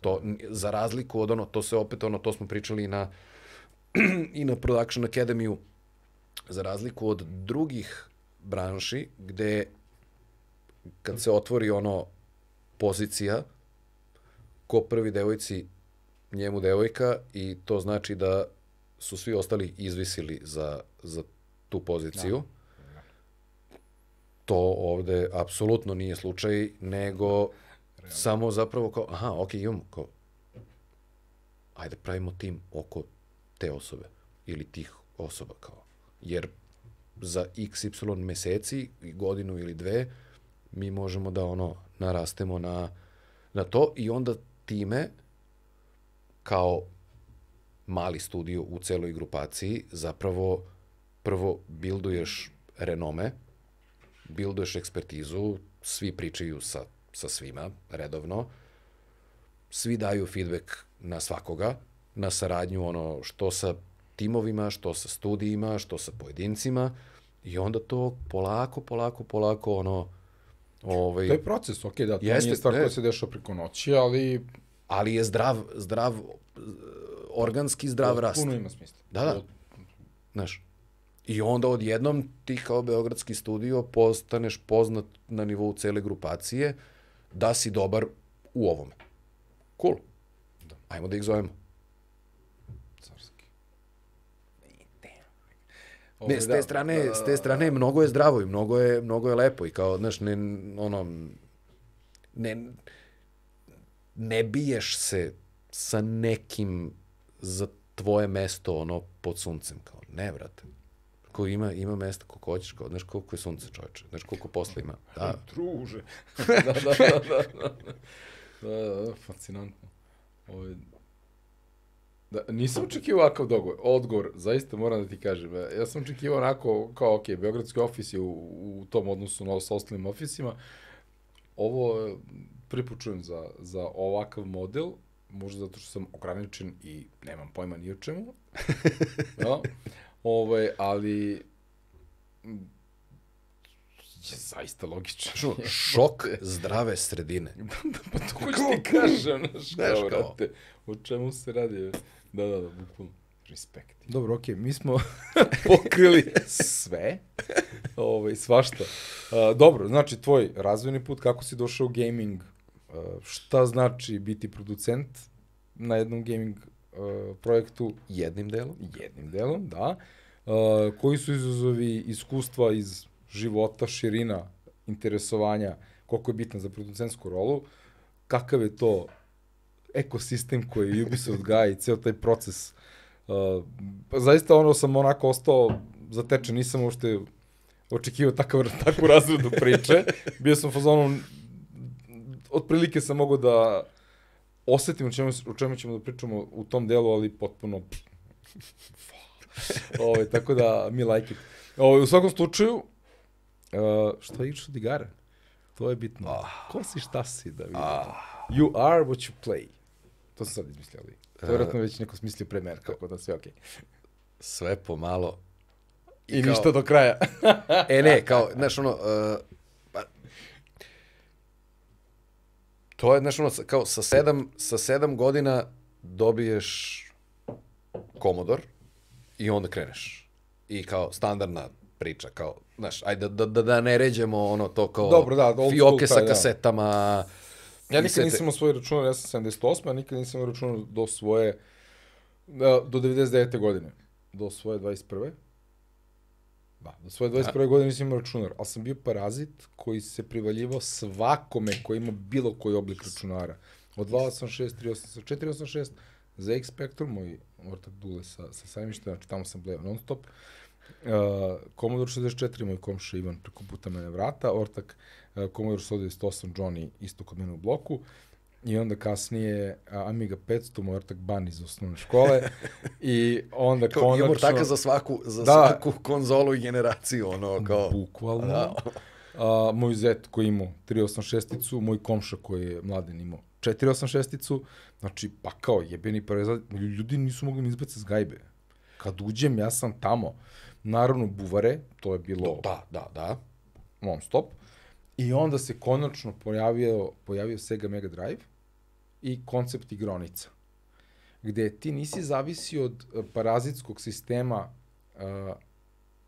to, za razliku od ono, to se opet, ono, to smo pričali i na, i na Production Academy-u, za razliku od drugih branši, gde kad se otvori ono pozicija, ko prvi devojci, njemu devojka i to znači da su svi ostali izvisili za, za tu poziciju. Da. To ovde apsolutno nije slučaj, nego Realno. samo zapravo kao, aha, ok, imamo kao, ajde pravimo tim oko te osobe ili tih osoba kao. Jer za xy meseci, godinu ili dve, mi možemo da ono narastemo na, na to i onda time kao mali studio u celoj grupaciji, zapravo prvo bilduješ renome, bilduješ ekspertizu, svi pričaju sa, sa svima redovno, svi daju feedback na svakoga, na saradnju ono što sa timovima, što sa studijima, što sa pojedincima i onda to polako, polako, polako ono ovaj To je proces, okej, da, to jeste, nije stvar koja se dešava preko noći, ali ali je zdrav zdrav organski zdrav to, rast. Puno ima smisla. Da, da. Znaš, I onda odjednom ti kao beogradski studio postaneš poznat na nivou cele grupacije da si dobar u ovome. Cool. Da. Ajmo da ih zovemo. Carski. ne, ovaj, s da, da, da, te da, strane, da, s te strane mnogo je zdravo i mnogo je, mnogo je lepo i kao, znaš, ne, ono, ne, ne biješ se sa nekim za tvoje mesto ono pod suncem. Kao, ne, brate. Ko ima, ima mesta ko hoćeš, kao, znaš koliko je sunce čoveče, znaš koliko posla ima. Da. Druže. da, da, da, da, da. fascinantno. ovaj Da, nisam očekivao ovakav dogovor, odgovor, zaista moram da ti kažem. Ja sam očekivao onako kao, ok, Beogradski ofis je u, u tom odnosu na, sa ostalim ofisima. Ovo pripučujem za, za ovakav model, možda zato što sam ograničen i nemam pojma ni o čemu. no, da. Ovaj, ali je zaista logično. Šok zdrave sredine. Da, pa to hoću ti kažeš, znaš, kao, brate, o čemu se radi? Da, da, da, bukvalno. Respekt. Dobro, okej, okay, mi smo pokrili sve, ovaj, svašta. Uh, dobro, znači, tvoj razvojni put, kako si došao u gaming, Eh, šta znači biti producent na jednom gaming uh, projektu jednim delom, jednim delom, da. Uh, koji su izazovi iskustva iz života, širina interesovanja, koliko je bitna za producentsku rolu, kakav je to ekosistem koji je Ubisoft gaja i ceo taj proces. Uh, zaista ono sam onako ostao zatečen, nisam uopšte očekivao takav, takvu razredu priče. Bio sam fazonom otprilike sam mogao da osetim o čemu, o čemu ćemo da pričamo u tom delu, ali potpuno... Ovo, ovaj, tako da, mi like it. Ovaj, u svakom slučaju, uh, što je išao digare? To je bitno. Ah. Ko si, šta si, da vidim. Ah. You are what you play. To sam sad izmislio, ali to je eh. već neko smislio pre mene, tako da sve okej. Okay. Sve pomalo. I, I kao... ništa do kraja. e ne, kao, znaš ono, uh, to je, znaš, ono, kao sa sedam, sa sedam godina dobiješ Commodore i onda kreneš. I kao standardna priča, kao, znaš, ajde da, da, da ne ređemo ono to kao Dobro, da, fioke sa da. kasetama. Da. Ja nikad nisam svoj računar, ja sam 78, a nikad nisam računar do svoje, do 99. godine, do svoje 21 Ba, da, do svoje 21. Da. godine nisam imao računar, ali sam bio parazit koji se privaljivao svakome koji ima bilo koji oblik računara. Od 286, 386, 486, za X Spectrum, moj ortak Dule sa, sa sajmišta, znači tamo sam bleo non stop. Uh, Commodore 64, moj komša Ivan preko puta mene vrata, ortak uh, Commodore 198, Johnny isto kod mene u bloku. Uh, i onda kasnije Amiga 500 mu ortak ban iz osnovne škole i onda kao, konačno... Imamo taka za svaku, za da, svaku konzolu i generaciju, ono kao... Bukvalno. Da. A, moj zet koji imao 386-icu, moj komša koji je mladen imao 486-icu, znači pa kao jebeni prezad, ljudi nisu mogli mi izbaciti zgajbe. Kad uđem, ja sam tamo. Naravno, buvare, to je bilo... da, da, da. Non stop. I onda se konačno pojavio, pojavio Sega Mega Drive, i koncept igronica, gde ti nisi zavisi od eh, parazitskog sistema uh,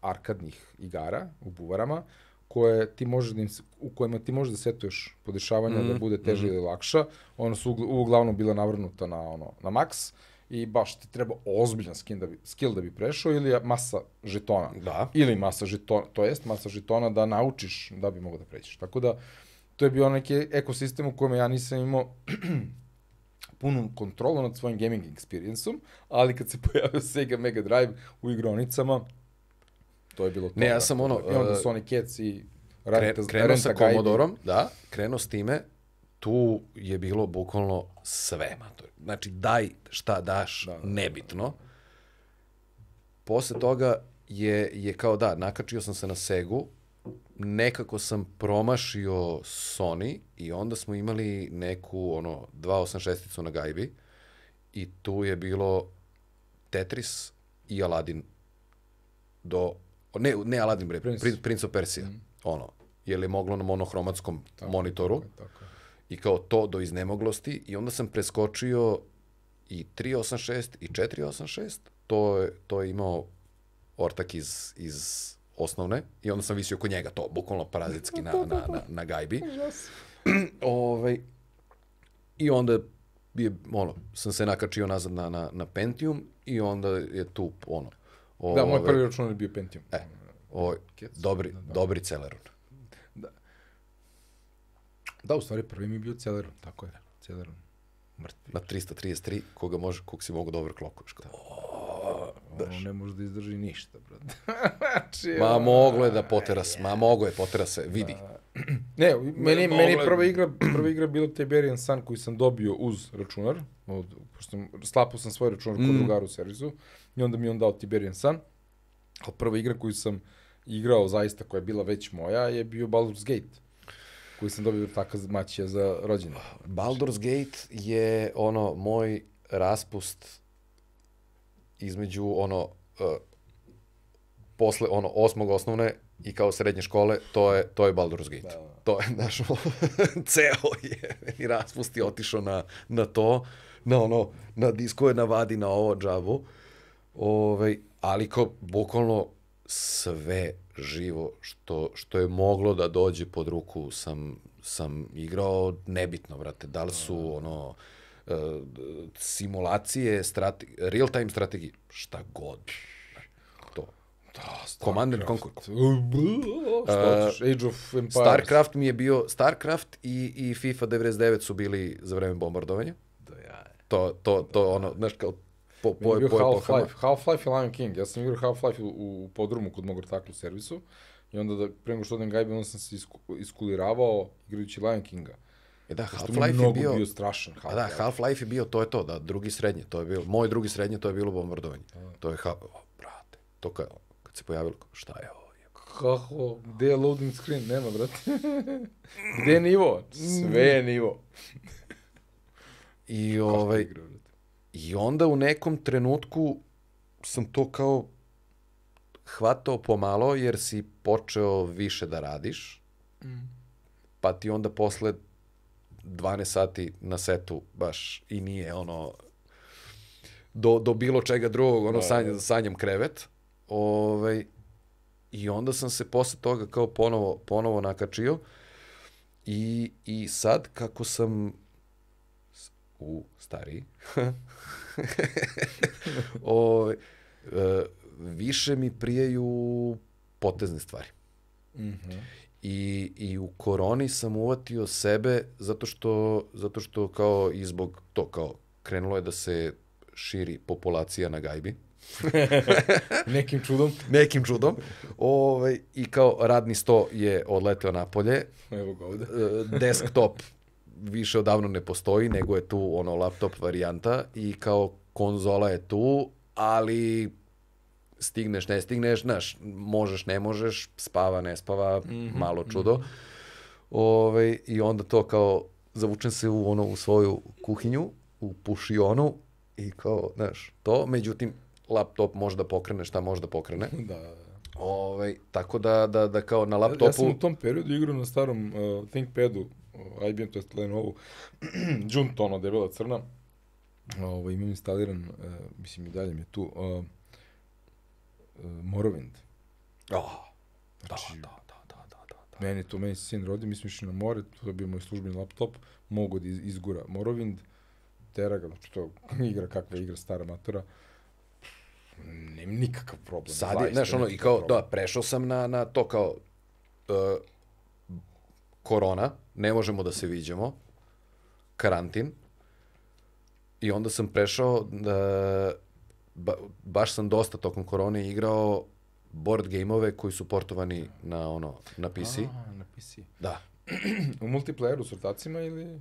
arkadnih igara u buvarama, koje ti možeš da im, u kojima ti možeš da setuješ podešavanja mm, -hmm. da mhm, bude teže mm. ili lakša. Ona su uglavnom bila navrnuta na ono na maks i baš ti treba ozbiljan skin da bi, skill da bi prešao ili masa žetona. Da. Ili masa žetona, to jest masa žetona da naučiš da bi mogao da pređeš. Tako da to je bio neki ekosistem u kojem ja nisam imao punu kontrolu nad svojim gaming experienceom, ali kad se pojavio Sega Mega Drive u igronicama, to je bilo to. Ne, ja sam ono... I onda e, Sonic Cats i... Kre, krenuo sa Komodorom, da, krenuo s time, tu je bilo bukvalno sve, Znači, daj šta daš, da, da, nebitno. Da, da. Posle toga je, je kao da, nakačio sam se na Segu, nekako sam promašio Sony i onda smo imali neku ono 286-icu na gajbi i tu je bilo Tetris i Aladdin do ne ne Aladdin bre Prince, Prince, of Persia mm. ono je li moglo na monohromatskom tako, monitoru tako, tako. i kao to do iznemoglosti i onda sam preskočio i 386 i 486 to je to je imao ortak iz iz osnovne i onda sam visio oko njega to, bukvalno parazitski na, na, na, na gajbi. Ove, ovaj, I onda je, ono, sam se nakačio nazad na, na, na Pentium i onda je tu, ono... Ove, da, moj prvi ovaj, računar je bio Pentium. E, o, ovaj, dobri, da, da. dobri Celeron. Da. da, u stvari prvi mi je bio Celeron, tako je, Celeron. Mrtvi. Na 333, koga može, kog si mogu dobro klokoš. Da daš. On ne može da izdrži ništa, brate. znači, da ma moglo je da potera, se, ma da. mogo je potera se, vidi. Da. ne, meni, ne, meni prva igra, prva igra bila Tiberian Sun koji sam dobio uz računar, od, pošto slapao sam svoj računar kod mm. drugara u servisu i onda mi on dao Tiberian Sun, ali prva igra koju sam igrao zaista koja je bila već moja je bio Baldur's Gate koji sam dobio taka mačija za rođenje. Baldur's Gate je ono moj raspust između ono uh, posle ono osmog osnovne i kao srednje škole, to je, to je Baldur's Gate. Da. da. To je, znaš, ceo je meni raspust i otišao na, na to, na ono, na disko je navadi na ovo džavu. Ove, ovaj, ali kao bukvalno sve živo što, što je moglo da dođe pod ruku sam, sam igrao nebitno, brate. Da li su da. ono E, simulacije, strate, real-time strategije, šta god. To. Da, Command and Conquer. Uh, uh, Age of Empires. StarCraft mi je bio, StarCraft i, i FIFA 99 su bili za vreme bombardovanja. Da ja. To, to, to ono, znaš kao, po, po, po, Half-Life, Half-Life i Lion King. Ja sam igrao Half-Life u, u podrumu kod mog ortaklu servisu i onda da, prema što odem gajbe, onda sam se isku, iskuliravao igrajući Lion Kinga. E da, Half-Life je bio... bio strašan. Half da, Half-Life je bio, to je to, da, drugi srednje, to je bilo, moj drugi srednje, to je bilo bombardovanje. To je, ha, o, brate, to kad, kad se pojavilo, šta je ovo? Kako, gde je loading screen? Nema, brate. gde je nivo? Sve je nivo. I, ovaj, I onda u nekom trenutku sam to kao hvatao pomalo jer si počeo više da radiš, mm. pa ti onda posle 12 sati na setu baš i nije ono do, do bilo čega drugog, ono da, sanjam, da. sanjam krevet. Ovaj, I onda sam se posle toga kao ponovo, ponovo nakačio i, i sad kako sam u stari, o, ovaj, e, više mi prijeju potezne stvari. Mm -hmm. I, I u koroni sam uvatio sebe zato što, zato što kao i zbog to kao krenulo je da se širi populacija na gajbi. Nekim čudom. Nekim čudom. Ove, ovaj, I kao radni sto je odleteo napolje. Evo ga ovde. E, desktop više odavno ne postoji, nego je tu ono laptop varijanta i kao konzola je tu, ali stigneš, ne stigneš, znaš, možeš, ne možeš, spava, ne spava, mm -hmm. malo mhm. čudo. Mm -hmm. Ove, ovaj, I onda to kao, zavučem se u, ono, u svoju kuhinju, u pušionu i kao, znaš, to. Međutim, laptop može da pokrene šta može da pokrene. da, da. da. Ove, ovaj, tako da, da, da kao na laptopu... Ja, ja sam u tom periodu igrao na starom uh, ThinkPadu, uh, IBM, to je Lenovo, Junto, ono, debela crna. Ovo, ovaj, imam instaliran, uh, mislim i dalje mi je tu, uh, Morovind. Oh, da, znači, da, da, da, da, da, da. Meni to, meni se sin rodi, mi smo išli na more, tu da bi moj službeni laptop, mogo da izgura Morovind, tera ga, znači to igra kakva igra stara matura, nemam nikakav problem. Sad, je, znaš, ono, i kao, problem. da, prešao sam na, na to kao, uh, korona, ne možemo da se viđemo, karantin, i onda sam prešao da, uh, ba, baš sam dosta tokom korone igrao board gameove koji su portovani na ono na PC. A, na PC. Da. u multiplayeru s ortacima ili? E,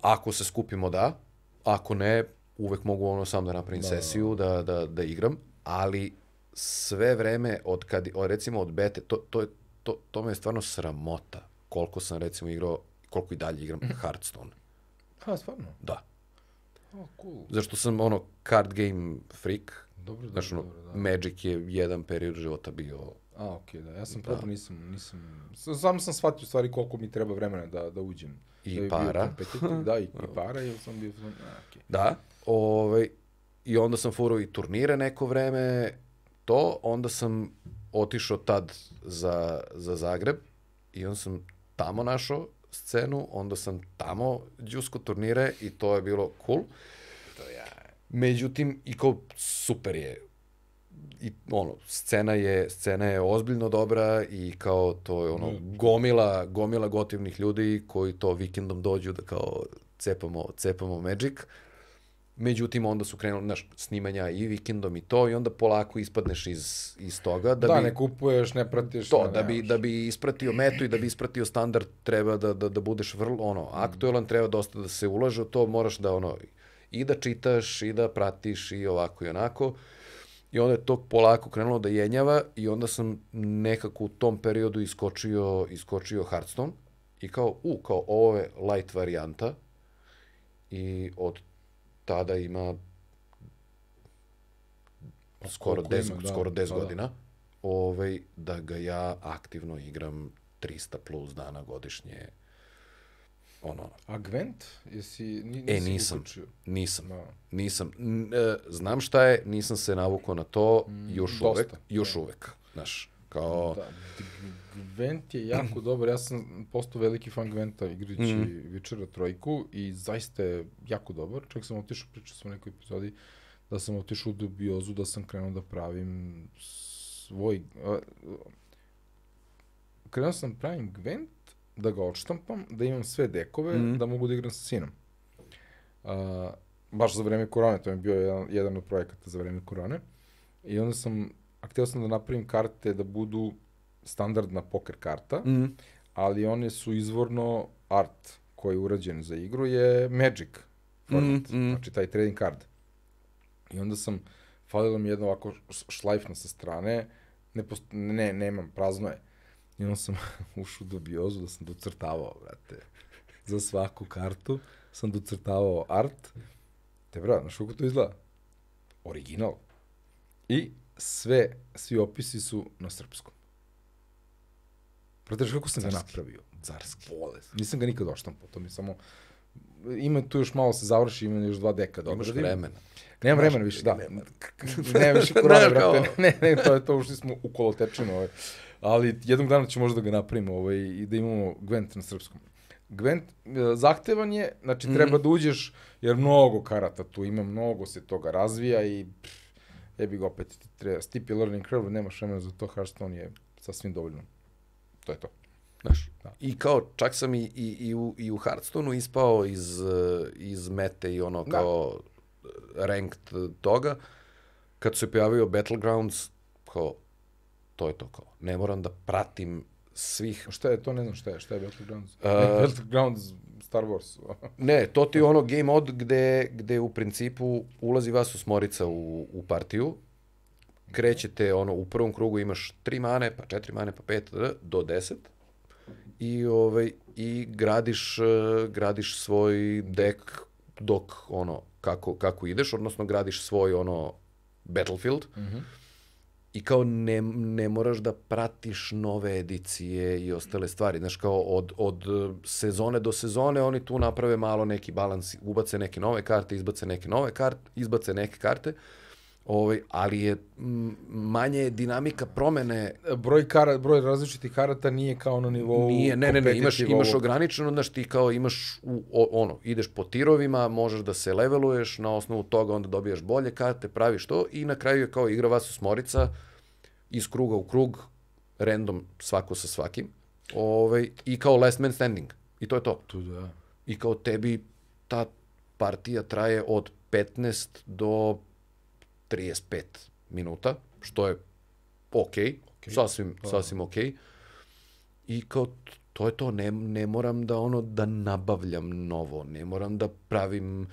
ako se skupimo da, ako ne, uvek mogu ono sam da napravim da. sesiju, da, da, da, da igram, ali sve vreme od kad, o, recimo od bete, to, to, je, to, to me je stvarno sramota koliko sam recimo igrao, koliko i dalje igram Hearthstone. Ha, stvarno? Da. Oh, cool. Zašto sam ono card game freak. Dobro, znači, dobro, dobro, da. Magic je jedan period života bio A, okej, okay, da. Ja sam da. probao, nisam, nisam... Samo sam shvatio stvari koliko mi treba vremena da, da uđem. I da para. Da, i, i para, jer sam bio... A, okay. Da, ovaj, i onda sam furao i turnire neko vreme, to, onda sam otišao tad za, za Zagreb i onda sam tamo našao scenu, onda sam tamo džusko turnire i to je bilo cool. To ja. Međutim, i kao super je i ono, scena je, scena je ozbiljno dobra i kao to je ono mm. gomila, gomila gotivnih ljudi koji to vikendom dođu da kao cepamo, cepamo Magic. Uh, Međutim, onda su krenuli naš snimanja i vikendom i to i onda polako ispadneš iz, iz toga. Da, da bi, ne kupuješ, ne pratiš. To, ne, da, bi, da bi ispratio metu i da bi ispratio standard, treba da, da, da budeš vrlo ono, mm. aktuelan, treba dosta da se ulaže u to, moraš da ono, i da čitaš, i da pratiš, i ovako i onako. I onda je to polako krenulo da jenjava i onda sam nekako u tom periodu iskočio, iskočio Hearthstone i kao, u, kao ovo je light varijanta i od tada ima pa, skoro 10 da, skoro 10 pa da, godina. Da. Ovaj da ga ja aktivno igram 300 plus dana godišnje. Ono. A gvent Jesi, nisi e, nisam, uključio? nisam, da. nisam. N, e, znam šta je, nisam se navukao na to, mm, još dosta, uvek, još da. uvek, znaš kao... Da, Gvent je jako dobar, ja sam postao veliki fan Gventa igrajući mm Vičera trojku i zaista je jako dobar, čak sam otišao, pričao sam u nekoj epizodi, da sam otišao u dubiozu, da sam krenuo da pravim svoj... krenuo sam da pravim Gvent, da ga odštampam, da imam sve dekove, mm da mogu da igram sa sinom. Uh, baš za vreme korone, to je bio jedan, jedan od projekata za vreme korone. I onda sam a hteo sam da napravim karte da budu standardna poker karta, mm -hmm. ali one su izvorno art koji je urađen za igru je Magic format, mm -hmm. znači taj trading card. I onda sam, falilo mi jedno ovako šlajfno sa strane, ne, post, ne, nemam, prazno je. I onda sam ušao u dubiozu da sam docrtavao, brate, za svaku kartu sam docrtavao art. Te bra, znaš kako to izgleda? Original. I sve, svi opisi su na srpskom. Protiš kako sam Carski. ga napravio? Carski. Bolest. Nisam ga nikad oštampao, to mi samo ima tu još malo se završi, ima još dva deka da vremena. Nemam vremena više, da. Nemam više korona, brate. Ne, ne, to je to, ušli smo u kolotečinu. Ovaj. Ali jednog dana ću možda da ga napravimo ovaj, i da imamo Gwent na srpskom. Gwent e, zahtevan je, znači treba mm -hmm. da uđeš, jer mnogo karata tu ima, mnogo se toga razvija i pff, jebi ga opet, treba stipi learning curve, nemaš vremena za to, Hearthstone je sasvim dovoljno. To je to. Znaš, da. I kao, čak sam i, i, i, u, i u Hearthstoneu ispao iz, eh, iz mete i ono da. kao da. ranked toga. Kad se pojavio Battlegrounds, kao, to je to kao. Ne moram da pratim svih... Šta je to, ne znam šta je, šta je Battlegrounds? Uh, Battlegrounds Star Wars. ne, to ti je ono game mod gde, gde u principu ulazi vas u smorica u, u partiju, krećete ono, u prvom krugu imaš 3 mane, pa 4 mane, pa 5, do 10, i, ovaj, i gradiš, eh, gradiš svoj dek dok ono, kako, kako ideš, odnosno gradiš svoj ono, battlefield, mm -hmm i kao ne, ne moraš da pratiš nove edicije i ostale stvari. Znaš, kao od, od e, sezone do sezone oni tu naprave malo neki balans, ubace neke nove karte, izbace neke nove karte, izbace neke karte. Uh, Ovaj, ali je manje dinamika promene. Broj, kara, broj različitih karata nije kao na nivou... Nije, ne, ne, ne, imaš, imaš ograničeno, znači ti kao imaš, u, o, ono, ideš po tirovima, možeš da se leveluješ, na osnovu toga onda dobijaš bolje karte, praviš to i na kraju je kao igra vas morica iz kruga u krug, random svako sa svakim, ovaj, i kao last man standing. I to je to. Tu da. I kao tebi ta partija traje od 15 do 35 minuta, što je ok, okay. sasvim, da. sasvim ok. I kao to je to, ne, ne moram da ono da nabavljam novo, ne moram da pravim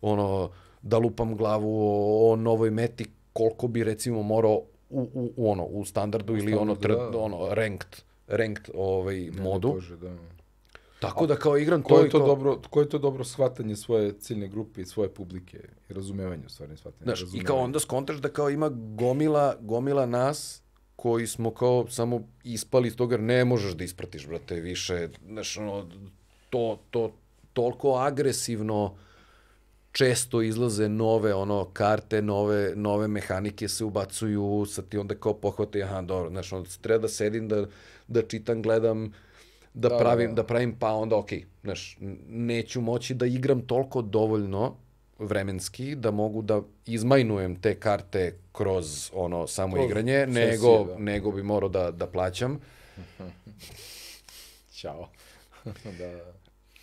ono da lupam glavu o, o novoj meti koliko bi recimo morao u, u, u ono u standardu u ili standardu, ono tr, da. ono ranked ranked ovaj ne, modu. Ne bože, da. Tako da kao igram to, je to kao... dobro, ko je to dobro shvatanje svoje ciljne grupe i svoje publike i razumevanje stvari i shvatanje. Znaš, i kao onda skontaš da kao ima gomila, gomila nas koji smo kao samo ispali iz toga ne možeš da ispratiš brate više, znaš, ono, to, to, toliko agresivno često izlaze nove ono karte, nove, nove mehanike se ubacuju, sad ti onda kao pohvate, aha, dobro, znaš, ono, treba da sedim, da, da čitam, gledam, da, da, pravim, da. da, da pravim, pa onda ok, znaš, neću moći da igram toliko dovoljno vremenski da mogu da izmajnujem te karte kroz ono samo kroz igranje, sesije, nego, da. nego bi morao da, da plaćam. Ćao. da,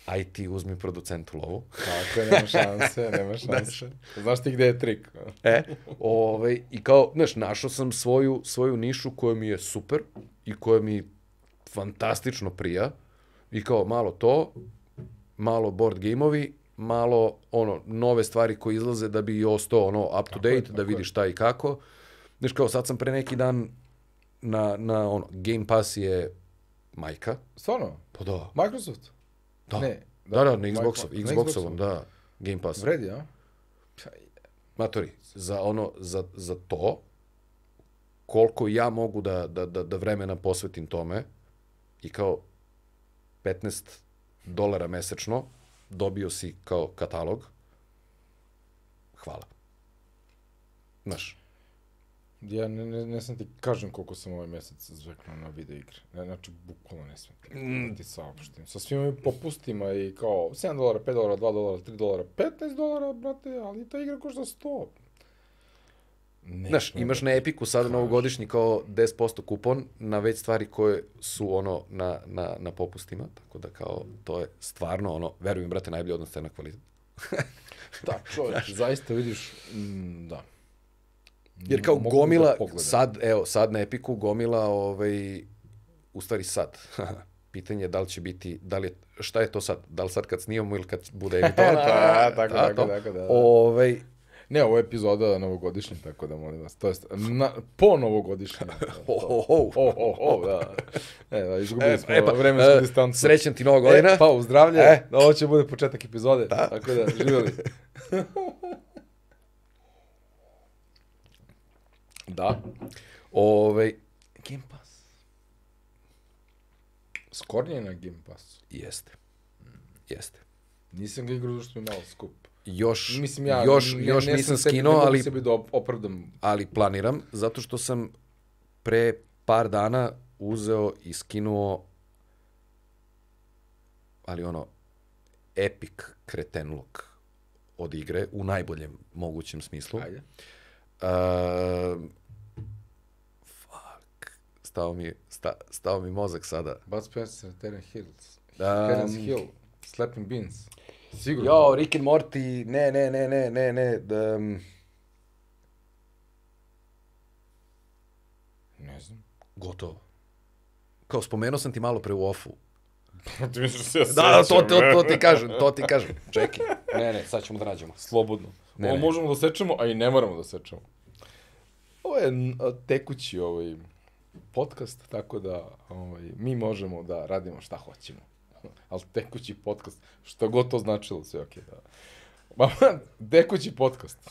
aj ti uzmi producentu lovu. Tako je, nema šanse, nema šanse. znaš ti gde je trik. e, ovaj, i kao, znaš, našao sam svoju, svoju nišu koja mi je super i koja mi fantastično prija i kao malo to, malo board gameovi, malo ono nove stvari koje izlaze da bi ostao ono up to date, da tako da vidiš šta i kako. Znaš kao sad sam pre neki dan na, na ono, Game Pass je majka. Stvarno? Pa da. Microsoft? Da. Ne, da, da, da na Xboxov, Xboxovom, Xboxovom, da. Game Pass. Vredi, a? Matori, za ono, za, za to, koliko ja mogu da, da, da, da vremena posvetim tome, i kao 15 dolara mesečno dobio si kao katalog, hvala. Znaš, Ja ne, ne, ne sam ti kažem koliko sam ovaj mesec zveknuo na video igre. znači, bukvalno ne smem mm. Da ti saopštim. Sa svim ovim popustima i kao 7 dolara, 5 dolara, 2 dolara, 3 dolara, 15 dolara, brate, ali ta igra košta 100. Ne, Znaš, imaš na Epiku sada novogodišnji kao 10% kupon na već stvari koje su ono na, na, na popustima, tako da kao to je stvarno ono, verujem brate, najbolji odnos cena kvalitet. da, čovječ, zaista vidiš, mm, da. Jer kao Mogu da gomila, da sad, evo, sad na Epiku gomila, ovaj, u stvari sad, pitanje je da li će biti, da li je, šta je to sad, da li sad kad snimamo ili kad bude emitovan, pa, da, da, tako, da, tako, da, tako, da, tako, da. Ovaj, Ne, ovo je epizoda novogodišnja, tako da molim vas. To jest, na, po novogodišnjem. Da. ho, ho, ho. Ho, ho, ho, da. E, da, izgubili e, smo e, pa, vremensku e, distancu. Srećan ti nova godina. E, pa, uzdravlje. E. Da, ovo će bude početak epizode. Da. Tako da, živjeli. da. Ove, Game Pass. Skornje na Game Passu. Jeste. Jeste. Nisam ga igrao zašto je malo skup još, Mislim, ja, još, ne, još ne nisam skinuo, ali, sebi da opravdam. ali planiram, zato što sam pre par dana uzeo i skinuo ali ono, epic kretenluk od igre u najboljem mogućem smislu. Ajde. Uh, fuck. Stao mi, sta, stao mi mozak sada. Bud Spencer, Terence Hills. Um, ehm, Terence Hill, Slapping Beans. Sigurno. Jo, Rick and Morty, ne, ne, ne, ne, ne, ne. Da, mm. Ne znam. Gotovo. Kao spomenuo sam ti malo pre u ofu. ti misliš se da ja da, da, to, to, to ti kažem, to ti kažem. Čekaj. Ne, ne, sad ćemo da rađemo. Slobodno. Ne, Ovo ne. možemo da sečemo, a i ne moramo da sečemo. Ovo je tekući ovaj podcast, tako da ovaj, mi možemo da radimo šta hoćemo ali tekući podcast, što god to značilo, sve okej, okay, da. Ma, tekući podcast.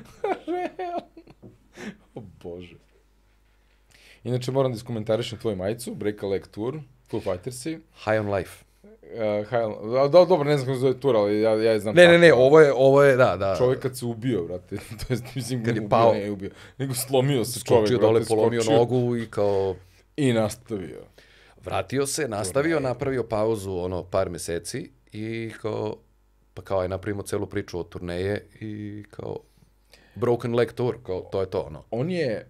Realno. O Bože. Inače, moram da iskomentarišem tvoju majicu, Break a Leg Tour, Foo Fightersi. High on Life. Uh, high on... da, dobro, ne znam kako zove tour, ali ja, ja je znam. Ne, ne, ne, ovo je, ovo je, da, da. Čovjek kad se ubio, brate, to jest, mislim, kad je ubio, pao, ne ubio, nego slomio se čovjek, vrate, skočio dole, polomio skočio. nogu i kao... I nastavio. Vratio se, nastavio, turneje. napravio pauzu ono par meseci i kao, pa kao je napravimo celu priču o turneje i kao broken leg tour, kao to je to ono. On je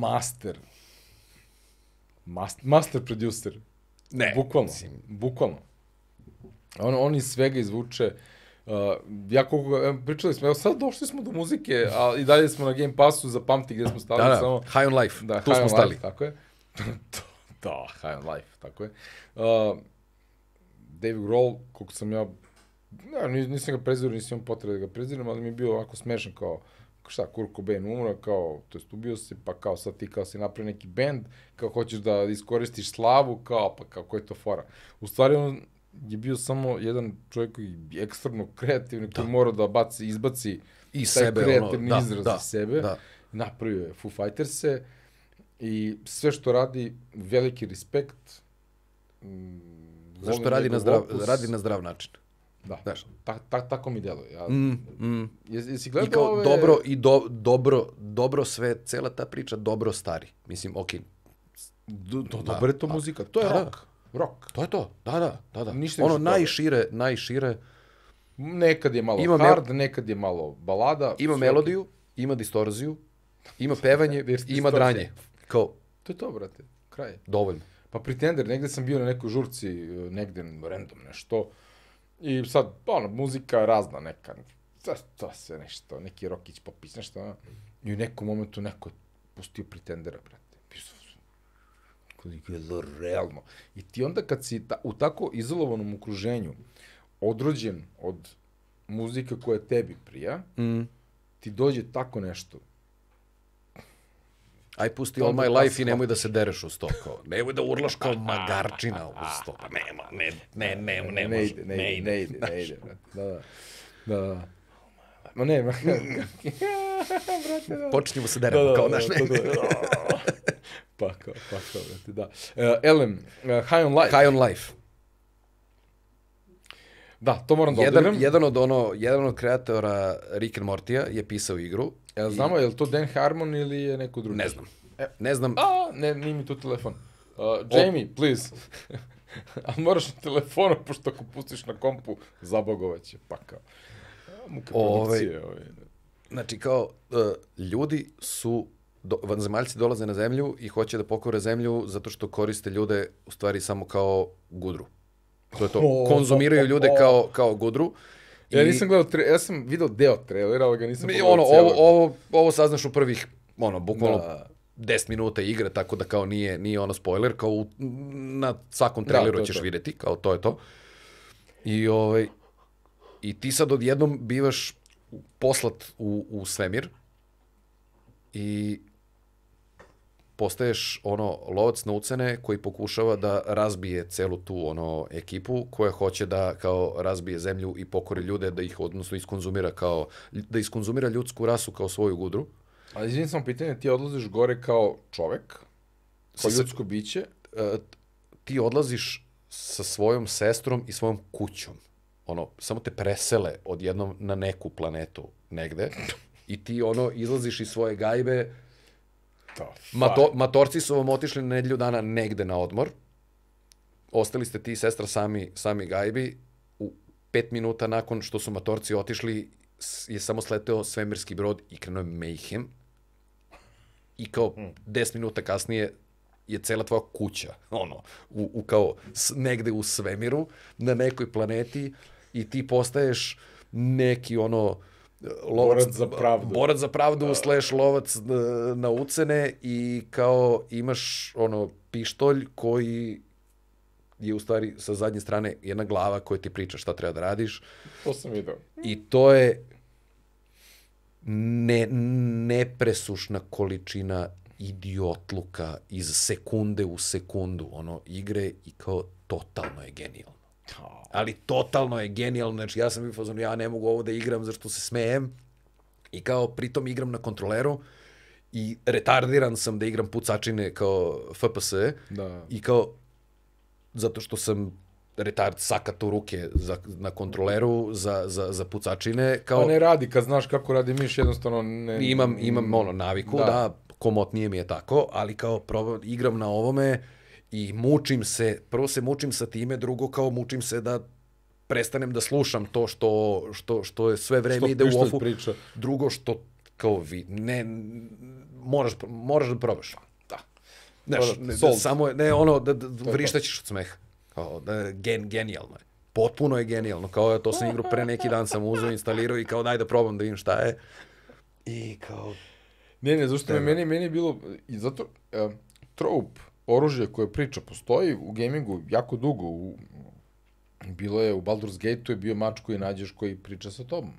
master, master, master producer. Ne. Bukvalno, mislim. bukvalno. On, on iz svega izvuče, uh, ja koliko, pričali smo, evo sad došli smo do muzike, a i dalje smo na Game Passu, zapamti gde smo stali da, da. samo. High on Life, da, tu smo stali. Life, tako je da, high on life, tako je. Uh, Dave Grohl, koliko sam ja, ne, nisam ga prezirao, nisam imao potrebe da ga preziram, ali mi je bio ovako smešan kao, šta, Kurt Cobain umra, kao, to jest ubio se, pa kao sad ti kao si napravio neki bend, kao hoćeš da iskoristiš slavu, kao, pa kao, koja je to fora. U stvari, on je bio samo jedan čovjek koji je ekstremno kreativni, koji da. mora da baci, izbaci i taj sebe, kreativni ono, da, izraz da, iz sebe. Da. Napravio je Foo Fighters-e, I sve što radi, veliki respekt. Mm, Zašto radi na, zdrav, opus. radi na zdrav način. Da, Znaš. Ta, ta, tako mi deluje. Ja, mm, mm. Jesi gledao I kao ove... dobro, i do, dobro, dobro sve, cela ta priča dobro stari. Mislim, okej. Okay. Do, da, dobro je to da. muzika, to je da, da. rock. Da. Rock. To je to, da, da, da. da. Ništa ono najšire, dobro. najšire. Nekad je malo ima hard, mel... nekad je malo balada. Ima melodiju, ima distorziju, ima pevanje, ima dranje. Kao, to je to, brate, kraj. Dovoljno. Pa Pretender, negde sam bio na nekoj žurci, e, negde random nešto, i sad, ono, muzika razna neka, to, to se nešto, neki rokić popis, nešto, ono. i u nekom momentu neko je pustio Pretendera, brate. Pisao realno. I ti onda kad si ta, u tako izolovanom okruženju, odrođen od muzika koja tebi prija, mm. ti dođe tako nešto aj pusti all my life i nemoj da se dereš u sto, kao, nemoj da urlaš kao magarčina u sto, pa nema, ne, ne, ne, ne, ne, ne, ne, ide, ne ide, ne ide, da, da, da. ne, ne, ne, ne, ne, ne, Počinjemo se deremo, da, da kao, da, naš ne. pa kao, pa kao, da. Uh, Elem, e, High on Life. High on Life. Da, to moram da jedan, Jedan od, ono, jedan od kreatora Rick and Mortija je pisao igru. Ja, e, znamo, i... je li to Dan Harmon ili je neko drugi? Ne znam. E, ne znam. A, ne, nimi mi tu telefon. Uh, Jamie, o... please. A moraš na telefonu, pošto ako pustiš na kompu, zabogovaće, pa kao. Muka ovaj- produkcije. ove. Ovaj. Znači, kao, uh, ljudi su do, vanzemaljci dolaze na zemlju i hoće da pokore zemlju zato što koriste ljude u stvari samo kao gudru. To je to. Konzumiraju ljude kao, kao gudru. I... Ja nisam gledao, tre... ja sam video deo trailera, ali ga nisam pogledao ono, ovo, ovo, ovo saznaš u prvih, ono, bukvalno da. 10 minuta igre, tako da kao nije, nije ono spoiler, kao u, na svakom da, traileru da, ćeš to. videti, kao to je to. I, ovaj, I ti sad odjednom bivaš poslat u, u svemir i postaješ ono lovac na ucene koji pokušava da razbije celu tu ono ekipu koja hoće da kao razbije zemlju i pokori ljude da ih odnosno iskonzumira kao da iskonzumira ljudsku rasu kao svoju gudru. A izvinim samo pitanje, ti odlaziš gore kao čovek, kao sa, ljudsko biće? E, ti odlaziš sa svojom sestrom i svojom kućom. Ono, samo te presele odjednom na neku planetu negde i ti ono izlaziš iz svoje gajbe, Mato, matorci su vam otišli na nedelju dana negde na odmor. Ostali ste ti i sestra sami, sami gajbi. U pet minuta nakon što su matorci otišli je samo sleteo svemirski brod i krenuo je mayhem. I kao 10 hmm. minuta kasnije je cela tvoja kuća, ono, u, u kao s, negde u svemiru, na nekoj planeti i ti postaješ neki ono lovac, borac za pravdu. Borac za pravdu da. slash lovac na ucene i kao imaš ono pištolj koji je u stvari sa zadnje strane jedna glava koja ti priča šta treba da radiš. To sam vidio. I to je ne, nepresušna količina idiotluka iz sekunde u sekundu, ono, igre i kao totalno je genijalno ali totalno je genijalno, znači ja sam i fazon, ja ne mogu ovo da igram zašto se smejem i kao pritom igram na kontroleru i retardiran sam da igram pucačine kao FPS da. i kao zato što sam retard sakat u ruke za, na kontroleru za, za, za pucačine. Kao, pa ne radi, kad znaš kako radi miš, jednostavno ne... Imam, imam ono, naviku, da, da komotnije mi je tako, ali kao probav, igram na ovome, i mučim se, prvo se mučim sa time, drugo kao mučim se da prestanem da slušam to što, što, što je sve vreme što ide u ofu. Priča. Drugo što kao vi, ne, moraš, moraš da probaš. Da. Znaš, ne, da, samo, ne, ono, da, da vrištaćeš od smeha. Kao, da, gen, genijalno je. Potpuno je genijalno. Kao, ja to sam igrao pre neki dan, sam uzeo, instalirao i kao, daj da probam da vidim šta je. I kao... Ne, ne, zašto me, meni, meni je bilo, i zato, uh, trope, oružje koje priča postoji u gamingu jako dugo. U, bilo je u Baldur's Gate-u je bio mač koji nađeš koji priča sa tobom.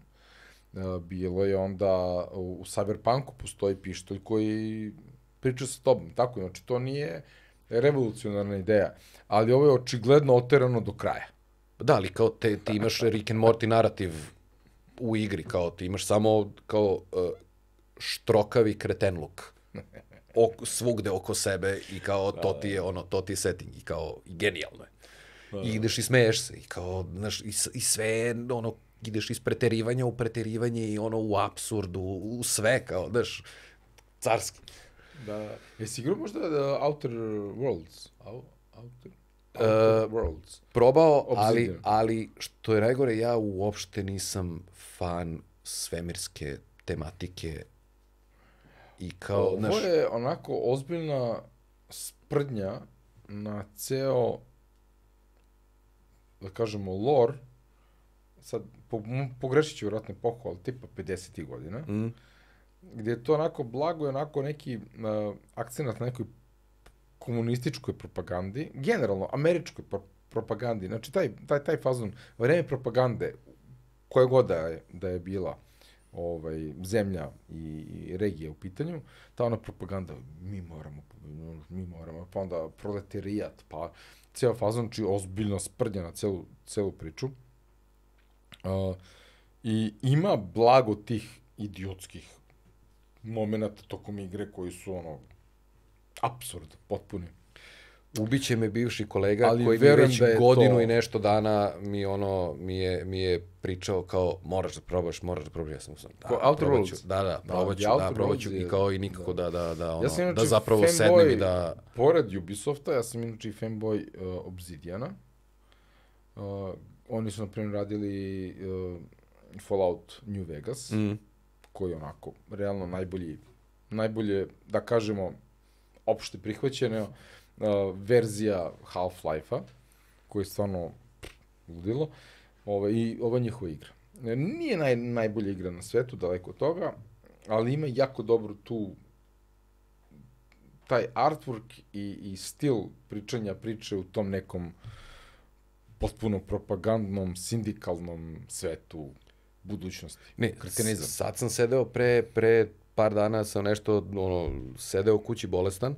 E, bilo je onda u Cyberpunku postoji pištolj koji priča sa tobom. Tako, znači to nije revolucionarna ideja, ali ovo je očigledno oterano do kraja. Pa da, ali kao te, ti imaš Rick and Morty narativ u igri, kao ti imaš samo kao e, štrokavi kretenluk. ok, svugde oko sebe i kao da, to da, ti je da. ono, to ti je setting i kao genijalno je. I ideš i smeješ se i kao, znaš, i, i sve ono, ideš iz preterivanja u preterivanje i ono u absurdu, u sve kao, znaš, carski. Da, je sigurno možda da Outer Worlds, Au, Outer, uh, Worlds. Probao, Obsidian. ali, ali što je najgore, ja uopšte nisam fan svemirske tematike I kao, Ovo znaš... je onako ozbiljna sprdnja na ceo, da kažemo, lore, sad po, pogrešit ću vjerojatno epohu, ali tipa 50. godina, mm. gdje je to onako blago je onako neki uh, akcenat na nekoj komunističkoj propagandi, generalno američkoj pro propagandi, znači taj, taj, taj fazon, vreme propagande, koje god da je, da je bila, ovaj, zemlja i, i regija u pitanju, ta ona propaganda, mi moramo, mi moramo, pa onda proletarijat, pa ceo fazon, znači ozbiljno sprdnja na celu, celu priču. Uh, I ima blago tih idiotskih momenta tokom igre koji su ono absurd, potpuni. Ubiće me bivši kolega Ali koji mi već da godinu to... i nešto dana mi ono mi je, mi je pričao kao moraš da probaš, moraš da probaš. Ja sam sam, da, Ko, Outer probaću, Worlds? Da, da, probaću, da, da probaću da, je... i kao i nikako da, da, da, da ono, ja sam da zapravo sednem i da... Pored Ubisofta, ja sam inače i fanboy uh, Obsidiana. Uh, oni su, na primjer, radili uh, Fallout New Vegas, mm. koji je onako, realno najbolji, najbolje, da kažemo, opšte prihvaćeno. Uh, verzija Half-Life-a, koji je stvarno ludilo, ova, i ova njihova igra. E, nije naj, najbolja igra na svetu, daleko od toga, ali ima jako dobru tu taj artwork i, i stil pričanja priče u tom nekom potpuno propagandnom, sindikalnom svetu budućnosti. Ne, kretenizam. Sad sam sedeo pre, pre par dana, sam nešto, ono, sedeo kući bolestan, uh,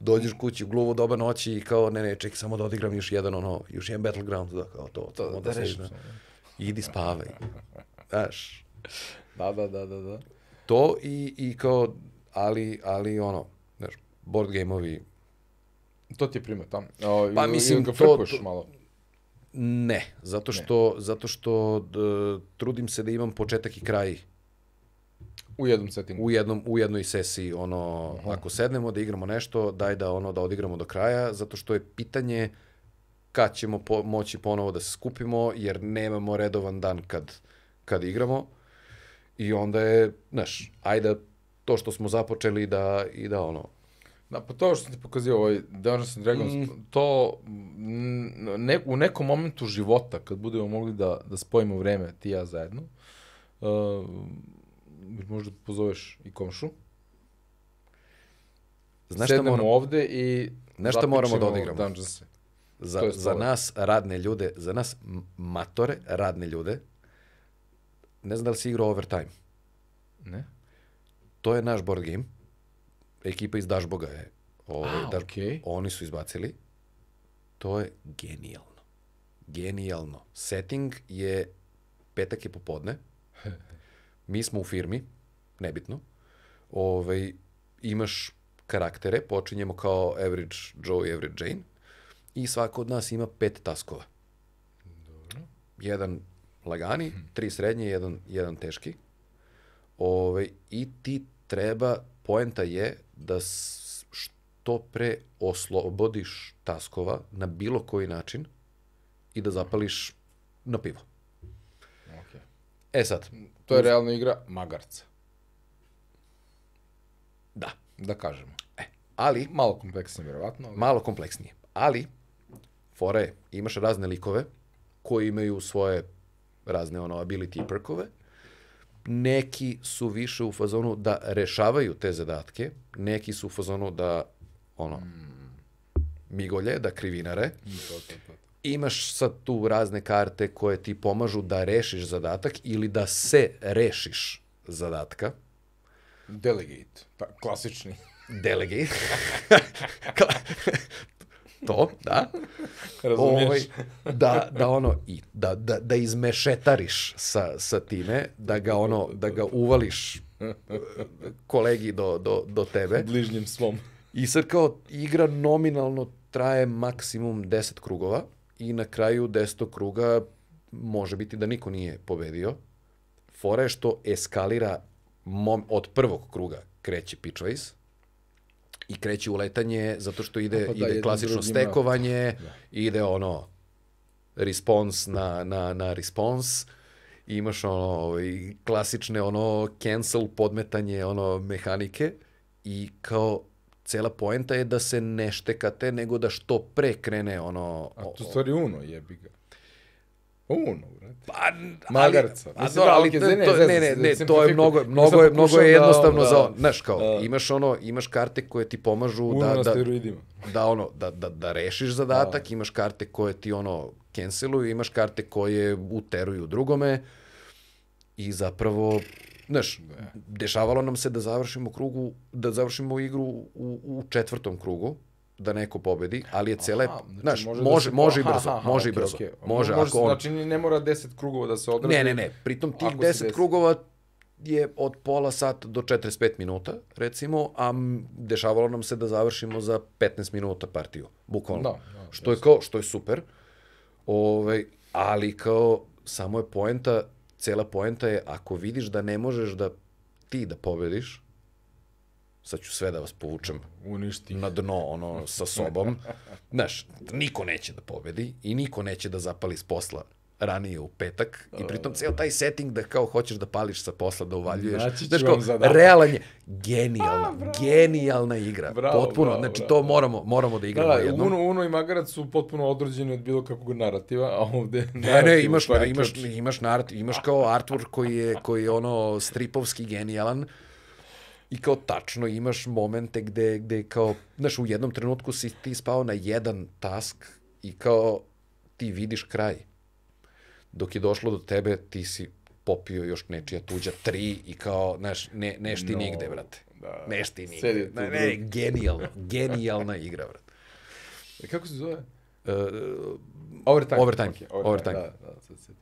dođeš kući gluvo doba noći i kao ne ne čekaj, samo da odigram još jedan ono još jedan battleground da kao to to da, da rešiš idi spavaj znaš da da da da da to i i kao ali ali ono znaš board gameovi to ti je primat tamo o, pa i, mislim to, to malo ne zato što ne. zato što d, trudim se da imam početak i kraj U jednom settingu. U, jednom, u jednoj sesiji, ono, Aha. Mhm. ako sednemo da igramo nešto, daj da, ono, da odigramo do kraja, zato što je pitanje kad ćemo po, moći ponovo da se skupimo, jer nemamo redovan dan kad, kad igramo. I onda je, znaš, ajde to što smo započeli da, i da ono, Da, pa to što ti pokazio ovaj Dungeons and Dragons, mm. to ne, u nekom momentu života, kad budemo mogli da, da spojimo vreme, ti i ja zajedno, uh, možda pozoveš i komšu. Znaš šta moramo, ovde i znaš šta moramo da odigramo? Dungeons. Za, za nas radne ljude, za nas matore radne ljude, ne znam da li si igrao overtime. Ne. To je naš board game. Ekipa iz Dashboga je. Ovaj, A, Daš, okay. Oni su izbacili. To je genijalno. Genijalno. Setting je petak je popodne. mi smo u firmi, nebitno, ovaj, imaš karaktere, počinjemo kao average Joe i average Jane i svako od nas ima pet taskova. Dobro. Jedan lagani, mhm. tri srednje, jedan, jedan teški. Ove, ovaj, I ti treba, poenta je da što pre oslobodiš taskova na bilo koji način i da zapališ na pivo. Okay. E sad, mm. To je realna igra magarca. Da. Da kažemo. E, ali... Malo kompleksnije, vjerovatno. Ali... Malo kompleksnije. Ali, fora je, imaš razne likove koji imaju svoje razne ono ability i perkove. Neki su više u fazonu da rešavaju te zadatke, neki su u fazonu da ono, mm. migolje, da krivinare. To, to, to imaš sad tu razne karte koje ti pomažu da rešiš zadatak ili da se rešiš zadatka. Delegate, pa klasični. Delegate. to, da. Razumiješ? Ovo, ovaj, da, da ono, i, da, da, da izmešetariš sa, sa time, da ga ono, da ga uvališ kolegi do, do, do tebe. Bližnjim svom. I sad kao igra nominalno traje maksimum 10 krugova i na kraju desetog kruga može biti da niko nije pobedio. Fora je što eskalira mom, od prvog kruga kreće pitch race i kreće uletanje zato što ide, pa da, ide klasično stekovanje, da. ide ono response na, na, na response i imaš ono ovaj klasične ono cancel podmetanje ono mehanike i kao cela poenta je da se ne štekate, nego da što pre krene ono... A to stvari Uno jebi ga. Pa Uno, brate. Pa, Magarca. Pa ali, Mislim, ali, to, ne, to, ne, ne, ne, to je mnogo, mnogo, je, mnogo je da- jednostavno da, za, znaš kao, da. imaš ono, imaš karte koje ti pomažu da, da, da, ono, da, da, da rešiš zadatak, da. imaš karte koje ti ono canceluju, imaš karte koje uteruju drugome i zapravo znaš, dešavalo nam se da završimo krugu, da završimo igru u, u četvrtom krugu, da neko pobedi, ali je cele, aha, znači, znaš, može, da može, da se, može, i brzo, aha, može okay, i brzo, okay. može ako znači, on... Znači ne mora 10 krugova da se odrazi. Ne, ne, ne, pritom tih 10 krugova je od pola sata do 45 minuta, recimo, a dešavalo nam se da završimo za 15 minuta partiju, bukvalno. Da, da, što je kao, što je super. Ovaj, ali kao samo je poenta cela poenta je ako vidiš da ne možeš da ti da pobediš, sad ću sve da vas povučem Uništi. na dno ono, sa sobom. Znaš, niko neće da pobedi i niko neće da zapali s posla ranije u petak i pritom ceo taj setting da kao hoćeš da pališ sa posla, da uvaljuješ. Znači ko, realan je, genijalna, A, bravo. genijalna igra. Bravo, potpuno, bravo, znači bravo. to moramo, moramo da igramo da, da jednom. Uno, Uno i Magarac su potpuno odrođeni od bilo kakvog narativa, a ovde... Ne, ne, imaš, ne, imaš, imaš, narat, imaš kao artwork koji je, koji je ono stripovski genijalan i kao tačno imaš momente gde, gde kao, znaš, u jednom trenutku si ti spao na jedan task i kao ti vidiš kraj dok je došlo do tebe, ti si popio još nečija tuđa tri i kao, znaš, ne, neš ti no, nigde, brate. Da. Neš ti nigde. Ne, ne, genijalna, genijalna igra, brate. E, kako se zove? Uh, overtime. Overtime. Okay, overtime. overtime. Da, da, sad se...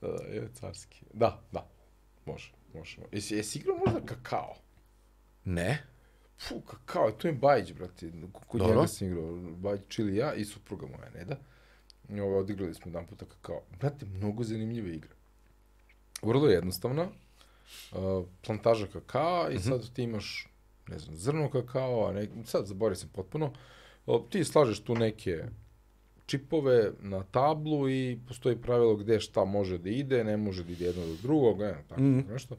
Da, da, je carski. Da, da. Može, može. Jesi, jesi igrao možda kakao? Ne. Fu, kakao, to je Bajić, brate. Kod Dobro. njega sam igrao, Bajić, Čili ja i supruga moja, ne da? I ovo, odigrali smo jedan puta kao, Brate, mnogo zanimljiva igra. Vrlo jednostavna. Uh, plantaža kakao i mhm. sad ti imaš, ne znam, zrno kakao, a ne, sad zaboravio sam potpuno. Uh, ti slažeš tu neke čipove na tablu i postoji pravilo gde šta može da ide, ne može da ide jedno do drugog, ne, tako mm. -hmm. nešto.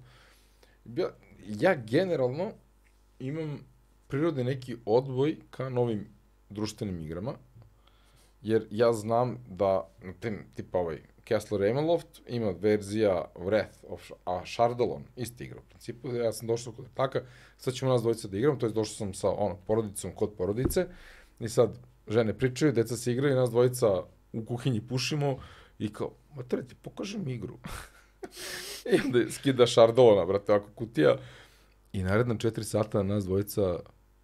Ja, ja generalno imam prirodni neki odboj ka novim društvenim igrama jer ja znam da, na tipa ovaj Castle Ravenloft ima verzija Wrath of a Shardalon, isti igra u principu, ja sam došao kod taka, sad ćemo nas dvojica da igram, to je došao sam sa ono, porodicom kod porodice i sad žene pričaju, deca se igraju i nas dvojica u kuhinji pušimo i kao, ma ti pokaži mi igru. I onda skida Shardalona, brate, ovako kutija i naredna četiri sata nas dvojica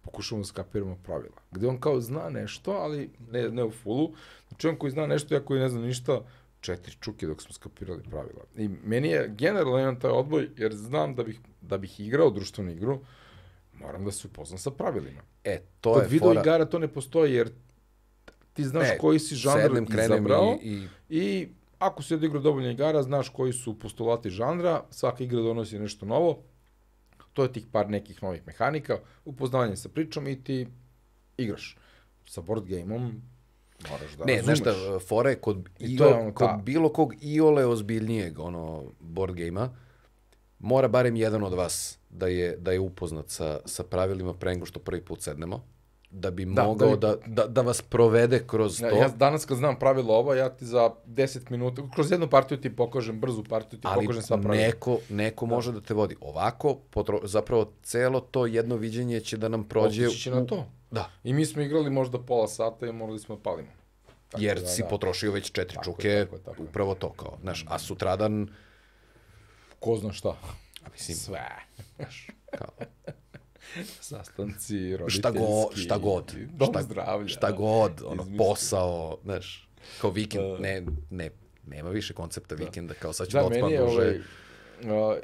pokušavamo da skapiramo pravila. Gde on kao zna nešto, ali ne, ne u fullu. Znači on koji zna nešto, ja koji ne znam ništa, četiri čuke dok smo skapirali pravila. I meni je generalno jedan taj odboj, jer znam da bih, da bih igrao društvenu igru, moram da se upoznam sa pravilima. E, to Kod je video fora... igara to ne postoji, jer ti znaš e, koji si žanr sedlim, izabrao i, i... i ako si odigrao dovoljno igara, znaš koji su postulati žanra, svaka igra donosi nešto novo, To je tih par nekih novih mehanika, upoznavanje sa pričom i ti igraš. Sa board gameom moraš da ne, razumeš. Ne, znaš šta, fora je kod, I io, je ono, kod ta... bilo kog iole ozbiljnijeg ono, board game-a, mora barem jedan od vas da je, da je upoznat sa, sa pravilima pre nego što prvi put sednemo da bi da, da mogao da, bi... da, da, da vas provede kroz to. Ja, danas kad znam pravilo ovo, ja ti za 10 minuta, kroz jednu partiju ti pokažem, brzu partiju ti Ali pokažem sva pravila. Ali neko, neko da. može da te vodi. Ovako, potro, zapravo, celo to jedno viđenje će da nam prođe... Otići na to. Da. I mi smo igrali možda pola sata i morali smo da palimo. Tako Jer da, si da. potrošio već četiri tako čuke, je, tako je, tako je. upravo to kao. Znaš, a mm. sutradan... Ko zna šta. A mislim... Sve. Znaš, kao... Sastanci, roditeljski. Šta, go, šta god. Dom šta, zdravlja. Šta god, ono, izmisli. posao, znaš, kao vikend, uh, ne, ne, nema više koncepta da. vikenda, kao sad ću da, da otpam duže. Ovaj, uh,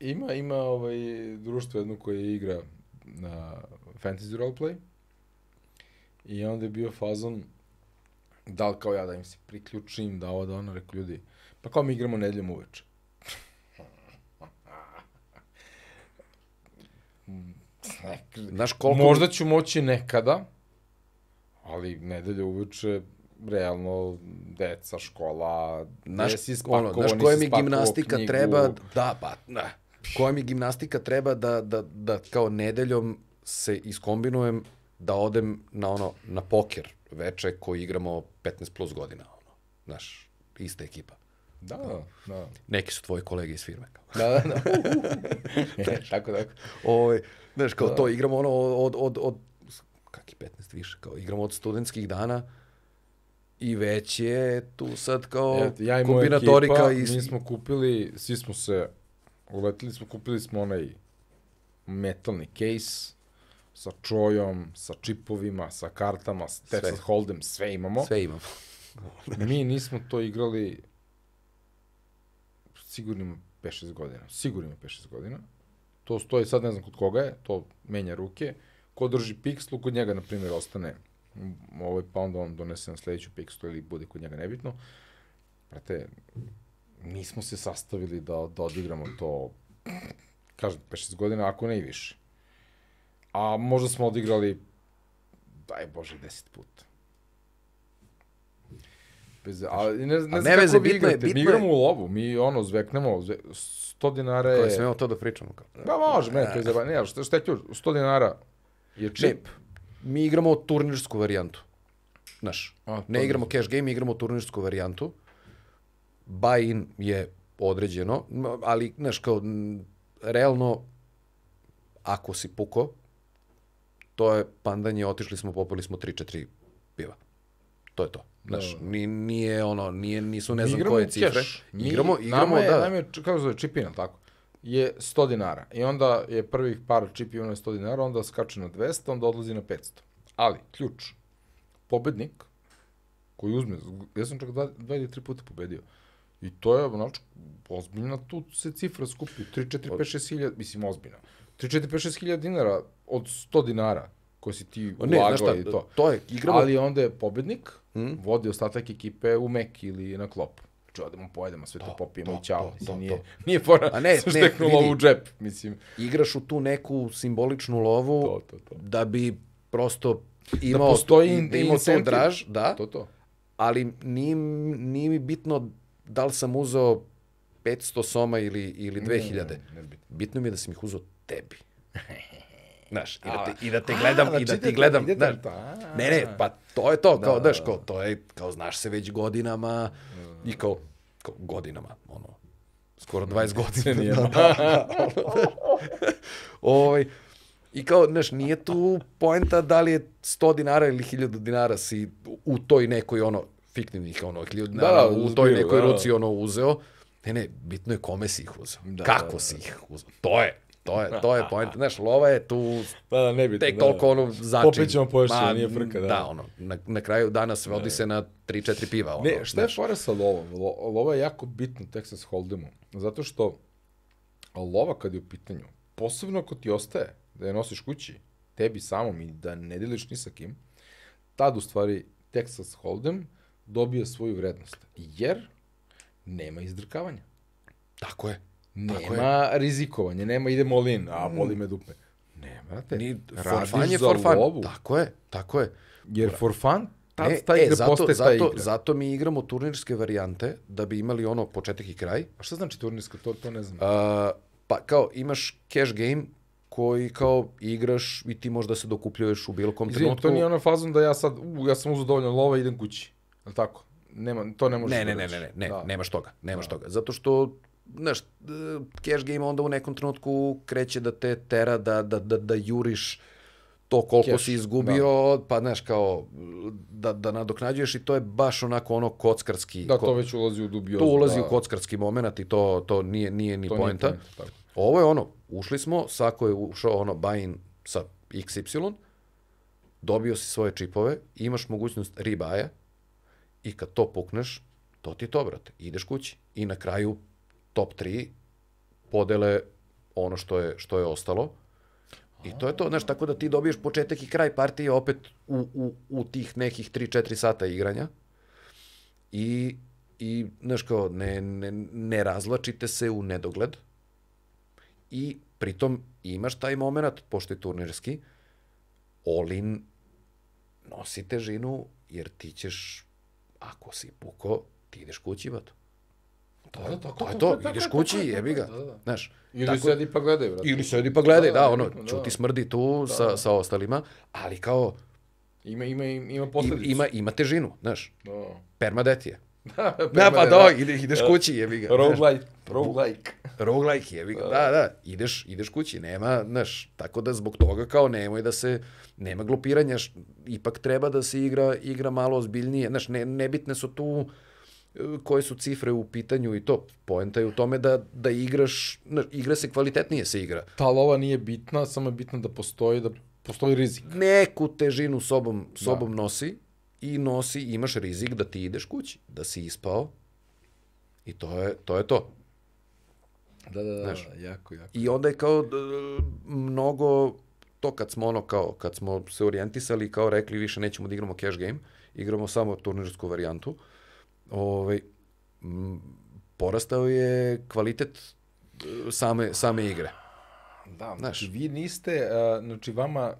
ima, ima ovaj društvo jedno koje igra na fantasy roleplay i onda je bio fazon da li kao ja da im se priključim, da ovo da ono, rekao ljudi, pa kao mi igramo nedljom uveče. Znaš koliko... Možda ću moći nekada, ali nedelje uveče realno deca, škola, naš, gde si ispakovao, ono, znaš koja mi gimnastika knjigu. treba, da, pa, ne. Koja mi gimnastika treba da, da, da kao nedeljom se iskombinujem da odem na ono, na poker veče koji igramo 15 plus godina, ono, znaš, ista ekipa. Da, da. da. Neki su tvoji kolege iz firme. da, da, da. E, tako, tako. Ovaj, znaš, kao da. to igramo ono od, od, od kakih 15 više, kao igramo od studentskih dana i već je tu sad kao ja, e, ja i kombinatorika. Ekipa, i... Mi smo kupili, svi smo se uletili smo, kupili smo onaj metalni case sa čojom, sa čipovima, sa kartama, sa Texas Hold'em, sve imamo. Sve imamo. mi nismo to igrali sigurno ima 5-6 godina. Sigurno ima 5-6 godina. To stoji sad, ne znam kod koga je, to menja ruke. Ko drži pikslu, kod njega, na primjer, ostane ovaj, pa onda on donese na sledeću pikslu ili bude kod njega nebitno. Prate, mi smo se sastavili da, da odigramo to, kažem, 5-6 godina, ako ne i više. A možda smo odigrali, daj Bože, 10 puta. Bez, a ne, ne, a ne veze, vi bitno je, bitno mi igramo je... u lovu, mi ono zveknemo, zve, 100 dinara je... smo smemo to da pričamo? Kao? Da, može, ne, to je zabavno. Ne, šta, šta je ključ? 100 dinara je čip. Ne, mi igramo turnirsku varijantu. Znaš, ne igramo cash game, mi igramo turnirsku varijantu. Buy-in je određeno, ali, znaš, kao, realno, ako si puko, to je pandanje, otišli smo, popili smo 3-4 piva. To je to. Znaš, da, da. ni, nije ono, nije, nisu ne znam koje cifre. Keš. Mi, igramo, igramo, je, da, da. Nama je, kako zove, čipina, tako? Je 100 dinara. I onda je prvih par ono je 100 dinara, onda skače na 200, onda odlazi na 500. Ali, ključ, pobednik, koji uzme, ja sam čak dva, dva ili tri puta pobedio, I to je, znači, ozbiljna tu se cifra skupi, 3, 4, 5, 6 hiljada, mislim, ozbiljna. 3, 4, 5, 6 hiljada dinara od 100 dinara koje si ti ulagao i to. To je, igramo... Ali onda je pobednik, mm. vodi ostatak ekipe u Mek ili na klop. Znači, odemo, pojedemo, sve to, to popijemo to, i ćao. To, to, to, nije, to. nije fora A ne, šteknu lovu u džep, mislim. Igraš u tu neku simboličnu lovu to, to, to. da bi prosto imao, da postoji, in, da imao to draž, da, to, to. ali nije, nije mi bitno da li sam uzao 500 soma ili, ili 2000. Ne, ne, ne ne, ne, ne, ne, bitno mi je da sam ih uzao tebi. Znaš, i da te, i da te gledam, a, da i da ti gledam, da, da, ne, ne, pa da. to je to, da, da, kao, znaš, kao, to je, kao, znaš se već godinama, da. i kao, kao, godinama, ono, skoro 20 godina. Nije, da, da, da, ovaj, I kao, znaš, nije tu poenta da li je 100 dinara ili 1000 dinara si u toj nekoj, ono, fiktivnih, ono, 1000 dinara da, u toj nekoj da. ruci, ono, uzeo. Ne, ne, bitno je kome si ih uzeo, da, kako da, da. si ih uzeo, to je. To je, to je point. Znaš, lova je tu pa, da, ne bi tek da. toliko da. ono začin. Popićemo pojašće, nije frka. Da, da ono, na, na kraju dana sve vodi se na 3-4 piva. Ono, ne, šta je fora sa lovom? Lo, lova je jako bitna Texas Hold'emu. Zato što lova kad je u pitanju, posebno ako ti ostaje da je nosiš kući, tebi samom i da ne deliš ni sa kim, tad u stvari Texas Hold'em dobija svoju vrednost. Jer nema izdrkavanja. Tako je. Dakle, nema rizikovanje, nema idemo lin, a mm. boli me dupe. Ne, brate, Ni, radiš for fun je za for fun. lovu. Tako je, tako je. Jer for fun, tad e, taj e, zato, postaje zato, ta igra. Zato mi igramo turnirske varijante, da bi imali ono početak i kraj. A šta znači turnirska, to, to ne znam. Uh, pa kao imaš cash game koji kao igraš i ti možda se dokupljuješ u bilo kom Izvijem, trenutku. to nije ona fazom da ja sad, u, ja sam uzao dovoljno lova i idem kući. Je tako? Nema, to ne možeš ne, ne, da ne, ne, ne, ne, da. nemaš toga, nemaš da. toga. Zato što znaš, e, cash game onda u nekom trenutku kreće da te tera, da, da, da, da juriš to koliko cash, si izgubio, da. pa znaš kao da, da nadoknađuješ i to je baš onako ono kockarski. Da, to ko, već ulazi u dubiozu. To ulazi da. u kockarski moment i to, to nije, nije ni to poenta. Nije point, tako. Ovo je ono, ušli smo, Sako je ušao ono buy-in sa XY, dobio si svoje čipove, imaš mogućnost ribaja i kad to pukneš, to ti je to, brate. Ideš kući i na kraju top 3 podele ono što je, što je ostalo. I to je to, znaš, tako da ti dobiješ početak i kraj partije opet u, u, u tih nekih 3-4 sata igranja. I, i znaš, kao, ne, ne, ne razlačite se u nedogled. I pritom imaš taj moment, pošto je turnirski, Olin nosi težinu, jer ti ćeš, ako si puko, ti ideš kućivato. To je, da, tako, to je to, ideš kući, jebi ga. Da, da. Znaš, ili tako, sedi pa gledaj, brate. Ili sedi pa gledaj, da, da ono, čuti smrdi tu da. sa, sa ostalima, ali kao... Ima, ima, ima posledicu. Ima, ima težinu, znaš. Da. Permadet je. Da, da, pa da, ide, ideš da. kući, jebi ga. Roguelike. Roguelike. Roguelike, jebi ga. Da, da, ideš, ideš kući, nema, znaš, tako da zbog toga kao nemoj da se, nema glupiranja, ipak treba da se igra, igra malo ozbiljnije, znaš, ne, nebitne su tu, uh, koje su cifre u pitanju i to poenta je u tome da, da igraš, igra se kvalitetnije se igra. Ta lova nije bitna, samo je bitno da postoji, da postoji rizik. Neku težinu sobom, da. sobom da. nosi i nosi, imaš rizik da ti ideš kući, da si ispao i to je to. Je to. Da, da, da, da jako, jako. I onda je kao mnogo to kad smo ono kao, kad smo se orijentisali kao rekli više nećemo da igramo cash game, igramo samo turnirsku varijantu, uh, ovaj, porastao je kvalitet e, same, same igre. Da, znači Znaš. znači vi niste, e, znači vama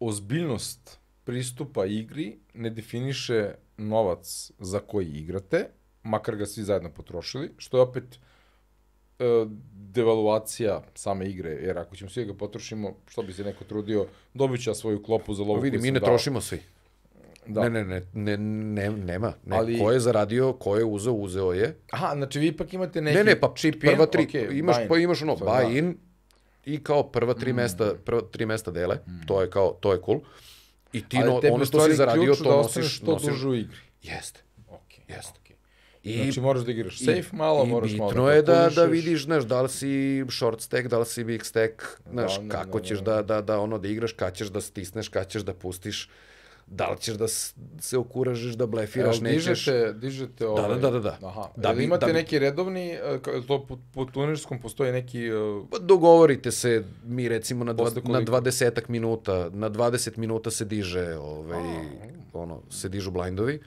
ozbiljnost pristupa igri ne definiše novac za koji igrate, makar ga svi zajedno potrošili, što je opet e, devaluacija same igre, jer ako ćemo svi da ga potrošimo, što bi se neko trudio, dobit će svoju klopu za lovu. Pa Vidim, mi ne dao. trošimo svi. Da. Ne, ne, ne, ne, ne, nema. Ne. Ali... Ko je zaradio, ko je uzeo, uzeo je. Aha, znači vi ipak imate neki... Ne, ne, pa chip prva in, tri, okay, imaš, pa imaš ono, Sorry, buy da. in i kao prva tri mm. mesta, prva tri mesta dele, mm. to je kao, to je cool. I ti no, ono što si zaradio, to da nosiš. što nosiš... igri. Jeste. Okay, Jeste. Okay. I, znači moraš da igraš safe i, malo, i moraš malo da je da, da vidiš, znaš, da li si short stack, da li si big stack, znaš, da, ne, kako ne, ćeš ne, da, ne. da, da, da, ono, da igraš, kada ćeš da stisneš, kada ćeš da pustiš da li ćeš da se okuražiš, da blefiraš, Evo, dižete, nećeš. Dižete, dižete da, da, ovaj... Da, da, da, da. Aha. Da bi, imate da bi... neki redovni, eh, to po, po tunerskom postoji neki... Uh... Dogovorite se, mi recimo na, dva, na dvadesetak minuta, na 20 minuta se diže, ovaj, A. ono, se dižu blindovi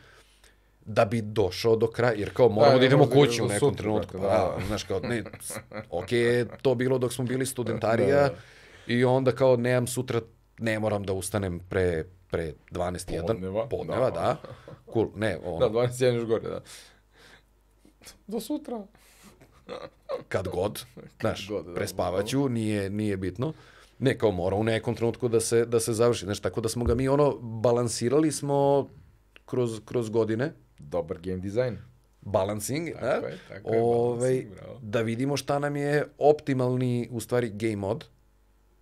da bi došao do kraja, jer kao moramo da, da idemo da kući u nekom sutra, trenutku. Da, da. Znaš, kao, ne, ok, to bilo dok smo bili studentarija da, da. i onda kao, nemam sutra, ne moram da ustanem pre pre 12.1. Podneva. Podneva, da. da. Cool, ne, ono. Da, 12.1 još gore, da. Do sutra. Kad god, znaš, god, da, prespavaću, nije, nije bitno. Ne, kao mora u nekom trenutku da se, da se završi, znaš, tako da smo ga mi ono, balansirali smo kroz, kroz godine. Dobar game design balancing, tako da, je, tako je, balancing, ovaj, bravo. da vidimo šta nam je optimalni, u stvari, game mod,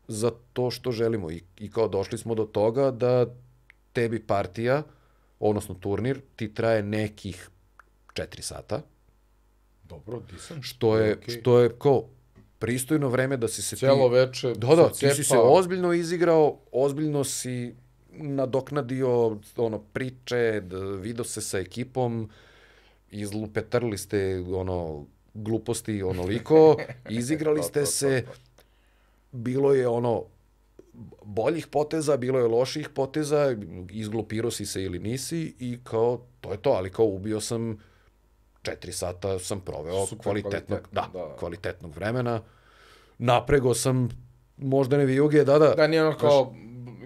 za to što želimo. I, I kao došli smo do toga da tebi partija, odnosno turnir, ti traje nekih 4 sata. Dobro, sam? Što je, okay. što je kao pristojno vreme da si se Cijelo ti... veče da, da, ti si se ozbiljno izigrao, ozbiljno si nadoknadio ono priče, da vidio se sa ekipom, izlupetrli ste ono gluposti onoliko, izigrali ste se, bilo je ono boljih poteza, bilo je loših poteza, izglupirao si se ili nisi i kao, to je to, ali kao ubio sam četiri sata sam proveo Super kvalitetnog, da, da, kvalitetnog vremena. Naprego sam možda ne vijuge, da, da. Da, nije ono kao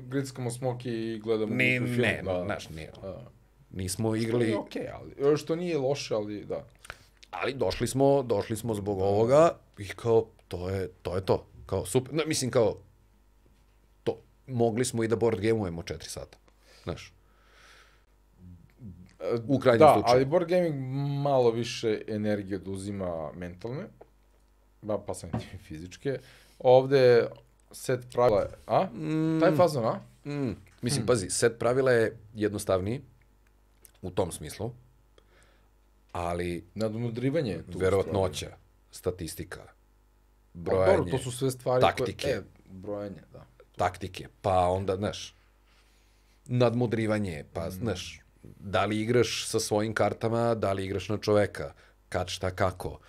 grickamo smoki i gledamo ne, film. Ne, da, znaš, nije. Da. Nismo igrali... Što nije okej, okay, ali, e, što nije loše, ali da. Ali došli smo, došli smo zbog da. ovoga da. i kao, to je to. Je to. Kao super, no, mislim kao, to, mogli smo i da board gameujemo 4 sata. Znaš, u krajnjem da, slučaju. Da, ali board gaming malo više energije oduzima mentalne, ba, pa sam ti fizičke. Ovde set pravila je, a? Mm. Taj fazon, a? Mm. Mislim, mm. pazi, set pravila je jednostavniji u tom smislu, ali... Nadmudrivanje je tu. Verovatnoća, statistika, Pa brojanje. Dobro, to su sve stvari taktike, koje... E, brojanje, da. Taktike, pa onda, znaš, nadmudrivanje, pa, mm. znaš, da li igraš sa svojim kartama, da li igraš na čoveka, kad šta kako.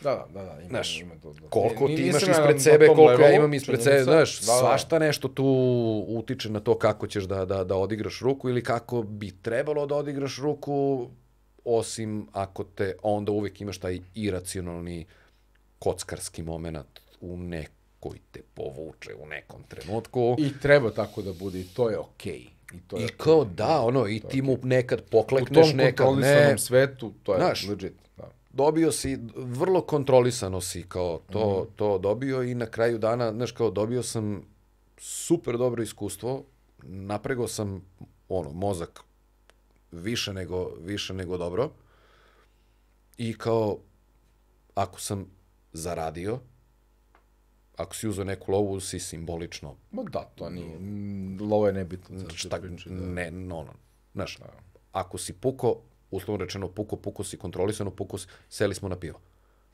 Da, da, da, ima, znaš, ima to. Da. Koliko ti imaš ispred sebe, koliko ja imam ispred sebe, znaš, da, da, svašta nešto tu utiče na to kako ćeš da, da, da odigraš ruku ili kako bi trebalo da odigraš ruku, osim ako te onda uvek imaš taj iracionalni uh, kockarski moment u nekoj te povuče u nekom trenutku. I treba tako da bude i to je okej. Okay. I, to je I okay. kao da, ono, i ti mu okay. nekad poklekneš, nekad ne. U tom kontrolisanom ne. svetu, to je Znaš, legit. Da. Dobio si, vrlo kontrolisano si kao to, mm. to dobio i na kraju dana, znaš, kao dobio sam super dobro iskustvo, napregao sam, ono, mozak više nego, više nego dobro i kao, ako sam zaradio, ako si uzao neku lovu, si simbolično... Ma da, to nije. Lovo je nebitno. Znači, šta, priče, da. ne, no, no. Znaš, da. ako si puko, uslovno rečeno puko, puko si kontrolisano, puko si, seli smo na pivo.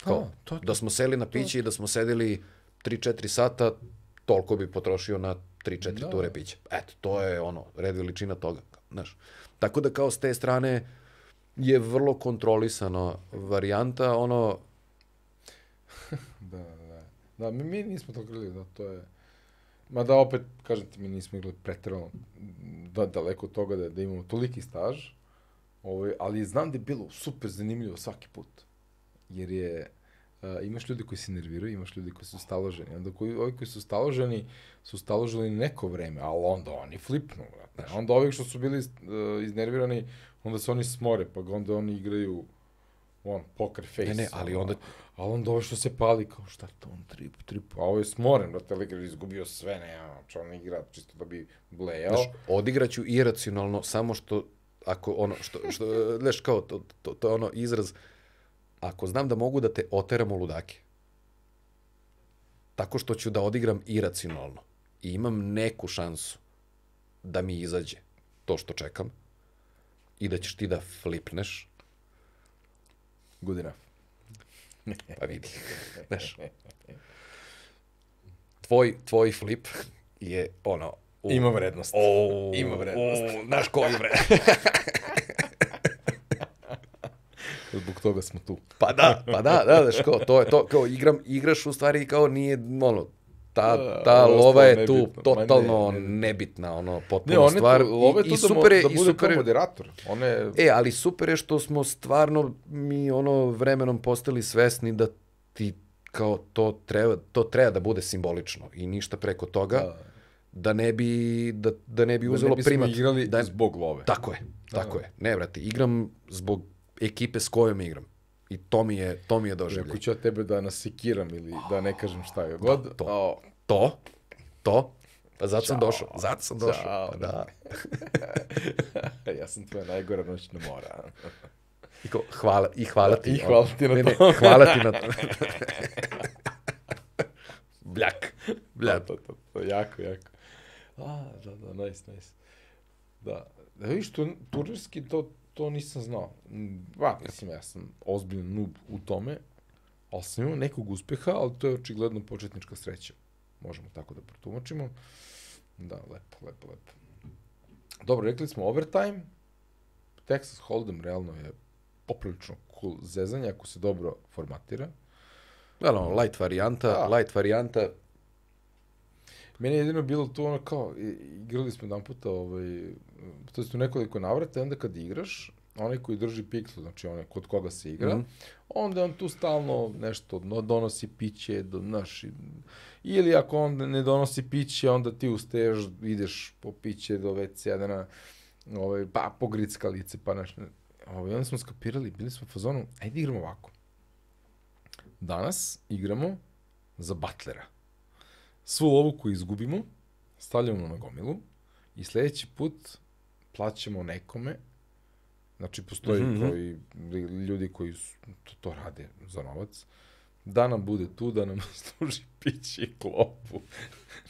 Kao, A, to, to, da smo seli na piće i da smo sedeli 3-4 sata, toliko bi potrošio na 3-4 da. ture pića. Eto, to je ono, red veličina toga. Znaš. Tako da kao s te strane je vrlo kontrolisana varijanta, ono, Da, da, da, da. mi, mi nismo to gledali, da, to je... Ma da, opet, kažem ti, mi nismo igrali pretrano, da, daleko od toga da, da imamo toliki staž, ovaj, ali znam da je bilo super zanimljivo svaki put. Jer je, uh, imaš ljudi koji se nerviraju, imaš ljudi koji su staloženi. Onda koji, ovi koji su staloženi, su staloženi neko vreme, ali onda oni flipnu, Vrat, Onda ovi što su bili uh, iznervirani, onda se oni smore, pa onda oni igraju on poker face. Ne, ne, ali onda... A on ovo što se pali, kao šta to on trip, trip, a ovo je smoren, brate, lik izgubio sve, ne, ja, znači on igra čisto da bi blejao. Znaš, odigraću iracionalno, samo što, ako ono, što, što, znaš, kao, to, to, to je ono izraz, ako znam da mogu da te oteram u ludake, tako što ću da odigram iracionalno i imam neku šansu da mi izađe to što čekam i da ćeš ti da flipneš, Good enough. Pa vidi. Znaš, tvoj, tvoj flip je ono... U... Ima vrednost. O, Ima vrednost. O, znaš je vrednost. Zbog toga smo tu. Pa da, pa da, da, znaš, kao, to je to, kao igram, igraš u stvari kao nije, ono, ta, da, ta uh, lova je tu totalno ne, ne, nebitna, ono, potpuno ne, on stvar. Tu, lova je I, i da super da, je, da bude i super... kao moderator. One... E, ali super je što smo stvarno mi ono vremenom postali svesni da ti kao to treba, to treba da bude simbolično i ništa preko toga. Da da ne bi da, da ne bi uzelo da ne primat igrali da zbog love. Tako je. Tako da. je. Ne brate, igram zbog ekipe s kojom igram. I to mi je, to mi je doživljaj. Ako ću od tebe da nasikiram ili da ne kažem šta je god. Da, to, oh. to, to, pa zato Ćao. sam došao, zato sam došao. Ćao. Pa da. ja sam tvoja najgora noćna mora. I, ko, hvala, I hvala ti. I hvala ti na to. Ne, hvala ti na to. Bljak. Bljak. To, to, to, jako, jako. A, da, da, nice, nice. Da, da vidiš, tu, turnirski to to nisam znao. Ba, mm, mislim, ja sam ozbiljan noob u tome, ali sam imao nekog uspeha, ali to je očigledno početnička sreća. Možemo tako da protumačimo. Da, lepo, lepo, lepo. Dobro, rekli smo overtime. Texas Hold'em realno je poprilično cool zezanje ako se dobro formatira. no, light varijanta, da. light varijanta, Meni je jedino bilo to ono kao, igrali smo jedan puta, ovaj, to je tu nekoliko navrata, onda kad igraš, onaj koji drži piksel, znači onaj kod koga se igra, mm -hmm. onda on tu stalno nešto donosi piće, do, naš, ili ako on ne donosi piće, onda ti ustaješ, ideš po piće do WC-a, da ovaj, pa pogricka lice, pa naš, ovaj, onda smo skapirali, bili smo u fazonu, ajde igramo ovako. Danas igramo za butlera svu lovu koju izgubimo, stavljamo na gomilu i sledeći put plaćamo nekome, znači postoji mm -hmm. koji, ljudi koji su, to, to rade za novac, da nam bude tu, da nam služi pići i klopu.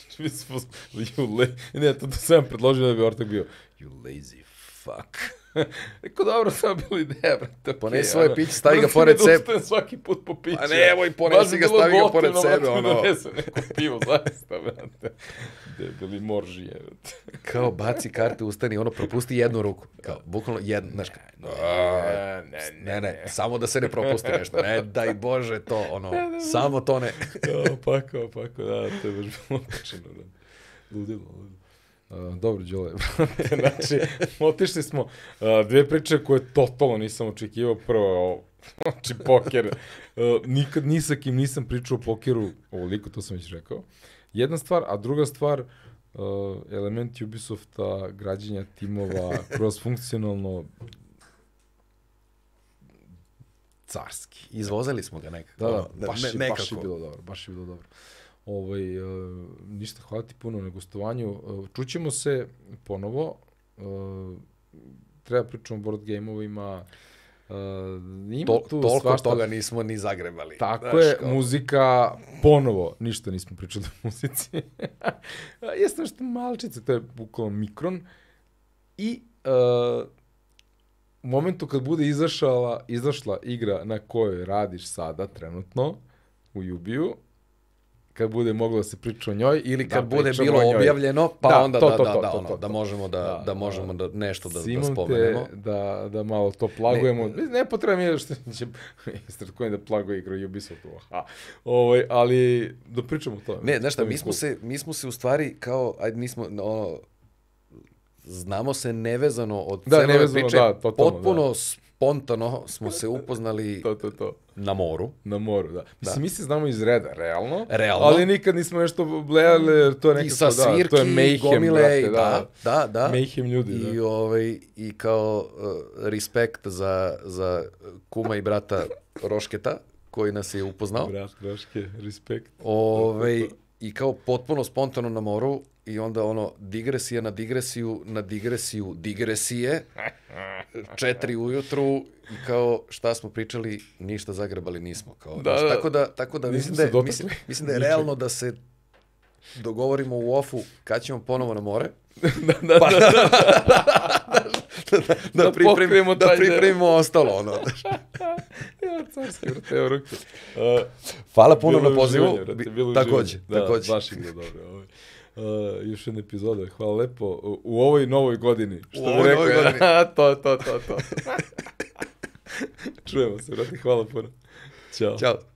Znači, mi smo, you la... ne, to, to sam predložio da bi ortak bio, you lazy fuck. Rekao, dobro, sam bila ideja, brate. Ponesi okay, svoje ono, piće, stavi ga pored da sebe. Brate, svaki put po piće. A pa nemoj, ponesi ga, stavi ga pored sebe, ono. Ne donese neko pivo, zaista, brate. Debeli da, da moržije, brate. Kao, baci karte, ustani, ono, propusti jednu ruku. Kao, bukvalno jednu, znaš, kao, ne, ne, ne, ne, samo da se ne propusti nešto. Ne, daj Bože to, ono, ne, ne, samo to ne. Opako, opako, da, to je baš bilo, da. Ludilo, ludilo dobro, Đole. znači, otišli smo dve priče koje totalno nisam očekivao. Prvo, znači, poker. nikad ni sa kim nisam pričao o pokeru ovoliko, to sam već rekao. Jedna stvar, a druga stvar, uh, element Ubisofta, građenja timova, kroz funkcionalno carski. Izvozali smo ga nekako. Da, da, baš, ne, baš je bilo dobro, baš je bilo dobro. Uh, Ovaj, e, ništa, hvala ti puno na gostovanju. E, čućemo se ponovo. E, treba pričamo o board game-ovima. Uh, ima Tol, tu toliko svašta. toga nismo ni zagrebali. Tako Znaš, je, kao... muzika ponovo, ništa nismo pričali o muzici. Jeste što malčice, to je bukvalno mikron. I uh, u momentu kad bude izašla, izašla igra na kojoj radiš sada trenutno u Jubiju, kad bude moglo da se priča o njoj ili kad da, bude bilo objavljeno, pa da, onda to, da, to, da, to, da, to, ono, to, da to, da možemo da, da, da možemo da, da nešto da, da Simon da spomenemo. Te, da, da malo to plagujemo. Ne, ne potrebno je što će Stratkoin da plaguje igru Ubisoft Aha. Ovaj, ali da pričamo to Ne, znaš šta, mi smo, se, mi smo se u stvari kao, ajde, nismo smo, ono, znamo se nevezano od da, cele priče, da, totalno, potpuno da spontano smo se upoznali to, to, to. na moru. Na moru, da. Mislim, da. mi se znamo iz reda, realno. Realno. Ali nikad nismo nešto blejali, to je nekako, I svirki, da, to je mayhem, gomile, brate, da. da, da, da, Mayhem ljudi, I, da. Ovaj, I kao uh, respekt za, za kuma i brata Rošketa, koji nas je upoznao. Brat Roške, respekt. Ove, ovaj, i kao potpuno spontano na moru i onda ono digresija na digresiju na digresiju digresije četiri ujutru i kao šta smo pričali ništa zagrebali nismo kao da, znači, tako da tako da mislim da je, mislim, mislim da je realno da se dogovorimo u ofu kad ćemo ponovo na more da, da, pa, da, da, da. da, da. da, da, da, pripremimo, da pripremimo ostalo. Ono, ja, carski ruke. Uh, Hvala puno na pozivu. takođe, da, takođe. Baš je dobro. Ovaj. Uh, još jedna epizoda. Hvala lepo. U ovoj novoj godini. Što u ovoj rekao, novoj godini. to, to, to, to. Čujemo se, vrati. Hvala puno. Ćao. Ćao.